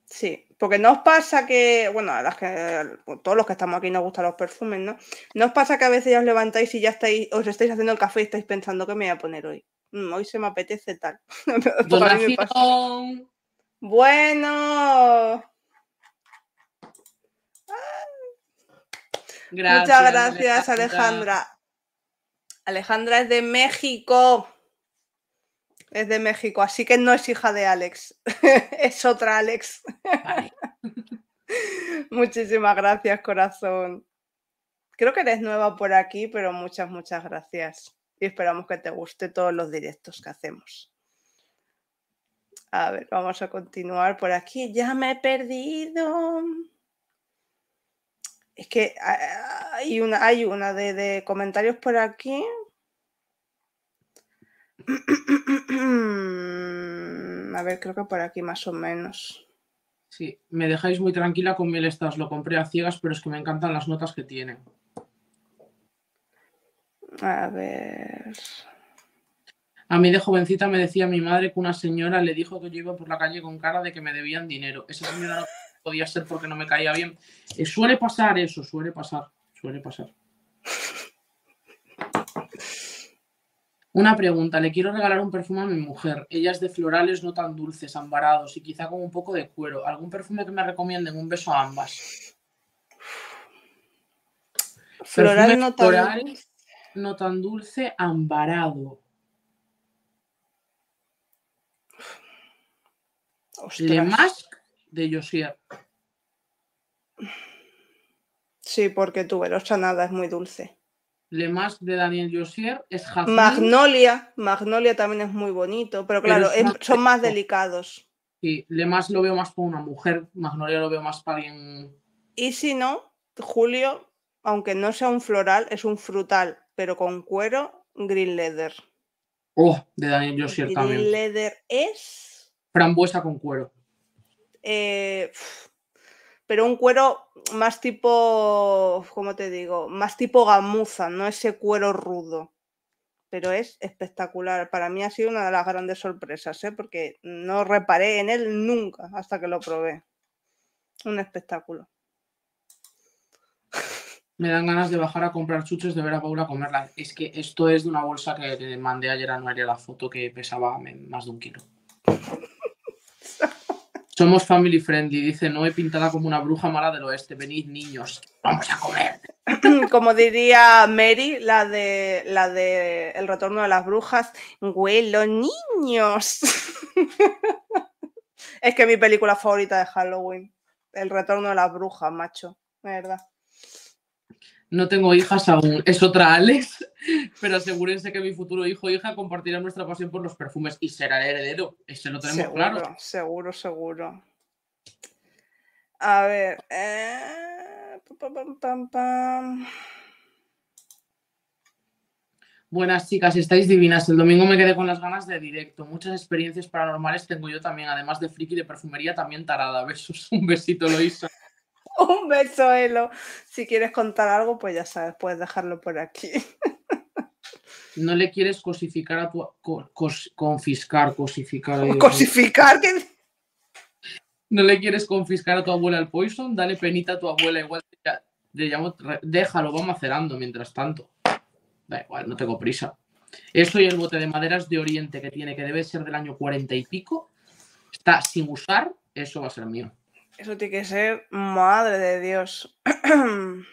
Sí, porque no os pasa que, bueno, a las que, todos los que estamos aquí nos gustan los perfumes, ¿no? No os pasa que a veces ya os levantáis y ya estáis, os estáis haciendo el café y estáis pensando qué me voy a poner hoy. Mm, hoy se me apetece tal. Bueno. Gracias, Muchas gracias, Alejandra. Alejandra es de México. Es de México, así que no es hija de Alex, es otra Alex. Muchísimas gracias, corazón. Creo que eres nueva por aquí, pero muchas, muchas gracias. Y esperamos que te guste todos los directos que hacemos. A ver, vamos a continuar por aquí. Ya me he perdido. Es que ah, ah, hay una, hay una de, de comentarios por aquí a ver, creo que por aquí más o menos. Sí, me dejáis muy tranquila con mi estás Lo compré a ciegas, pero es que me encantan las notas que tiene. A ver. A mí de jovencita me decía mi madre que una señora le dijo que yo iba por la calle con cara de que me debían dinero. Esa señora no podía ser porque no me caía bien. Eh, suele pasar eso, suele pasar, suele pasar. Una pregunta, le quiero regalar un perfume a mi mujer. Ella es de florales no tan dulces, ambarados y quizá con un poco de cuero. ¿Algún perfume que me recomienden? Un beso a ambas. Floral no tan floral, no tan dulce, ambarado. Le Mask de Josia. Sí, porque tu velocha nada es muy dulce. Le Mas de Daniel Josier es Magnolia, Magnolia también es muy bonito, pero claro, em, son más delicados. Sí, Le Mas lo veo más para una mujer, Magnolia lo veo más para alguien. Y si no, Julio, aunque no sea un floral, es un frutal, pero con cuero, green leather. Oh, de Daniel Josier también. Green leather es. Frambuesa con cuero. Eh, pero un cuero más tipo, ¿cómo te digo? Más tipo gamuza, no ese cuero rudo. Pero es espectacular. Para mí ha sido una de las grandes sorpresas, ¿eh? porque no reparé en él nunca hasta que lo probé. Un espectáculo. Me dan ganas de bajar a comprar chuches, de ver a Paula comerla. Es que esto es de una bolsa que le mandé ayer a María la foto que pesaba más de un kilo. Somos family friendly, dice No he pintada como una bruja mala del oeste. Venid, niños, vamos a comer. Como diría Mary, la de la de El retorno de las brujas, güey, niños. es que mi película favorita de Halloween, El retorno de las brujas, macho, de verdad. No tengo hijas aún, es otra Alex, pero asegúrense que mi futuro hijo o hija compartirá nuestra pasión por los perfumes y será el heredero. eso lo tenemos claro. Seguro, seguro. A ver. Eh, Buenas chicas, estáis divinas. El domingo me quedé con las ganas de directo. Muchas experiencias paranormales tengo yo también, además de friki de perfumería, también tarada. Besos, un besito, lo hizo Un beso, Elo. Si quieres contar algo, pues ya sabes, puedes dejarlo por aquí. No le quieres cosificar a tu. confiscar, cosificar. Eh, ¿Cosificar? No le quieres confiscar a tu abuela el poison, dale penita a tu abuela, igual te, déjalo, va macerando mientras tanto. Da igual, no tengo prisa. Eso y el bote de maderas de Oriente que tiene, que debe ser del año cuarenta y pico, está sin usar, eso va a ser mío. Eso tiene que ser madre de Dios.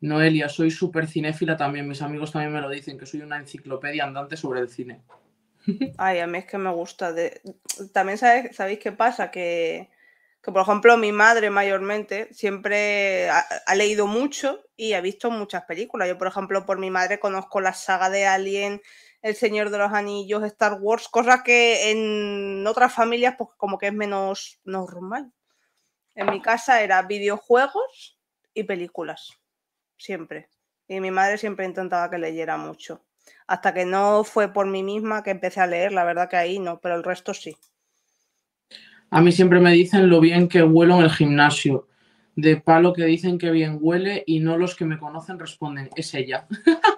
Noelia, soy súper cinéfila también. Mis amigos también me lo dicen, que soy una enciclopedia andante sobre el cine. Ay, a mí es que me gusta. De... También sabéis, qué pasa, que, por ejemplo mi madre mayormente siempre ha, leído mucho y ha visto muchas películas. Yo, por ejemplo, por mi madre conozco la saga de Alien, el Señor de los Anillos, Star Wars, cosas que en otras familias pues, como que es menos normal. En mi casa era videojuegos y películas, siempre. Y mi madre siempre intentaba que leyera mucho. Hasta que no fue por mí misma que empecé a leer, la verdad que ahí no, pero el resto sí. A mí siempre me dicen lo bien que huelo en el gimnasio. De palo que dicen que bien huele y no los que me conocen responden, es ella.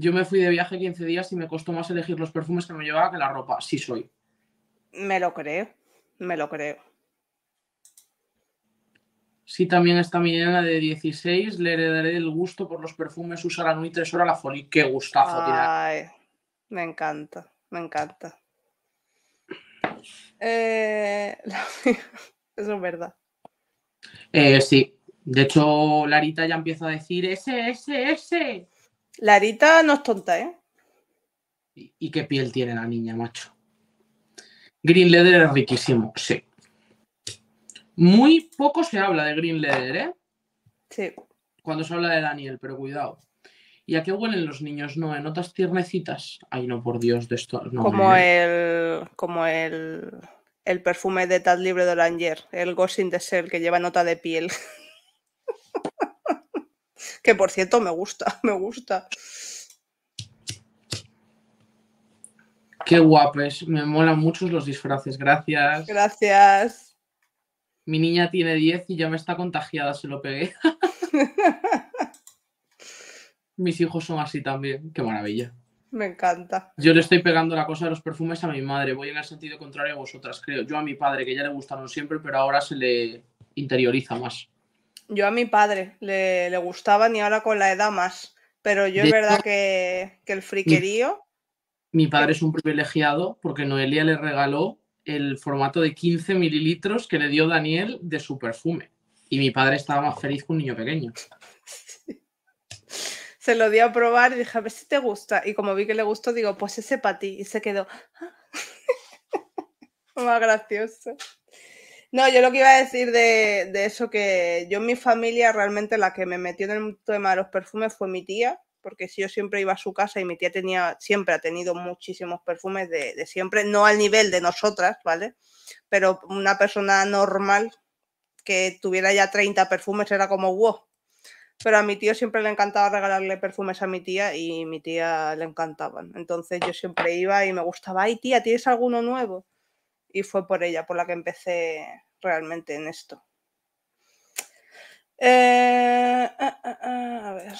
Yo me fui de viaje 15 días y me costó más elegir los perfumes que me llevaba que la ropa. Sí soy. Me lo creo, me lo creo. Sí, también está mi nena de 16. Le heredaré el gusto por los perfumes. Usará horas a la Folie. Qué gustazo Ay, Me encanta, me encanta. Eh, eso es verdad. Eh, sí. De hecho, Larita ya empieza a decir ese, ese, ese. Larita no es tonta, ¿eh? ¿Y, qué piel tiene la niña, macho? Green Leather es riquísimo, sí. Muy poco se habla de Green Leather, ¿eh? Sí. Cuando se habla de Daniel, pero cuidado. ¿Y a qué huelen los niños? No, en ¿eh? otras tiernecitas. Ay, no, por Dios, de esto. No, como el. Como el. El perfume de Tad Libre de Oranger, el Gosin de Ser, que lleva nota de piel. Que por cierto me gusta, me gusta. Qué guapes, me molan mucho los disfraces, gracias. Gracias. Mi niña tiene 10 y ya me está contagiada, se lo pegué. Mis hijos son así también, qué maravilla. Me encanta. Yo le estoy pegando la cosa de los perfumes a mi madre. Voy en el sentido contrario a vosotras, creo. Yo a mi padre, que ya le gustaron siempre, pero ahora se le interioriza más. Yo a mi padre le, gustaba ni ahora con la edad más. Pero yo es verdad que, el friquerío. Mi, padre es un privilegiado porque Noelia le regaló el formato de 15 mililitros que le dio Daniel de su perfume. Y mi padre estaba más feliz que un niño pequeño. Se lo di a probar y dije, a ver si te gusta. Y como vi que le gustó, digo, pues ese para ti. Y se quedó. Ah". Más gracioso. No, yo lo que iba a decir de, eso que yo en mi familia realmente la que me metió en el tema de los perfumes fue mi tía, porque si yo siempre iba a su casa y mi tía tenía, siempre ha tenido muchísimos perfumes de, de siempre, no al nivel de nosotras, ¿vale? Pero una persona normal que tuviera ya 30 perfumes era como wow. Pero a mi tío siempre le encantaba regalarle perfumes a mi tía y mi tía le encantaban. Entonces yo siempre iba y me gustaba, ay tía, ¿tienes alguno nuevo? y fue por ella por la que empecé realmente en esto. Eh, ah, ah, ah, a ver.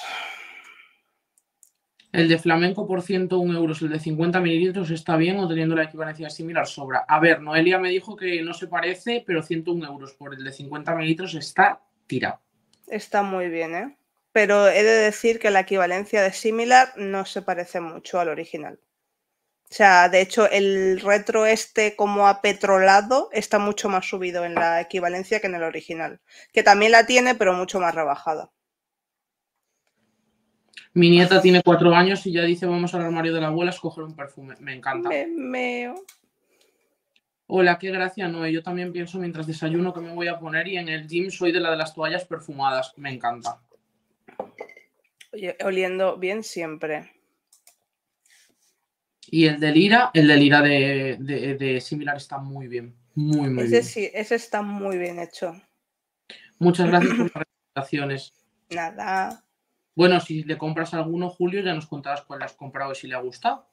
El de flamenco por 101 euros, el de 50 mililitros está bien o teniendo la equivalencia similar sobra. A ver, Noelia me dijo que no se parece, pero 101 euros por el de 50 mililitros está tirado. Está muy bien, ¿eh? Pero he de decir que la equivalencia de similar no se parece mucho al original. O sea, de hecho, el retro este como apetrolado está mucho más subido en la equivalencia que en el original, que también la tiene, pero mucho más rebajada. Mi nieta tiene cuatro años y ya dice vamos al armario de la abuela a escoger un perfume. Me encanta. Hola, qué gracia, Noé. Yo también pienso mientras desayuno que me voy a poner y en el gym soy de la de las toallas perfumadas. Me encanta. oliendo bien siempre. Y el de Lira, el de Lira de, de, Similar está muy bien. Muy, muy ese Sí, ese está muy bien hecho. Muchas gracias por las recomendaciones. Nada. Bueno, si le compras alguno, Julio, ya nos contarás cuál has comprado y si le ha gustado.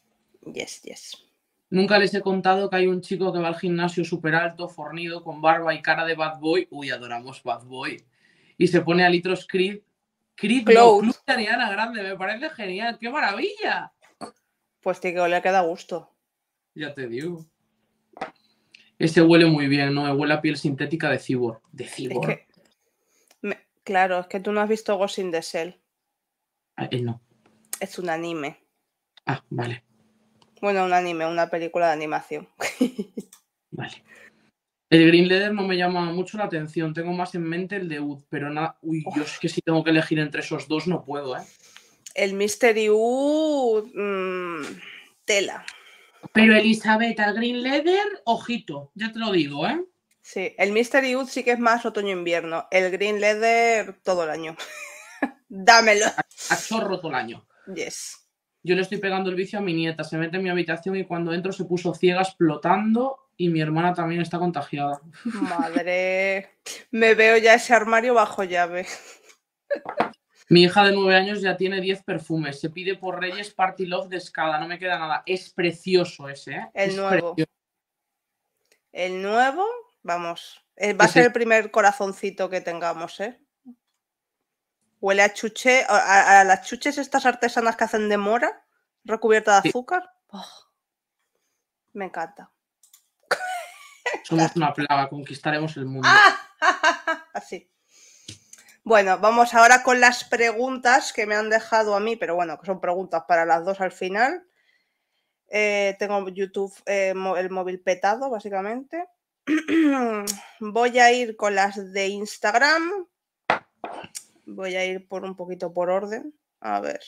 Yes, yes. Nunca les he contado que hay un chico que va al gimnasio súper alto, fornido, con barba y cara de bad boy. Uy, adoramos bad boy. Y se pone a litros Creed. Creed, no, Club Grande, me parece genial. ¡Qué maravilla! Pues tiene que le queda gusto. Ya te digo. Este huele muy bien, ¿no? Huele a piel sintética de cibor. De cibor. Claro, es que tú no has visto Ghost in the Shell. Ah, eh, no. Es un anime. Ah, vale. Bueno, un anime, una película de animación. vale. El Green Leather no me llama mucho la atención. Tengo más en mente el de Ud, pero nada. Uy, yo es que si tengo que elegir entre esos dos no puedo, ¿eh? el Mystery U mm, tela. Pero Elizabeth, al Green Leather, ojito, ya te lo digo, ¿eh? Sí, el Mystery Wood sí que es más otoño-invierno. El Green Leather todo el año. Dámelo. A, chorro todo el año. Yes. Yo le estoy pegando el vicio a mi nieta. Se mete en mi habitación y cuando entro se puso ciega explotando y mi hermana también está contagiada. Madre. Me veo ya ese armario bajo llave. Mi hija de nueve años ya tiene 10 perfumes. Se pide por Reyes Party Love de Escada. No me queda nada. Es precioso ese. ¿eh? El nuevo. El nuevo, vamos. Eh, va a ser el primer corazoncito que tengamos, ¿eh? Huele a chuche, a, las chuches estas artesanas que hacen de mora, recubierta de azúcar. Oh, me encanta. Somos una plaga, conquistaremos el mundo. Ah, Así. Bueno, vamos ahora con las preguntas que me han dejado a mí, pero bueno, que son preguntas para las dos al final. Eh, tengo YouTube, eh, el móvil petado, básicamente. Voy a ir con las de Instagram. Voy a ir por un poquito por orden. A ver.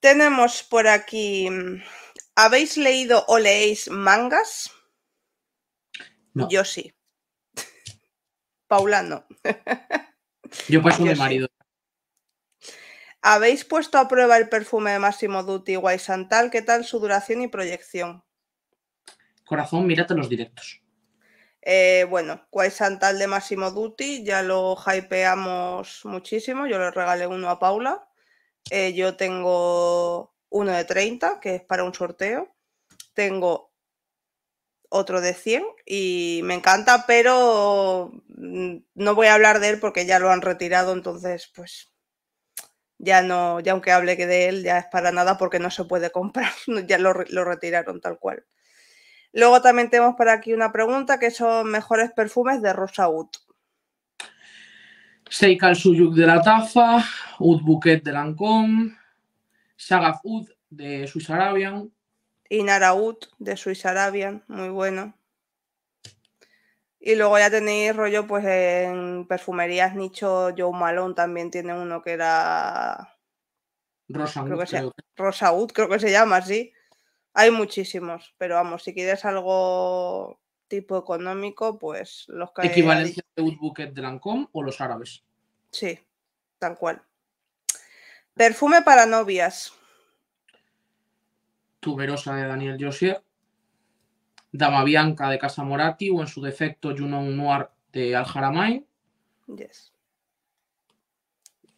Tenemos por aquí. Mm, ¿Habéis leído o leéis mangas? Yo sí. Paula Yo paso pues de marido. ¿Habéis puesto a prueba el perfume de Máximo Dutti y Santal? ¿Qué tal su duración y proyección? Corazón, mírate los directos. Eh, bueno, Guaysantal de Máximo Dutti, ya lo hypeamos muchísimo. Yo le regalé uno a Paula. Eh, yo tengo uno de 30, que es para un sorteo. Tengo otro de 100 y me encanta, pero mm, no voy a hablar de él porque ya lo han retirado, entonces pues ya no, ya aunque hable que de él, ya es para nada porque no se puede comprar, ya lo, retiraron tal cual. Luego también tenemos por aquí una pregunta que son mejores perfumes de Rosa Wood Seik Suyuk de la Tafa, Wood Bouquet de Lancôme, Sagaf Wood de Swiss Arabian, y Naraud de Swiss Arabian, muy bueno. Y luego ya tenéis rollo, pues en perfumerías nicho, Joe Malone también tiene uno que era... Rosa creo, que Se... que se llama, Así, Hay muchísimos, pero vamos, si quieres algo tipo económico, pues los que... Equivalencia de Woodbucket de Lancôme o los árabes. Sí, tal cual. Perfume para novias tuberosa de Daniel Josier, Dama Bianca de Casa Morati o en su defecto Junon Noir de Al Jaramay.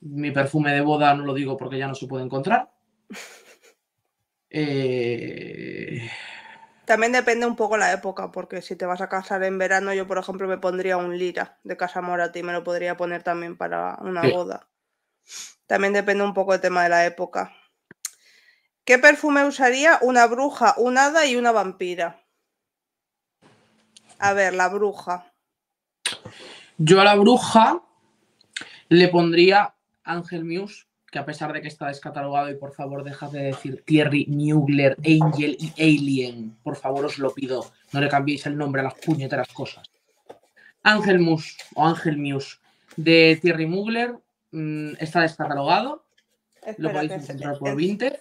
Mi perfume de boda no lo digo porque ya no se puede encontrar. Eh, también depende un poco la época, porque si te vas a casar en verano, yo por ejemplo me pondría un lira de Casa Morati y me lo podría poner también para una boda. También depende un poco el tema de la época. ¿Qué perfume usaría una bruja, un hada y una vampira? A ver, la bruja. Yo a la bruja le pondría Ángel Muse, que a pesar de que está descatalogado, y por favor dejad de decir Thierry, Mugler, Angel y Alien, por favor os lo pido, no le cambiéis el nombre a las puñeteras cosas. Ángel Muse o Ángel Muse de Thierry Mugler mm, está descatalogado, lo podéis encontrar por Vinted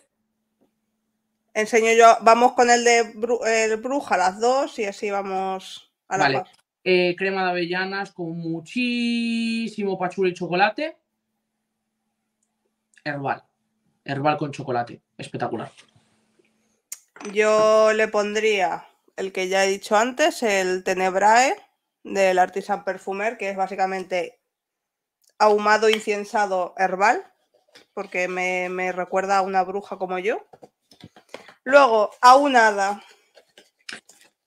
enseño yo, vamos con el de el bruja las dos y así vamos a la eh, crema de avellanas con muchísimo pachuli y chocolate. Herbal. Herbal con chocolate. Espectacular. Yo le pondría el que ya he dicho antes, el Tenebrae del Artisan Perfumer, que es básicamente ahumado, incensado, herbal, porque me, me recuerda a una bruja como yo. Luego, aunada.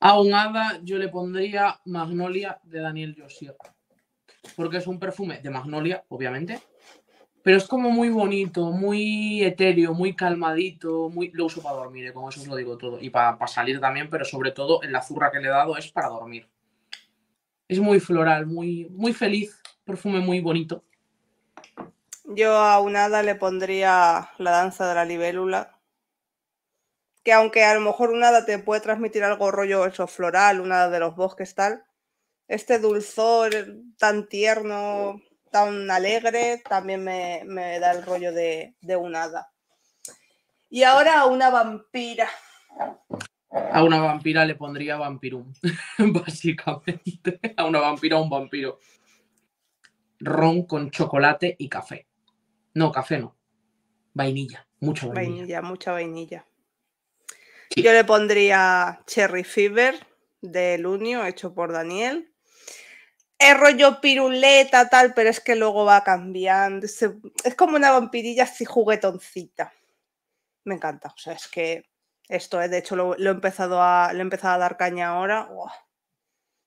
Aunada yo le pondría Magnolia de Daniel Josier. Porque es un perfume de Magnolia, obviamente. Pero es como muy bonito, muy etéreo, muy calmadito. Muy... Lo uso para dormir, ¿eh? como eso os lo digo todo. Y para, salir también, pero sobre todo en la zurra que le he dado es para dormir. Es muy floral, muy, muy feliz. Perfume muy bonito. Yo a hada le pondría la danza de la libélula, que aunque a lo mejor una hada te puede transmitir algo rollo eso floral, una de los bosques tal, este dulzor eh, tan tierno, tan alegre, también me, da el rollo de, de, un hada. Y ahora a una vampira. A una vampira le pondría vampirum, básicamente. A una vampira un vampiro. Ron con chocolate y café. No, café no. Vainilla, mucha vainilla. Vainilla, mucha vainilla. Yo le pondría Cherry Fever de Lunio, hecho por Daniel. Es rollo piruleta, tal, pero es que luego va cambiando. Es como una vampirilla así juguetoncita. Me encanta. O sea, es que esto es, de hecho, lo, he empezado a, lo he empezado a dar caña ahora.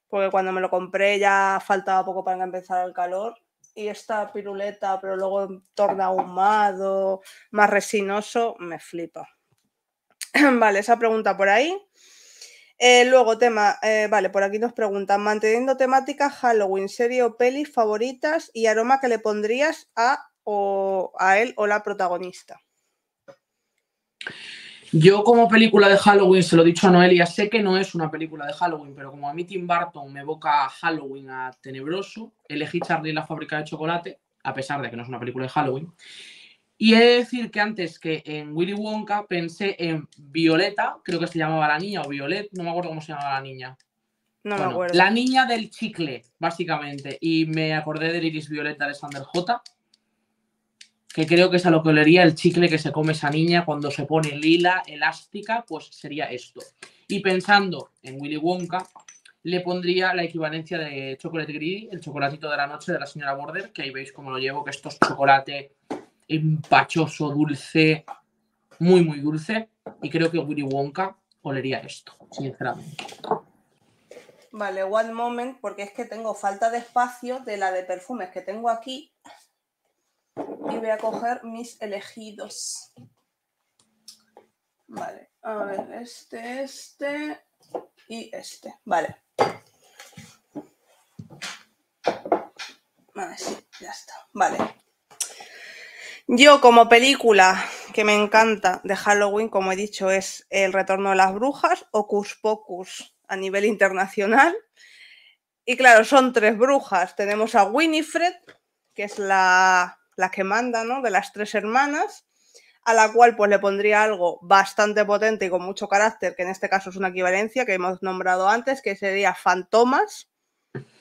Porque cuando me lo compré ya faltaba poco para empezar el calor. Y esta piruleta, pero luego torna ahumado, más resinoso, me flipa. vale, esa pregunta por ahí. Eh, luego, tema, eh, vale, por aquí nos preguntan, manteniendo temática Halloween, serie o peli favoritas y aroma que le pondrías a, o, a él o la protagonista. Yo como película de Halloween, se lo he dicho a Noelia, sé que no es una película de Halloween, pero como a mí Tim Burton me evoca Halloween a Tenebroso, elegí Charlie la fábrica de chocolate, a pesar de que no es una película de Halloween. Y he de decir que antes que en Willy Wonka pensé en Violeta, creo que se llamaba la niña, o Violet, no me acuerdo cómo se llamaba la niña. No me acuerdo. La niña del chicle, básicamente. Y me acordé de Iris Violeta de Alexander J. Que creo que es a lo que olería el chicle que se come esa niña cuando se pone lila, elástica, pues sería esto. Y pensando en Willy Wonka, le pondría la equivalencia de Chocolate Greedy, el chocolatito de la noche de la señora Border, que ahí veis cómo lo llevo, que esto es chocolate empachoso, dulce, muy, muy dulce. Y creo que Willy Wonka olería esto, sinceramente. Vale, one moment, porque es que tengo falta de espacio de la de perfumes que tengo aquí. Y voy a coger mis elegidos. Vale, a ver, este, este y este. Vale. Vale, sí, ya está. Vale. Yo como película que me encanta de Halloween, como he dicho, es El Retorno de las Brujas o Pocus a nivel internacional. Y claro, son tres brujas. Tenemos a Winifred, que es la, la que manda, ¿no? De las tres hermanas, a la cual pues le pondría algo bastante potente y con mucho carácter, que en este caso es una equivalencia que hemos nombrado antes, que sería Fantomas,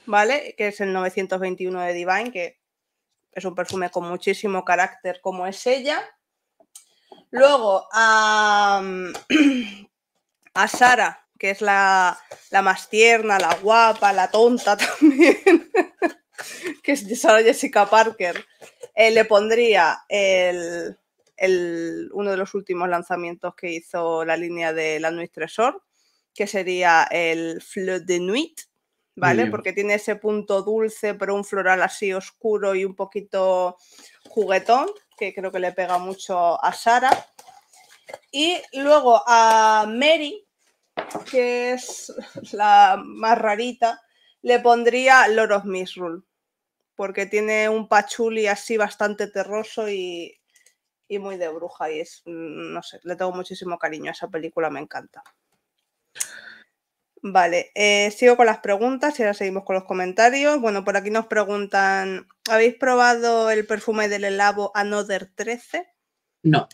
¿vale? Que es el 921 de Divine, que es un perfume con muchísimo carácter como es ella. Luego a, Sara, que es la, más tierna, la guapa, la tonta también, que es Sara Jessica Parker, eh, le pondría el, uno de los últimos lanzamientos que hizo la línea de la Nuit Tresor, que sería el Fleur de Nuit ¿vale? Porque tiene ese punto dulce, pero un floral así oscuro y un poquito juguetón, que creo que le pega mucho a Sara. Y luego a Mary, que es la más rarita, le pondría Lord of Misrule, porque tiene un pachuli así bastante terroso y, y muy de bruja. Y es, mm, no sé, le tengo muchísimo cariño a esa película, me encanta. Vale, eh, sigo con las preguntas y ahora seguimos con los comentarios. Bueno, por aquí nos preguntan, ¿habéis probado el perfume del Elabo Another 13? No.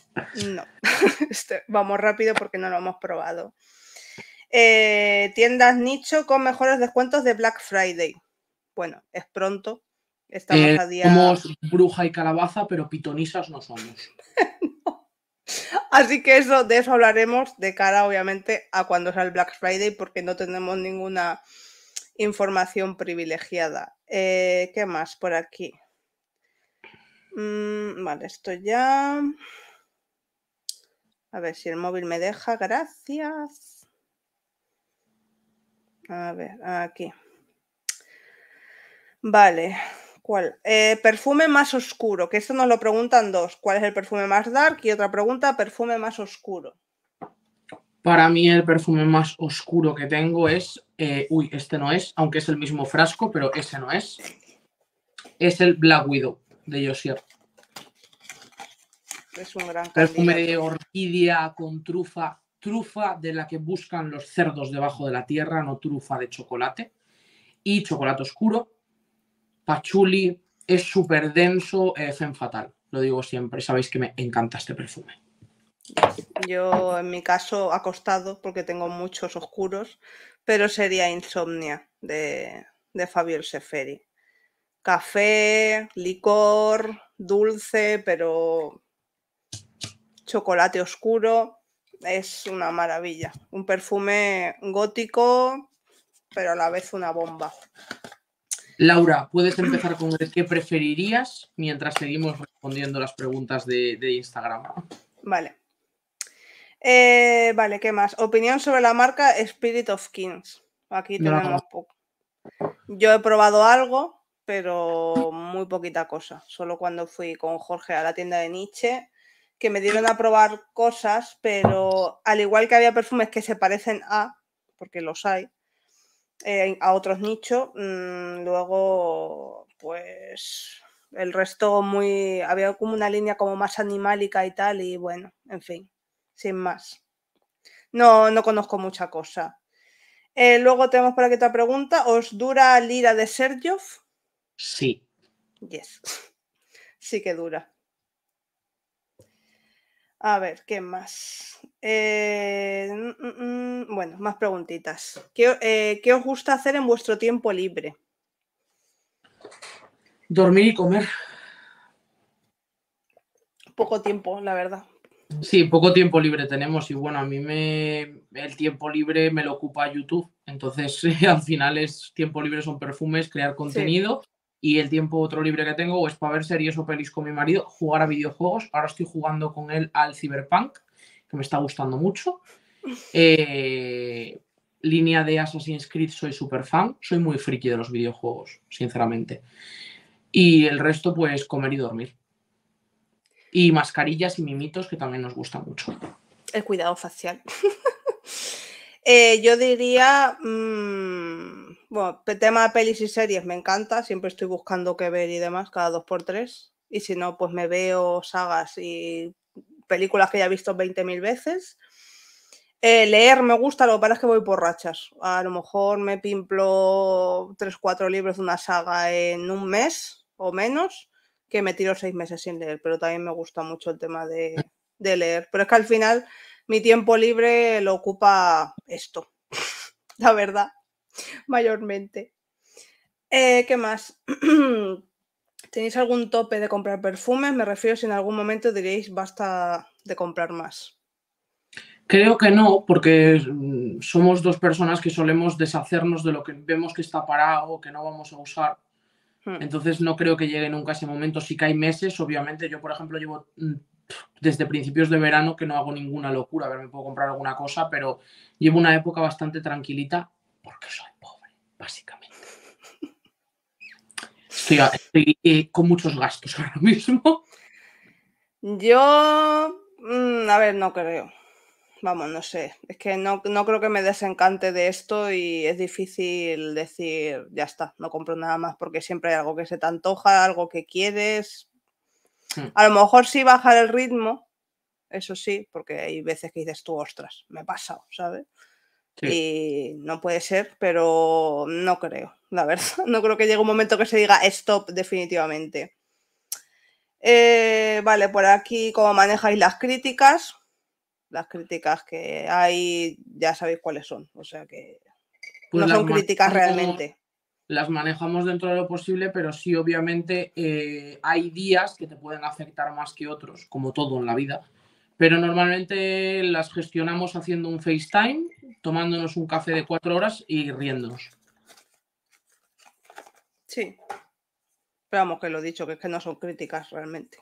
No. Este, vamos rápido porque no lo hemos probado. Eh, tiendas nicho con mejores descuentos de Black Friday. Bueno, es pronto. Estamos eh, a día. Somos bruja y calabaza, pero pitonisas no somos. Así que eso, de eso hablaremos de cara, obviamente, a cuando sea el Black Friday, porque no tenemos ninguna información privilegiada. Eh, ¿Qué más por aquí? Mm, vale, esto ya. A ver si el móvil me deja. Gracias. A ver, aquí. Vale, ¿Cuál? Eh, perfume más oscuro, que esto nos lo preguntan dos. ¿Cuál es el perfume más dark? Y otra pregunta, perfume más oscuro. Para mí el perfume más oscuro que tengo es, eh, uy, este no es, aunque es el mismo frasco, pero ese no es. Es el Black Widow de Josier. Es un gran perfume de orquídea con trufa, trufa de la que buscan los cerdos debajo de la tierra, no trufa de chocolate. Y chocolate oscuro, Pachuli es súper denso, es eh, en fatal. Lo digo siempre, sabéis que me encanta este perfume. Yo, en mi caso, acostado, porque tengo muchos oscuros, pero sería Insomnia de, de Fabio Seferi. Café, licor, dulce, pero chocolate oscuro. Es una maravilla. Un perfume gótico, pero a la vez una bomba. Laura, puedes empezar con el qué preferirías mientras seguimos respondiendo las preguntas de, Instagram. Vale. Eh, vale, ¿qué más? Opinión sobre la marca Spirit of Kings. Aquí tenemos poco. Yo he probado algo, pero muy poquita cosa. Solo cuando fui con Jorge a la tienda de Nietzsche, que me dieron a probar cosas, pero al igual que había perfumes que se parecen a, porque los hay, a otros nichos. Mm, luego, pues el resto muy. Había como una línea como más animálica y tal, y bueno, en fin, sin más. No, no conozco mucha cosa. Eh, luego tenemos por aquí otra pregunta. ¿Os dura Lira de Sergio? Sí. Yes. Sí que dura. A ver, ¿qué más? Eh, mm, mm, mm, bueno, más preguntitas. Eh, ¿Qué, os gusta hacer en vuestro tiempo libre? Dormir y comer. Poco tiempo, la verdad. Sí, poco tiempo libre tenemos y bueno, a mí me el tiempo libre me lo ocupa YouTube, entonces al final es tiempo libre son perfumes, crear contenido y el tiempo otro libre que tengo es para ver series o pelis con mi marido, jugar a videojuegos. Ahora estoy jugando con él al Cyberpunk, que me está gustando mucho. Eh, línea de Assassin's Creed soy súper fan, soy muy friki de los videojuegos, sinceramente. Y el resto, pues comer y dormir. Y mascarillas y mimitos que también nos gusta mucho. El cuidado facial. Eh, yo diría, mm, bueno, tema de pelis y series me encanta, siempre estoy buscando qué ver y demás, cada dos por tres. Y si no, pues me veo sagas y películas que ya he visto 20.000 veces. Eh, leer me gusta, lo que pasa es que voy por rachas. A lo mejor me pimplo 3-4 libros de una saga en un mes o menos, que me tiro seis meses sin leer, pero también me gusta mucho el tema de, leer. Pero es que al final mi tiempo libre lo ocupa esto, la verdad, mayormente. Eh, ¿Qué más? ¿Tenéis algún tope de comprar perfumes? Me refiero si en algún momento diréis basta de comprar más. Creo que no, porque mm, somos dos personas que solemos deshacernos de lo que vemos que está parado, que no vamos a usar. Hmm. Entonces no creo que llegue nunca ese momento. Sí que hay meses, obviamente. Yo, por ejemplo, llevo mm, desde principios de verano que no hago ninguna locura. A ver, me puedo comprar alguna cosa, pero llevo una época bastante tranquilita porque soy pobre, básicamente. Estoy, eh, con muchos gastos ahora mismo. Yo, mm, a ver, no creo. Vamos, no sé. Es que no, no creo que me desencante de esto y es difícil decir, ya está, no compro nada más porque siempre hay algo que se te antoja, algo que quieres. Hmm. A lo mejor sí bajar el ritmo, eso sí, porque hay veces que dices tú, ostras, me he pasado, ¿sabes? Y no puede ser, pero no creo, la verdad. No creo que llegue un momento que se diga stop definitivamente. Eh, vale, por aquí, ¿cómo manejáis las críticas? Las críticas que hay, ya sabéis cuáles son. O sea que pues no son críticas realmente. Las manejamos dentro de lo posible, pero sí, obviamente, eh, hay días que te pueden afectar más que otros, como todo en la vida pero normalmente las gestionamos haciendo un FaceTime, tomándonos un café de cuatro horas y riéndonos. Sí, pero que lo he dicho, que es que no son críticas realmente.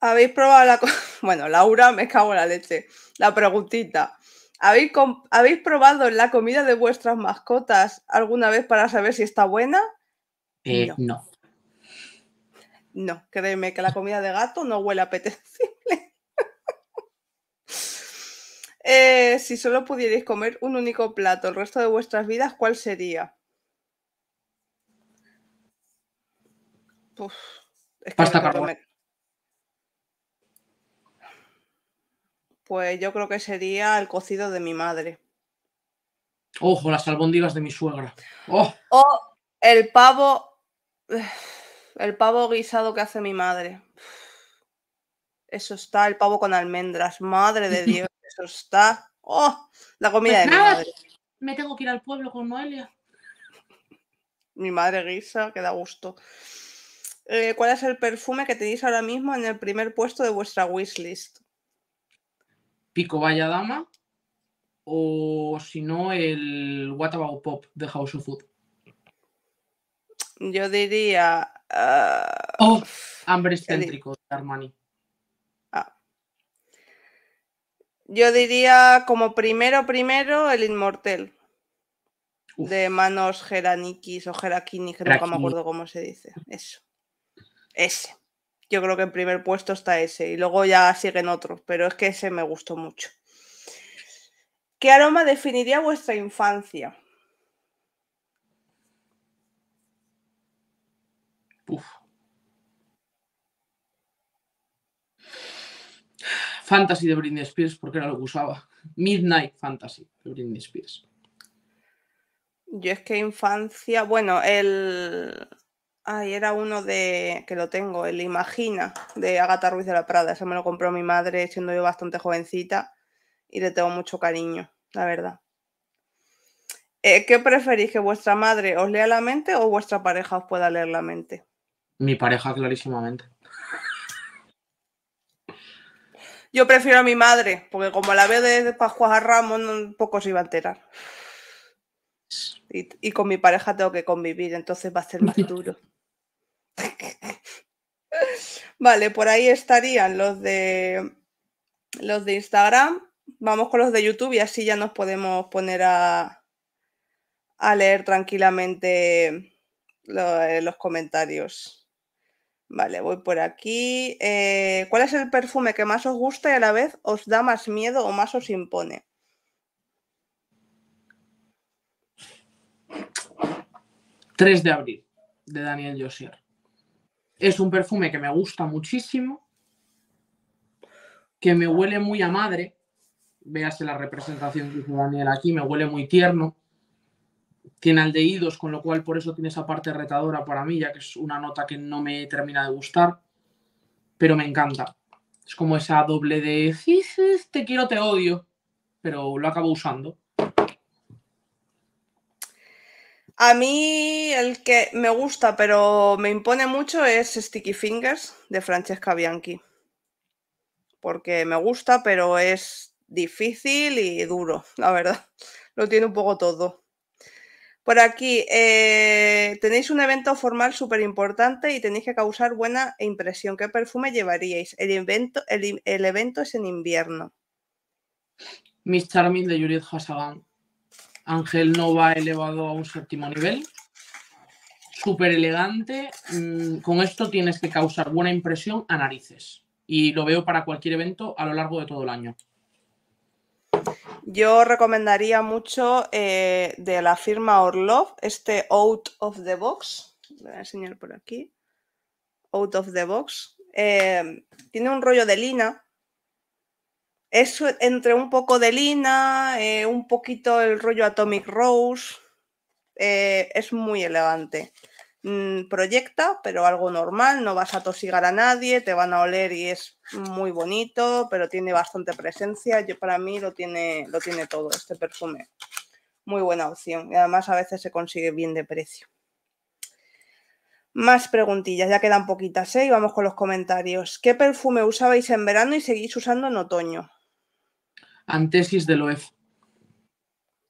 Habéis probado la... Bueno, Laura, me cago la leche. La preguntita. ¿Habéis, ¿Habéis probado la comida de vuestras mascotas alguna vez para saber si está buena? Eh, no. no. créeme que la comida de gato no huele apetecible. Eh, si solo pudierais comer un único plato el resto de vuestras vidas, ¿cuál sería? Pues yo creo que sería el cocido de mi madre. Ojo, las albóndigas de mi suegra. Oh. O el pavo. El pavo guisado que hace mi madre. Eso está, el pavo con almendras. Madre de Dios. Eso está. ¡Oh! La comida pues Me tengo que ir al pueblo con Noelia. Mi madre guisa, que da gusto. Eh, ¿Cuál es el perfume que tenéis ahora mismo en el primer puesto de vuestra wishlist? Pico Valladama o si no el What About Pop de House of Food. Yo diría... Oh, ah, hambre excéntrico de Armani. Yo diría como primero, primero, el Inmortel. De manos Geranikis o Gerakini, que no me acuerdo cómo se dice. Eso. Ese. Yo creo que en primer puesto está ese. Y luego ya siguen otros, pero es que ese me gustó mucho. ¿Qué aroma definiría vuestra infancia? Fantasy de Britney Spears porque era lo que usaba. Midnight Fantasy de Britney Spears. Yo es que infancia, bueno, el... Ay, era uno de, que lo tengo, el Imagina, de Agatha Ruiz de la Prada. Eso me lo compró mi madre siendo yo bastante jovencita y le tengo mucho cariño, la verdad. Eh, ¿Qué preferís, que vuestra madre os lea la mente o vuestra pareja os pueda leer la mente? Mi pareja, clarísimamente. Yo prefiero a mi madre, porque como la veo de Pascuas a Ramos, poco se iba a enterar. Y, con mi pareja tengo que convivir, entonces va a ser más duro. vale, por ahí estarían los de los de Instagram. Vamos con los de YouTube y así ya nos podemos poner a, leer tranquilamente eh, los comentarios. Vale, voy por aquí. Eh, ¿Cuál es el perfume que más os gusta y a la vez os da más miedo o más os impone? ...3 de abril, de Daniel Josier. Es un perfume que me gusta muchísimo, que me huele muy a madre, véase la representación que hizo Daniel aquí, me huele muy tierno, tiene aldeídos, con lo cual por eso tiene esa parte retadora para mí, ya que es una nota que no me termina de gustar, pero me encanta. Es como esa doble de te quiero, te odio, pero lo acabo usando. A mí el que me gusta, pero me impone mucho, es Sticky Fingers de Francesca Bianchi. Porque me gusta, pero es difícil y duro, la verdad. Lo tiene un poco todo. Por aquí, eh, tenéis un evento formal súper importante y tenéis que causar buena impresión. ¿Qué perfume llevaríais? El, evento es en invierno. Miss Charming de Judith Hassagan. Ángel Nova elevado a un séptimo nivel. Súper elegante. Mm, con esto tienes que causar buena impresión a narices. Y lo veo para cualquier evento a lo largo de todo el año. Yo recomendaría mucho eh, de la firma Orlov este Out of the Box. Voy a enseñar por aquí. Out of the Box. Eh, tiene un rollo de lina. Es entre un poco de lina, eh, un poquito el rollo Atomic Rose. es muy elegante. Mm, proyecta, pero algo normal, no vas a tosigar a nadie, te van a oler y es muy bonito, pero tiene bastante presencia. Yo para mí lo tiene, lo tiene todo este perfume. Muy buena opción y además a veces se consigue bien de precio. Más preguntillas, ya quedan poquitas, ¿eh? Y vamos con los comentarios. ¿Qué perfume usabais en verano y seguís usando en otoño? Antesis de Loef.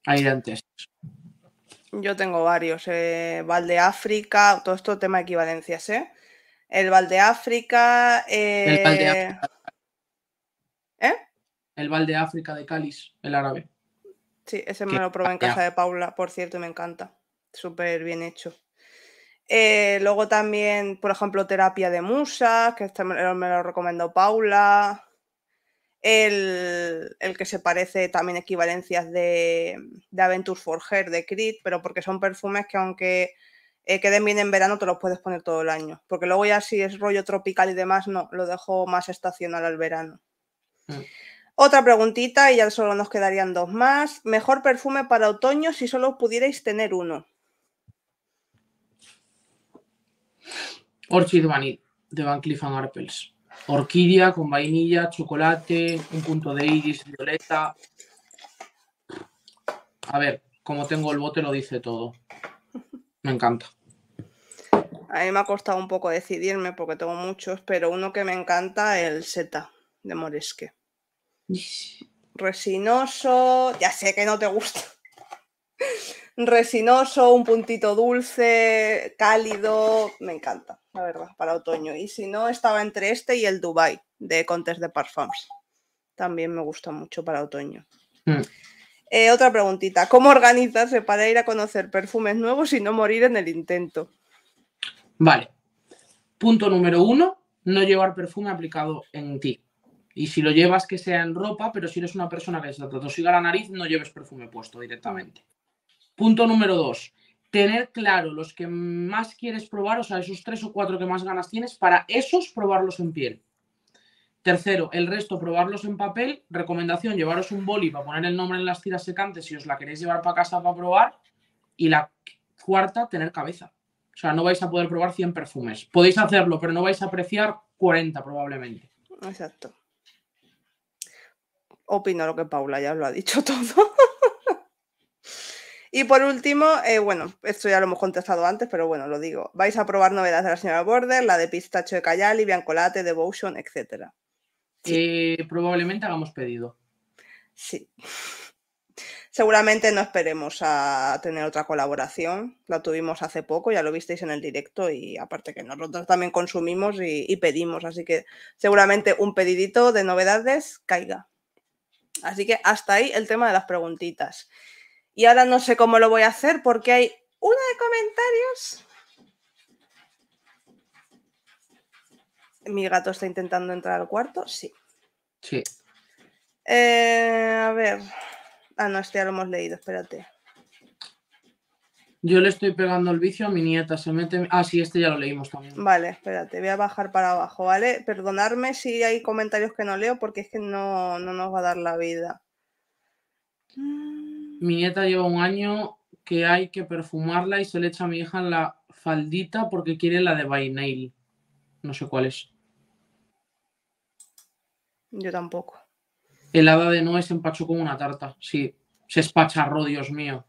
Aire antesis. Yo tengo varios. Eh, de África, todo esto tema de equivalencias, ¿eh? El de eh, África. Eh... El Val de África de Cáliz, el árabe. Sí, ese me lo probé en casa de Paula, por cierto, y me encanta. Súper bien hecho. Eh, luego también, por ejemplo, terapia de musas, que este me lo, me lo recomendó Paula. El, que se parece también equivalencias de, de for Forger, de Creed, pero porque son perfumes que aunque eh, queden bien en verano, te los puedes poner todo el año. Porque luego ya si es rollo tropical y demás, no, lo dejo más estacional al verano. Mm. Otra preguntita y ya solo nos quedarían dos más. Mejor perfume para otoño si solo pudierais tener uno. Orchid Vanille de Van Cleef Arpels orquídea con vainilla, chocolate, un punto de iris violeta. A ver, como tengo el bote lo dice todo. Me encanta. A mí me ha costado un poco decidirme porque tengo muchos, pero uno que me encanta el Z de Moresque. Resinoso, ya sé que no te gusta resinoso, un puntito dulce, cálido, me encanta, la verdad, para otoño. Y si no, estaba entre este y el Dubai de Contes de Parfums. También me gusta mucho para otoño. Hmm. Eh, otra preguntita, ¿cómo organizarse para ir a conocer perfumes nuevos y no morir en el intento? Vale. Punto número uno, no llevar perfume aplicado en ti. Y si lo llevas, que sea en ropa, pero si eres una persona que se te a la nariz, no lleves perfume puesto directamente. Punto número dos, tener claro los que más quieres probar, o sea, esos tres o cuatro que más ganas tienes, para esos probarlos en piel. Tercero, el resto probarlos en papel. Recomendación, llevaros un boli para poner el nombre en las tiras secantes si os la queréis llevar para casa para probar. Y la cuarta, tener cabeza. O sea, no vais a poder probar 100 perfumes. Podéis hacerlo, pero no vais a apreciar 40 probablemente. Exacto. Opino lo que Paula ya lo ha dicho todo. Y por último, eh, bueno, esto ya lo hemos contestado antes, pero bueno, lo digo. Vais a probar novedades de la señora Border, la de Pistacho de Cayali, Biancolate, Devotion, etc. Eh, probablemente hagamos pedido. Sí. Seguramente no esperemos a tener otra colaboración. La tuvimos hace poco, ya lo visteis en el directo y aparte que nosotros también consumimos y pedimos, así que seguramente un pedidito de novedades caiga. Así que hasta ahí el tema de las preguntitas. Y ahora no sé cómo lo voy a hacer porque hay una de comentarios. Mi gato está intentando entrar al cuarto, sí. Sí. Eh, a ver. Ah, no, este ya lo hemos leído, espérate. Yo le estoy pegando el vicio a mi nieta, se mete... Ah, sí, este ya lo leímos también. Vale, espérate, voy a bajar para abajo, ¿vale? Perdonadme si hay comentarios que no leo porque es que no, nos va a dar la vida. Mi nieta lleva un año que hay que perfumarla y se le echa a mi hija en la faldita porque quiere la de Vainail. No sé cuál es. Yo tampoco. El hada de no se empachó como una tarta. Sí, se espacharró, Dios mío.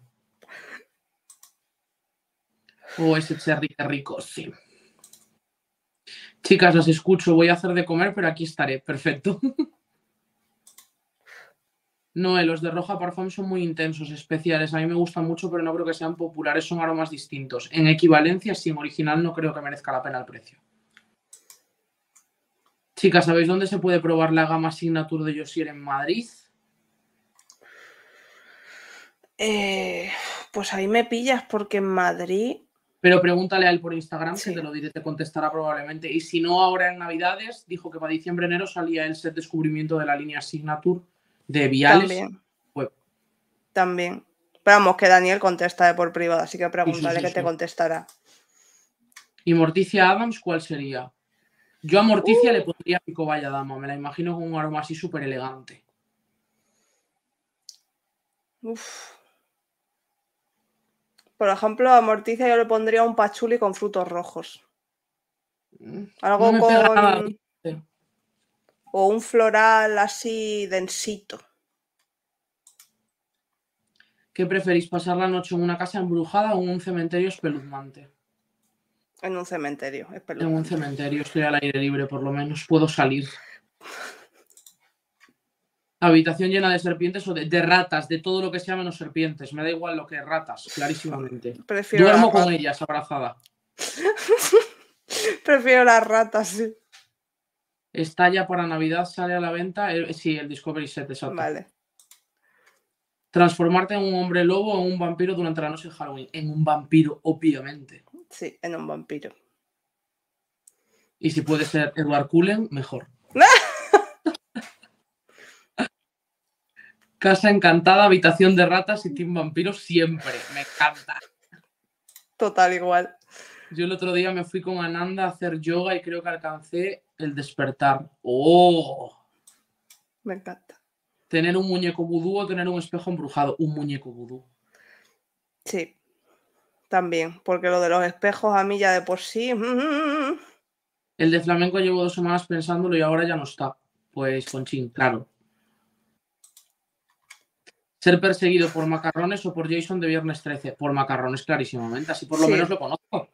Oh, ese cherry, rico, sí. Chicas, las escucho. Voy a hacer de comer, pero aquí estaré. Perfecto. No, eh, los de Roja Parfum son muy intensos, especiales. A mí me gustan mucho, pero no creo que sean populares, son aromas distintos. En equivalencia, sin original, no creo que merezca la pena el precio. Chicas, ¿sabéis dónde se puede probar la gama Signature de Josier en Madrid? Eh, pues ahí me pillas, porque en Madrid. Pero pregúntale a él por Instagram, que te lo diré, te contestará probablemente. Y si no, ahora en Navidades, dijo que para diciembre-enero salía el set descubrimiento de la línea Signature de Viales. Pues También. Pero vamos, que Daniel contesta por privado, así que pregúntale que te contestará. ¿Y Morticia Adams cuál sería? Yo a Morticia le uh. pondría Pico cobaya dama, me la imagino con un aroma así súper elegante. Uf. Por ejemplo, a Morticia yo le pondría un pachuli con frutos rojos. Mm. Algo con o un floral así densito. ¿Qué preferís, pasar la noche en una casa embrujada o en un cementerio espeluznante? En un cementerio, espeluznante. En un cementerio, estoy al aire libre por lo menos, puedo salir. Habitación llena de serpientes o de, ratas, de todo lo que sea menos serpientes. Me da igual lo que ratas, clarísimamente. Prefiero Duermo con ellas abrazada. Prefiero las ratas, sí. ¿Estalla para Navidad, sale a la venta. si eh, sí, el Discovery Set, exacto. Vale. Transformarte en un hombre lobo o un vampiro durante la noche de Halloween. En un vampiro, obviamente. Sí, en un vampiro. Y si puede ser Edward Cullen, mejor. Casa encantada, habitación de ratas y team vampiro siempre. Me encanta. Total igual. Yo el otro día me fui con Ananda a hacer yoga y creo que alcancé el despertar. ¡Oh! Me encanta. Tener un muñeco vudú o tener un espejo embrujado. Un muñeco vudú. Sí, también, porque lo de los espejos a mí ya de por sí. Mm, mm, mm, el de flamenco llevo dos semanas pensándolo y ahora ya no está. Pues con chin, claro. Ser perseguido por macarrones o por Jason de viernes 13. Por macarrones, clarísimamente. Así por lo menos lo conozco.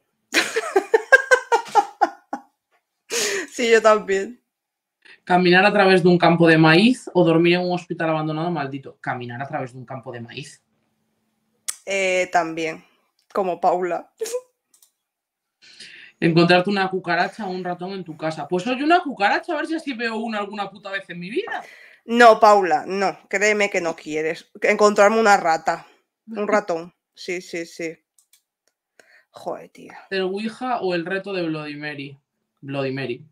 Sí, yo también. Caminar a través de un campo de maíz o dormir en un hospital abandonado maldito. Caminar a través de un campo de maíz. Eh, también, como Paula. Encontrarte una cucaracha o un ratón en tu casa. Pues soy una cucaracha, a ver si así veo una alguna puta vez en mi vida. No, Paula, no, créeme que no quieres. Encontrarme una rata, un ratón. Sí, sí, sí. Joder, tía. ¿El Ouija o el reto de Bloody Mary? Bloody Mary.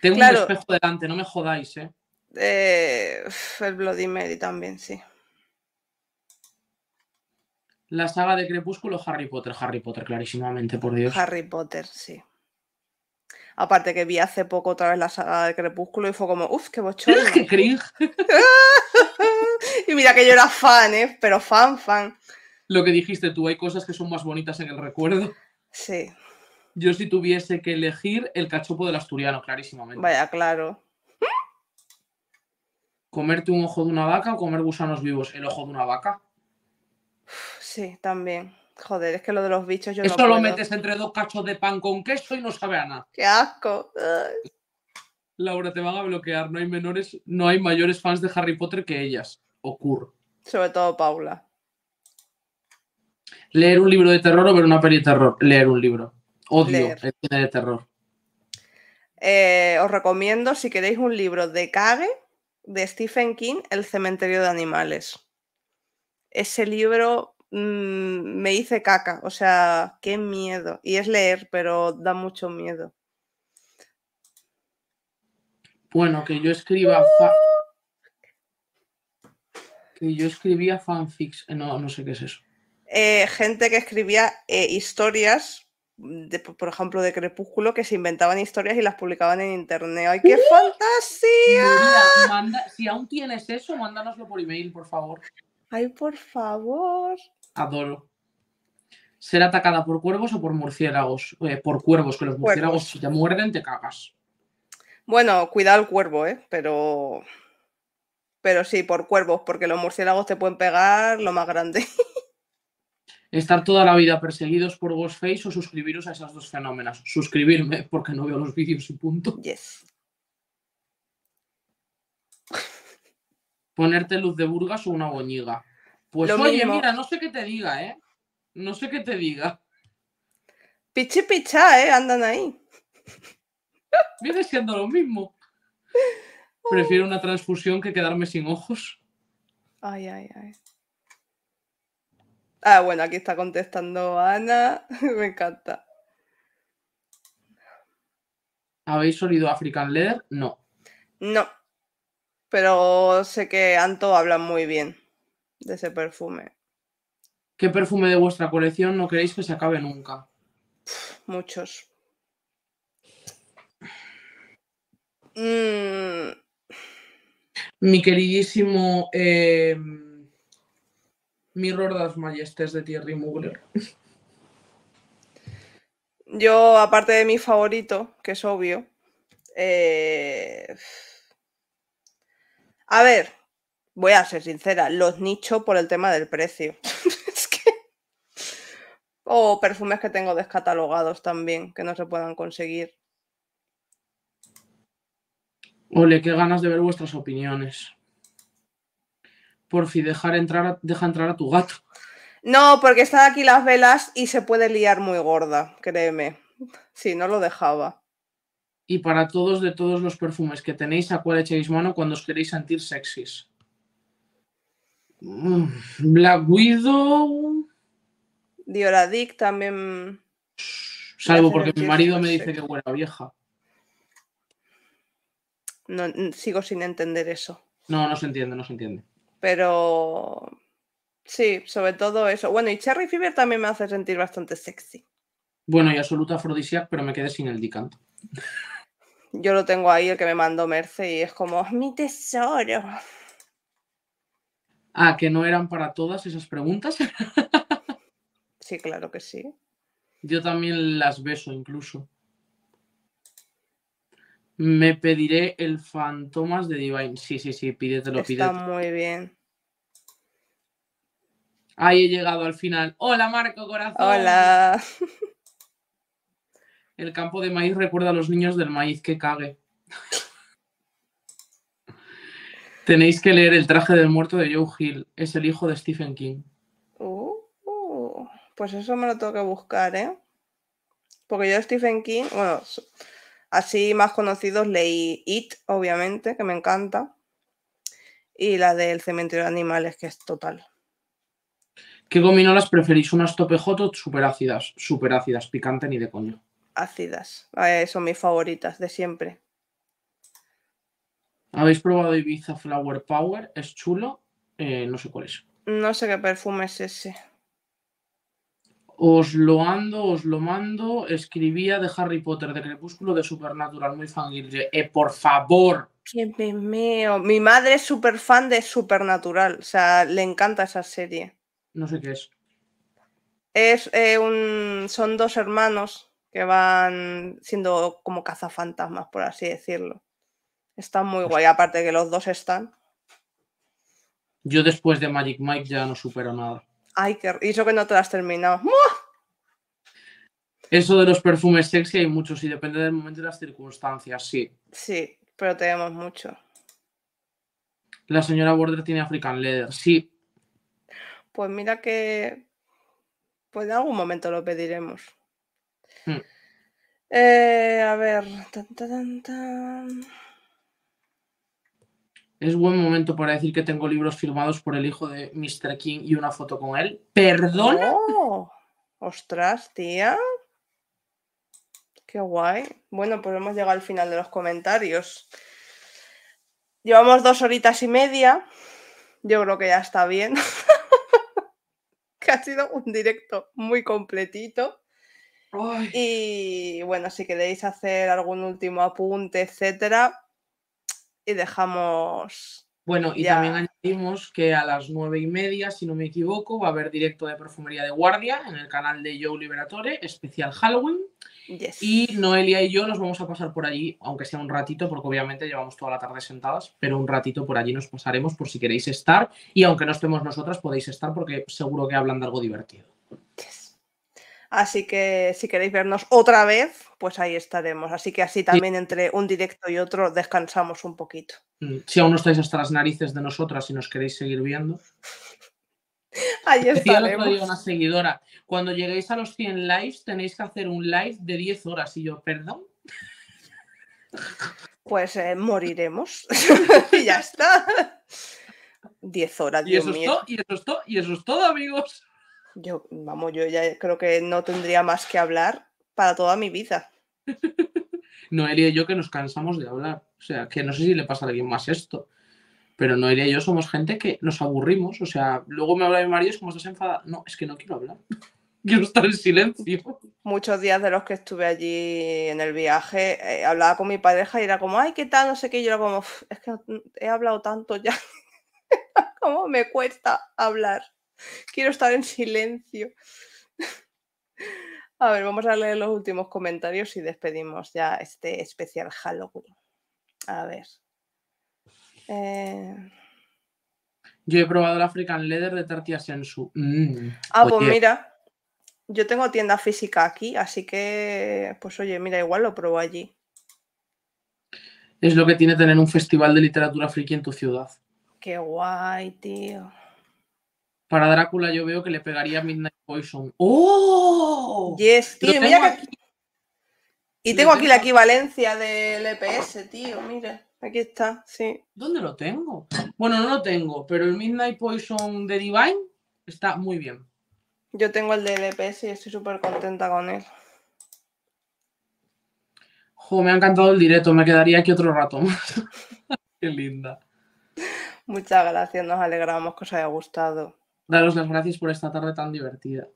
Tengo un espejo delante, no me jodáis, eh. Eh, el Bloody Mary también, sí. La saga de Crepúsculo, Harry Potter, Harry Potter, clarísimamente, por Dios. Harry Potter, sí. Aparte que vi hace poco otra vez la saga de Crepúsculo y fue como, uff, qué bochorno. y mira que yo era fan, ¿eh? Pero fan, fan. Lo que dijiste tú, hay cosas que son más bonitas en el recuerdo. Sí. Yo si tuviese que elegir el cachopo del asturiano, clarísimamente. Vaya, claro. ¿Comerte un ojo de una vaca o comer gusanos vivos? El ojo de una vaca. Sí, también. Joder, es que lo de los bichos yo lo metes entre dos cachos de pan con queso y no sabe a nada. ¡Qué asco! Laura, te van a bloquear. No hay menores, no hay mayores fans de Harry Potter que ellas. Ocurre. Sobre todo Paula leer un libro de terror o ver una peli de terror. Leer un libro. Odio leer. el de terror. Eh, os recomiendo, si queréis, un libro de Cage, de Stephen King, El cementerio de animales. Ese libro mm, me hice caca, o sea, qué miedo. Y es leer, pero da mucho miedo. Bueno, que yo escriba... que yo escribía fanfics. Eh, no, no sé qué es eso. Eh, gente que escribía eh, historias, por ejemplo, de Crepúsculo, que se inventaban historias y las publicaban en internet. ¡Ay, qué ¡Uh! fantasía! si aún tienes eso, mándanoslo por email, por favor. Ay, por favor. Adoro. Ser atacada por cuervos o por murciélagos. Eh, por cuervos, que los murciélagos, si te muerden, te cagas. Bueno, cuidado el cuervo, ¿eh? Pero. Pero sí, por cuervos, porque los murciélagos te pueden pegar lo más grande. estar toda la vida perseguidos por Ghostface o suscribiros a esas dos fenómenas. Suscribirme porque no veo los vídeos y punto. Yes. Ponerte luz de Burgas o una boñiga. Pues oye, mira, no sé qué te diga, ¿eh? No sé qué te diga. Pichi pichá, ¿eh? Andan ahí. Viene siendo lo mismo. Prefiero una transfusión que quedarme sin ojos. Ay, ay, ay. Ah, bueno, aquí está contestando Ana. Me encanta. ¿Habéis oído African Leather? No. No. Pero sé que Anto habla muy bien de ese perfume. ¿Qué perfume de vuestra colección no queréis que se acabe nunca? Muchos. Mi queridísimo eh, Mirror las Majestés de Thierry Mugler. Yo, aparte de mi favorito, que es obvio. Eh, a ver, voy a ser sincera, los nicho por el tema del precio. O perfumes que tengo descatalogados también, que no se puedan conseguir. Ole, qué ganas de ver vuestras opiniones por si dejar entrar deja entrar a tu gato. No, porque están aquí las velas y se puede liar muy gorda, créeme. Si no lo dejaba. Y para todos de todos los perfumes que tenéis, ¿a cuál echáis mano cuando os queréis sentir sexys? Mm, Black Widow. Dioradic también. Salvo porque mi marido me dice que buena vieja. sigo sin entender eso. No, no se entiende, no se entiende. Pero sí, sobre todo eso. Bueno, y Cherry Fever también me hace sentir bastante sexy. Bueno, y absoluta afrodisíac, pero me quedé sin el Dicanto. Yo lo tengo ahí, el que me mandó Merce, y es como, mi tesoro. Ah, que no eran para todas esas preguntas. sí, claro que sí. Yo también las beso incluso. Me pediré el Fantomas de Divine. Sí, sí, sí, pídetelo, pídetelo. Está muy bien. Ahí he llegado al final. Hola, Marco, corazón. Hola. El campo de maíz recuerda a los niños del maíz que cague. Tenéis que leer El traje del muerto de Joe Hill. Es el hijo de Stephen King. Uh, pues eso me lo tengo que buscar, ¿eh? Porque yo Stephen King, bueno, Así más conocidos leí It, obviamente, que me encanta. Y la del cementerio de animales, que es total. ¿Qué gominolas preferís? ¿Unas tope hot super ácidas? Super ácidas, picante ni de coño. Ácidas, eh, son mis favoritas de siempre. ¿Habéis probado Ibiza Flower Power? Es chulo, eh, no sé cuál es. No sé qué perfume es ese. Os lo ando, os lo mando. Escribía de Harry Potter, de Crepúsculo, de Supernatural, muy fan. Eh, por favor. Qué Mi madre es súper fan de Supernatural. O sea, le encanta esa serie. No sé qué es. Es eh, un. Son dos hermanos que van siendo como cazafantasmas, por así decirlo. Está muy pues guay, aparte que los dos están. Yo después de Magic Mike ya no supero nada. Ay, qué... Y eso que no te lo has terminado. Eso de los perfumes sexy hay muchos y depende del momento y las circunstancias, sí. Sí, pero tenemos mucho. La señora Border tiene African Leather, sí. Pues mira que. Pues en algún momento lo pediremos. Hmm. Eh, a ver. Es buen momento para decir que tengo libros firmados por el hijo de Mr. King y una foto con él. perdón oh, ¡Ostras, tía! ¡Qué guay! Bueno, pues hemos llegado al final de los comentarios. Llevamos dos horitas y media. Yo creo que ya está bien. que ha sido un directo muy completito. Y bueno, si queréis hacer algún último apunte, etcétera, y dejamos. Bueno, y también añadimos que a las nueve y media, si no me equivoco, va a haber directo de Perfumería de Guardia en el canal de Joe Liberatore, especial Halloween. Y Noelia y yo nos vamos a pasar por allí, aunque sea un ratito, porque obviamente llevamos toda la tarde sentadas, pero un ratito por allí nos pasaremos por si queréis estar. Y aunque no estemos nosotras, podéis estar porque seguro que hablan de algo divertido. Así que si queréis vernos otra vez, pues ahí estaremos. Así que así también entre un directo y otro descansamos un poquito. Mm, si aún no estáis hasta las narices de nosotras y nos queréis seguir viendo. Ahí estaremos. una seguidora, cuando lleguéis a los 100 lives tenéis que hacer un live de 10 horas. Y yo, perdón. Pues eh, moriremos. y ya está. 10 horas, y eso y eso es y eso es todo, amigos. Yo, vamos, yo ya creo que no tendría más que hablar para toda mi vida. Noelia y yo que nos cansamos de hablar. O sea, que no sé si le pasa a alguien más esto. Pero Noelia y yo somos gente que nos aburrimos. O sea, luego me habla mi marido, es como estás enfadada. No, es que no quiero hablar. quiero estar en silencio. Muchos días de los que estuve allí en el viaje, eh, hablaba con mi pareja y era como, ay, ¿qué tal? No sé qué. yo era como, es que he hablado tanto ya. ¿Cómo me cuesta hablar? Quiero estar en silencio. A ver, vamos a leer los últimos comentarios y despedimos ya este especial Halloween. A ver. Eh. Yo he probado el African Leather de Tartia Sensu. Mm. Ah, pues mira. Yo tengo tienda física aquí, así que, pues oye, mira, igual lo pruebo allí. Es lo que tiene tener un festival de literatura friki en tu ciudad. Qué guay, tío. Para Drácula yo veo que le pegaría Midnight Poison. ¡Oh! Yes, tío, Y tengo aquí la equivalencia del EPS, tío, mira. Aquí está, sí. ¿Dónde lo tengo? Bueno, no lo tengo, pero el Midnight Poison de Divine está muy bien. Yo tengo el del EPS y estoy súper contenta con él. me ha encantado el directo, me quedaría aquí otro rato más. Qué linda. Muchas gracias, nos alegramos que os haya gustado daros las gracias por esta tarde tan divertida.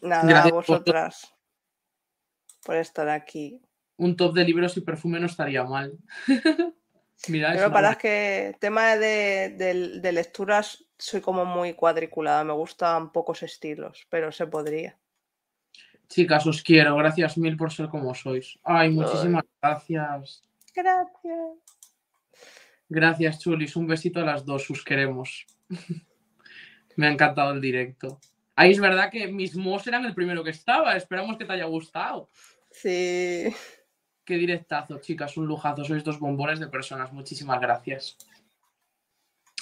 Nada, gracias a vosotras por... estar aquí. Un top de libros y perfume no estaría mal. Pero para es que tema de, lecturas soy como muy cuadriculada, me gustan pocos estilos, pero se podría. Chicas, os quiero, gracias mil por ser como sois. Ay, muchísimas gracias. Gracias. Gracias, Chulis. Un besito a las dos, os queremos. Me ha encantado el directo. Ahí es verdad que mis mos eran el primero que estaba. Esperamos que te haya gustado. Sí. Qué directazo, chicas. Un lujazo. Sois dos bombones de personas. Muchísimas gracias.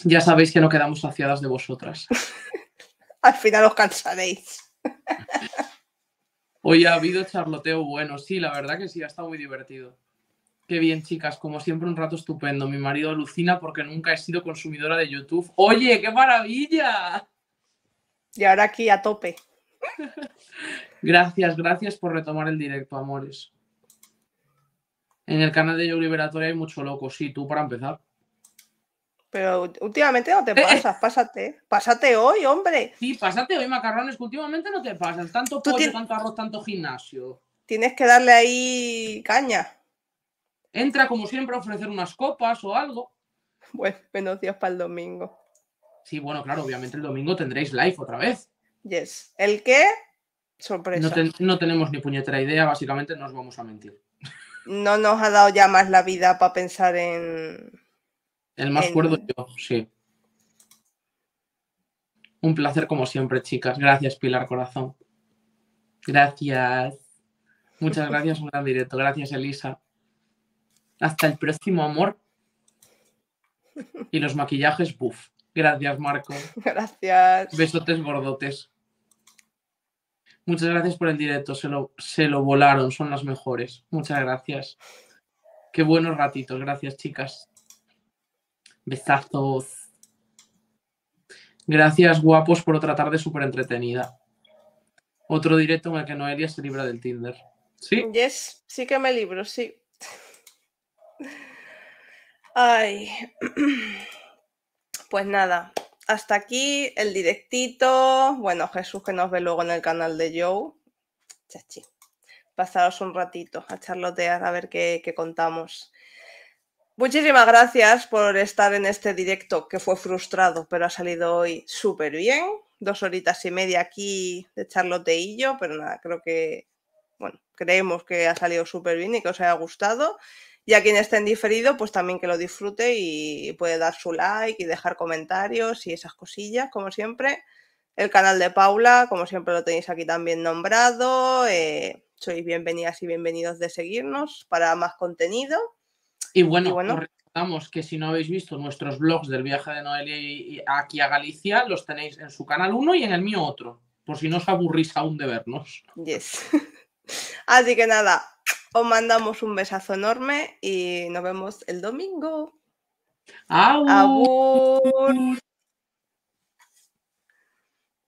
Ya sabéis que no quedamos saciadas de vosotras. Al final os cansaréis. Hoy ha habido charloteo bueno. Sí, la verdad que sí. Ha estado muy divertido. Qué bien, chicas, como siempre, un rato estupendo. Mi marido alucina porque nunca he sido consumidora de YouTube. ¡Oye, qué maravilla! Y ahora aquí a tope. gracias, gracias por retomar el directo, amores. En el canal de Yo Liberatoria hay mucho loco, sí, tú para empezar. Pero últimamente no te eh, eh. pasas, pásate. Pásate hoy, hombre. Sí, pásate hoy, macarrones, que últimamente no te pasas. Tanto pollo, tanto arroz, tanto gimnasio. Tienes que darle ahí caña. Entra como siempre a ofrecer unas copas o algo. Bueno, buenos días para el domingo. Sí, bueno, claro, obviamente el domingo tendréis live otra vez. Yes. ¿El qué? Sorpresa. No, tenemos ni puñetera idea, básicamente nos vamos a mentir. No nos ha dado ya más la vida para pensar en. El más cuerdo yo, sí. Un placer como siempre, chicas. Gracias, Pilar Corazón. Gracias. Muchas gracias, un gran directo. Gracias, Elisa. Hasta el próximo amor. Y los maquillajes, buf. Gracias, Marco. Gracias. Besotes gordotes. Muchas gracias por el directo. Se lo, se lo volaron, son las mejores. Muchas gracias. Qué buenos ratitos. Gracias, chicas. Besazos. Gracias, guapos, por otra tarde súper entretenida. Otro directo en el que Noelia se libra del Tinder. ¿Sí? Yes, sí que me libro, sí. Ay, pues nada, hasta aquí el directito. Bueno, Jesús que nos ve luego en el canal de Joe. Chachi, pasaros un ratito a charlotear a ver qué, qué contamos. Muchísimas gracias por estar en este directo que fue frustrado, pero ha salido hoy súper bien. Dos horitas y media aquí de charloteillo, pero nada, creo que, bueno, creemos que ha salido súper bien y que os haya gustado. Y a quien esté en diferido, pues también que lo disfrute y puede dar su like y dejar comentarios y esas cosillas, como siempre. El canal de Paula, como siempre lo tenéis aquí también nombrado. Eh, sois bienvenidas y bienvenidos de seguirnos para más contenido. Y bueno, y que si no habéis visto nuestros blogs del viaje de Noelia aquí a Galicia, los tenéis en su canal uno y en el mío otro, por si no os aburrís aún de vernos. Yes. Así que nada, os mandamos un besazo enorme y nos vemos el domingo. ¡Abur!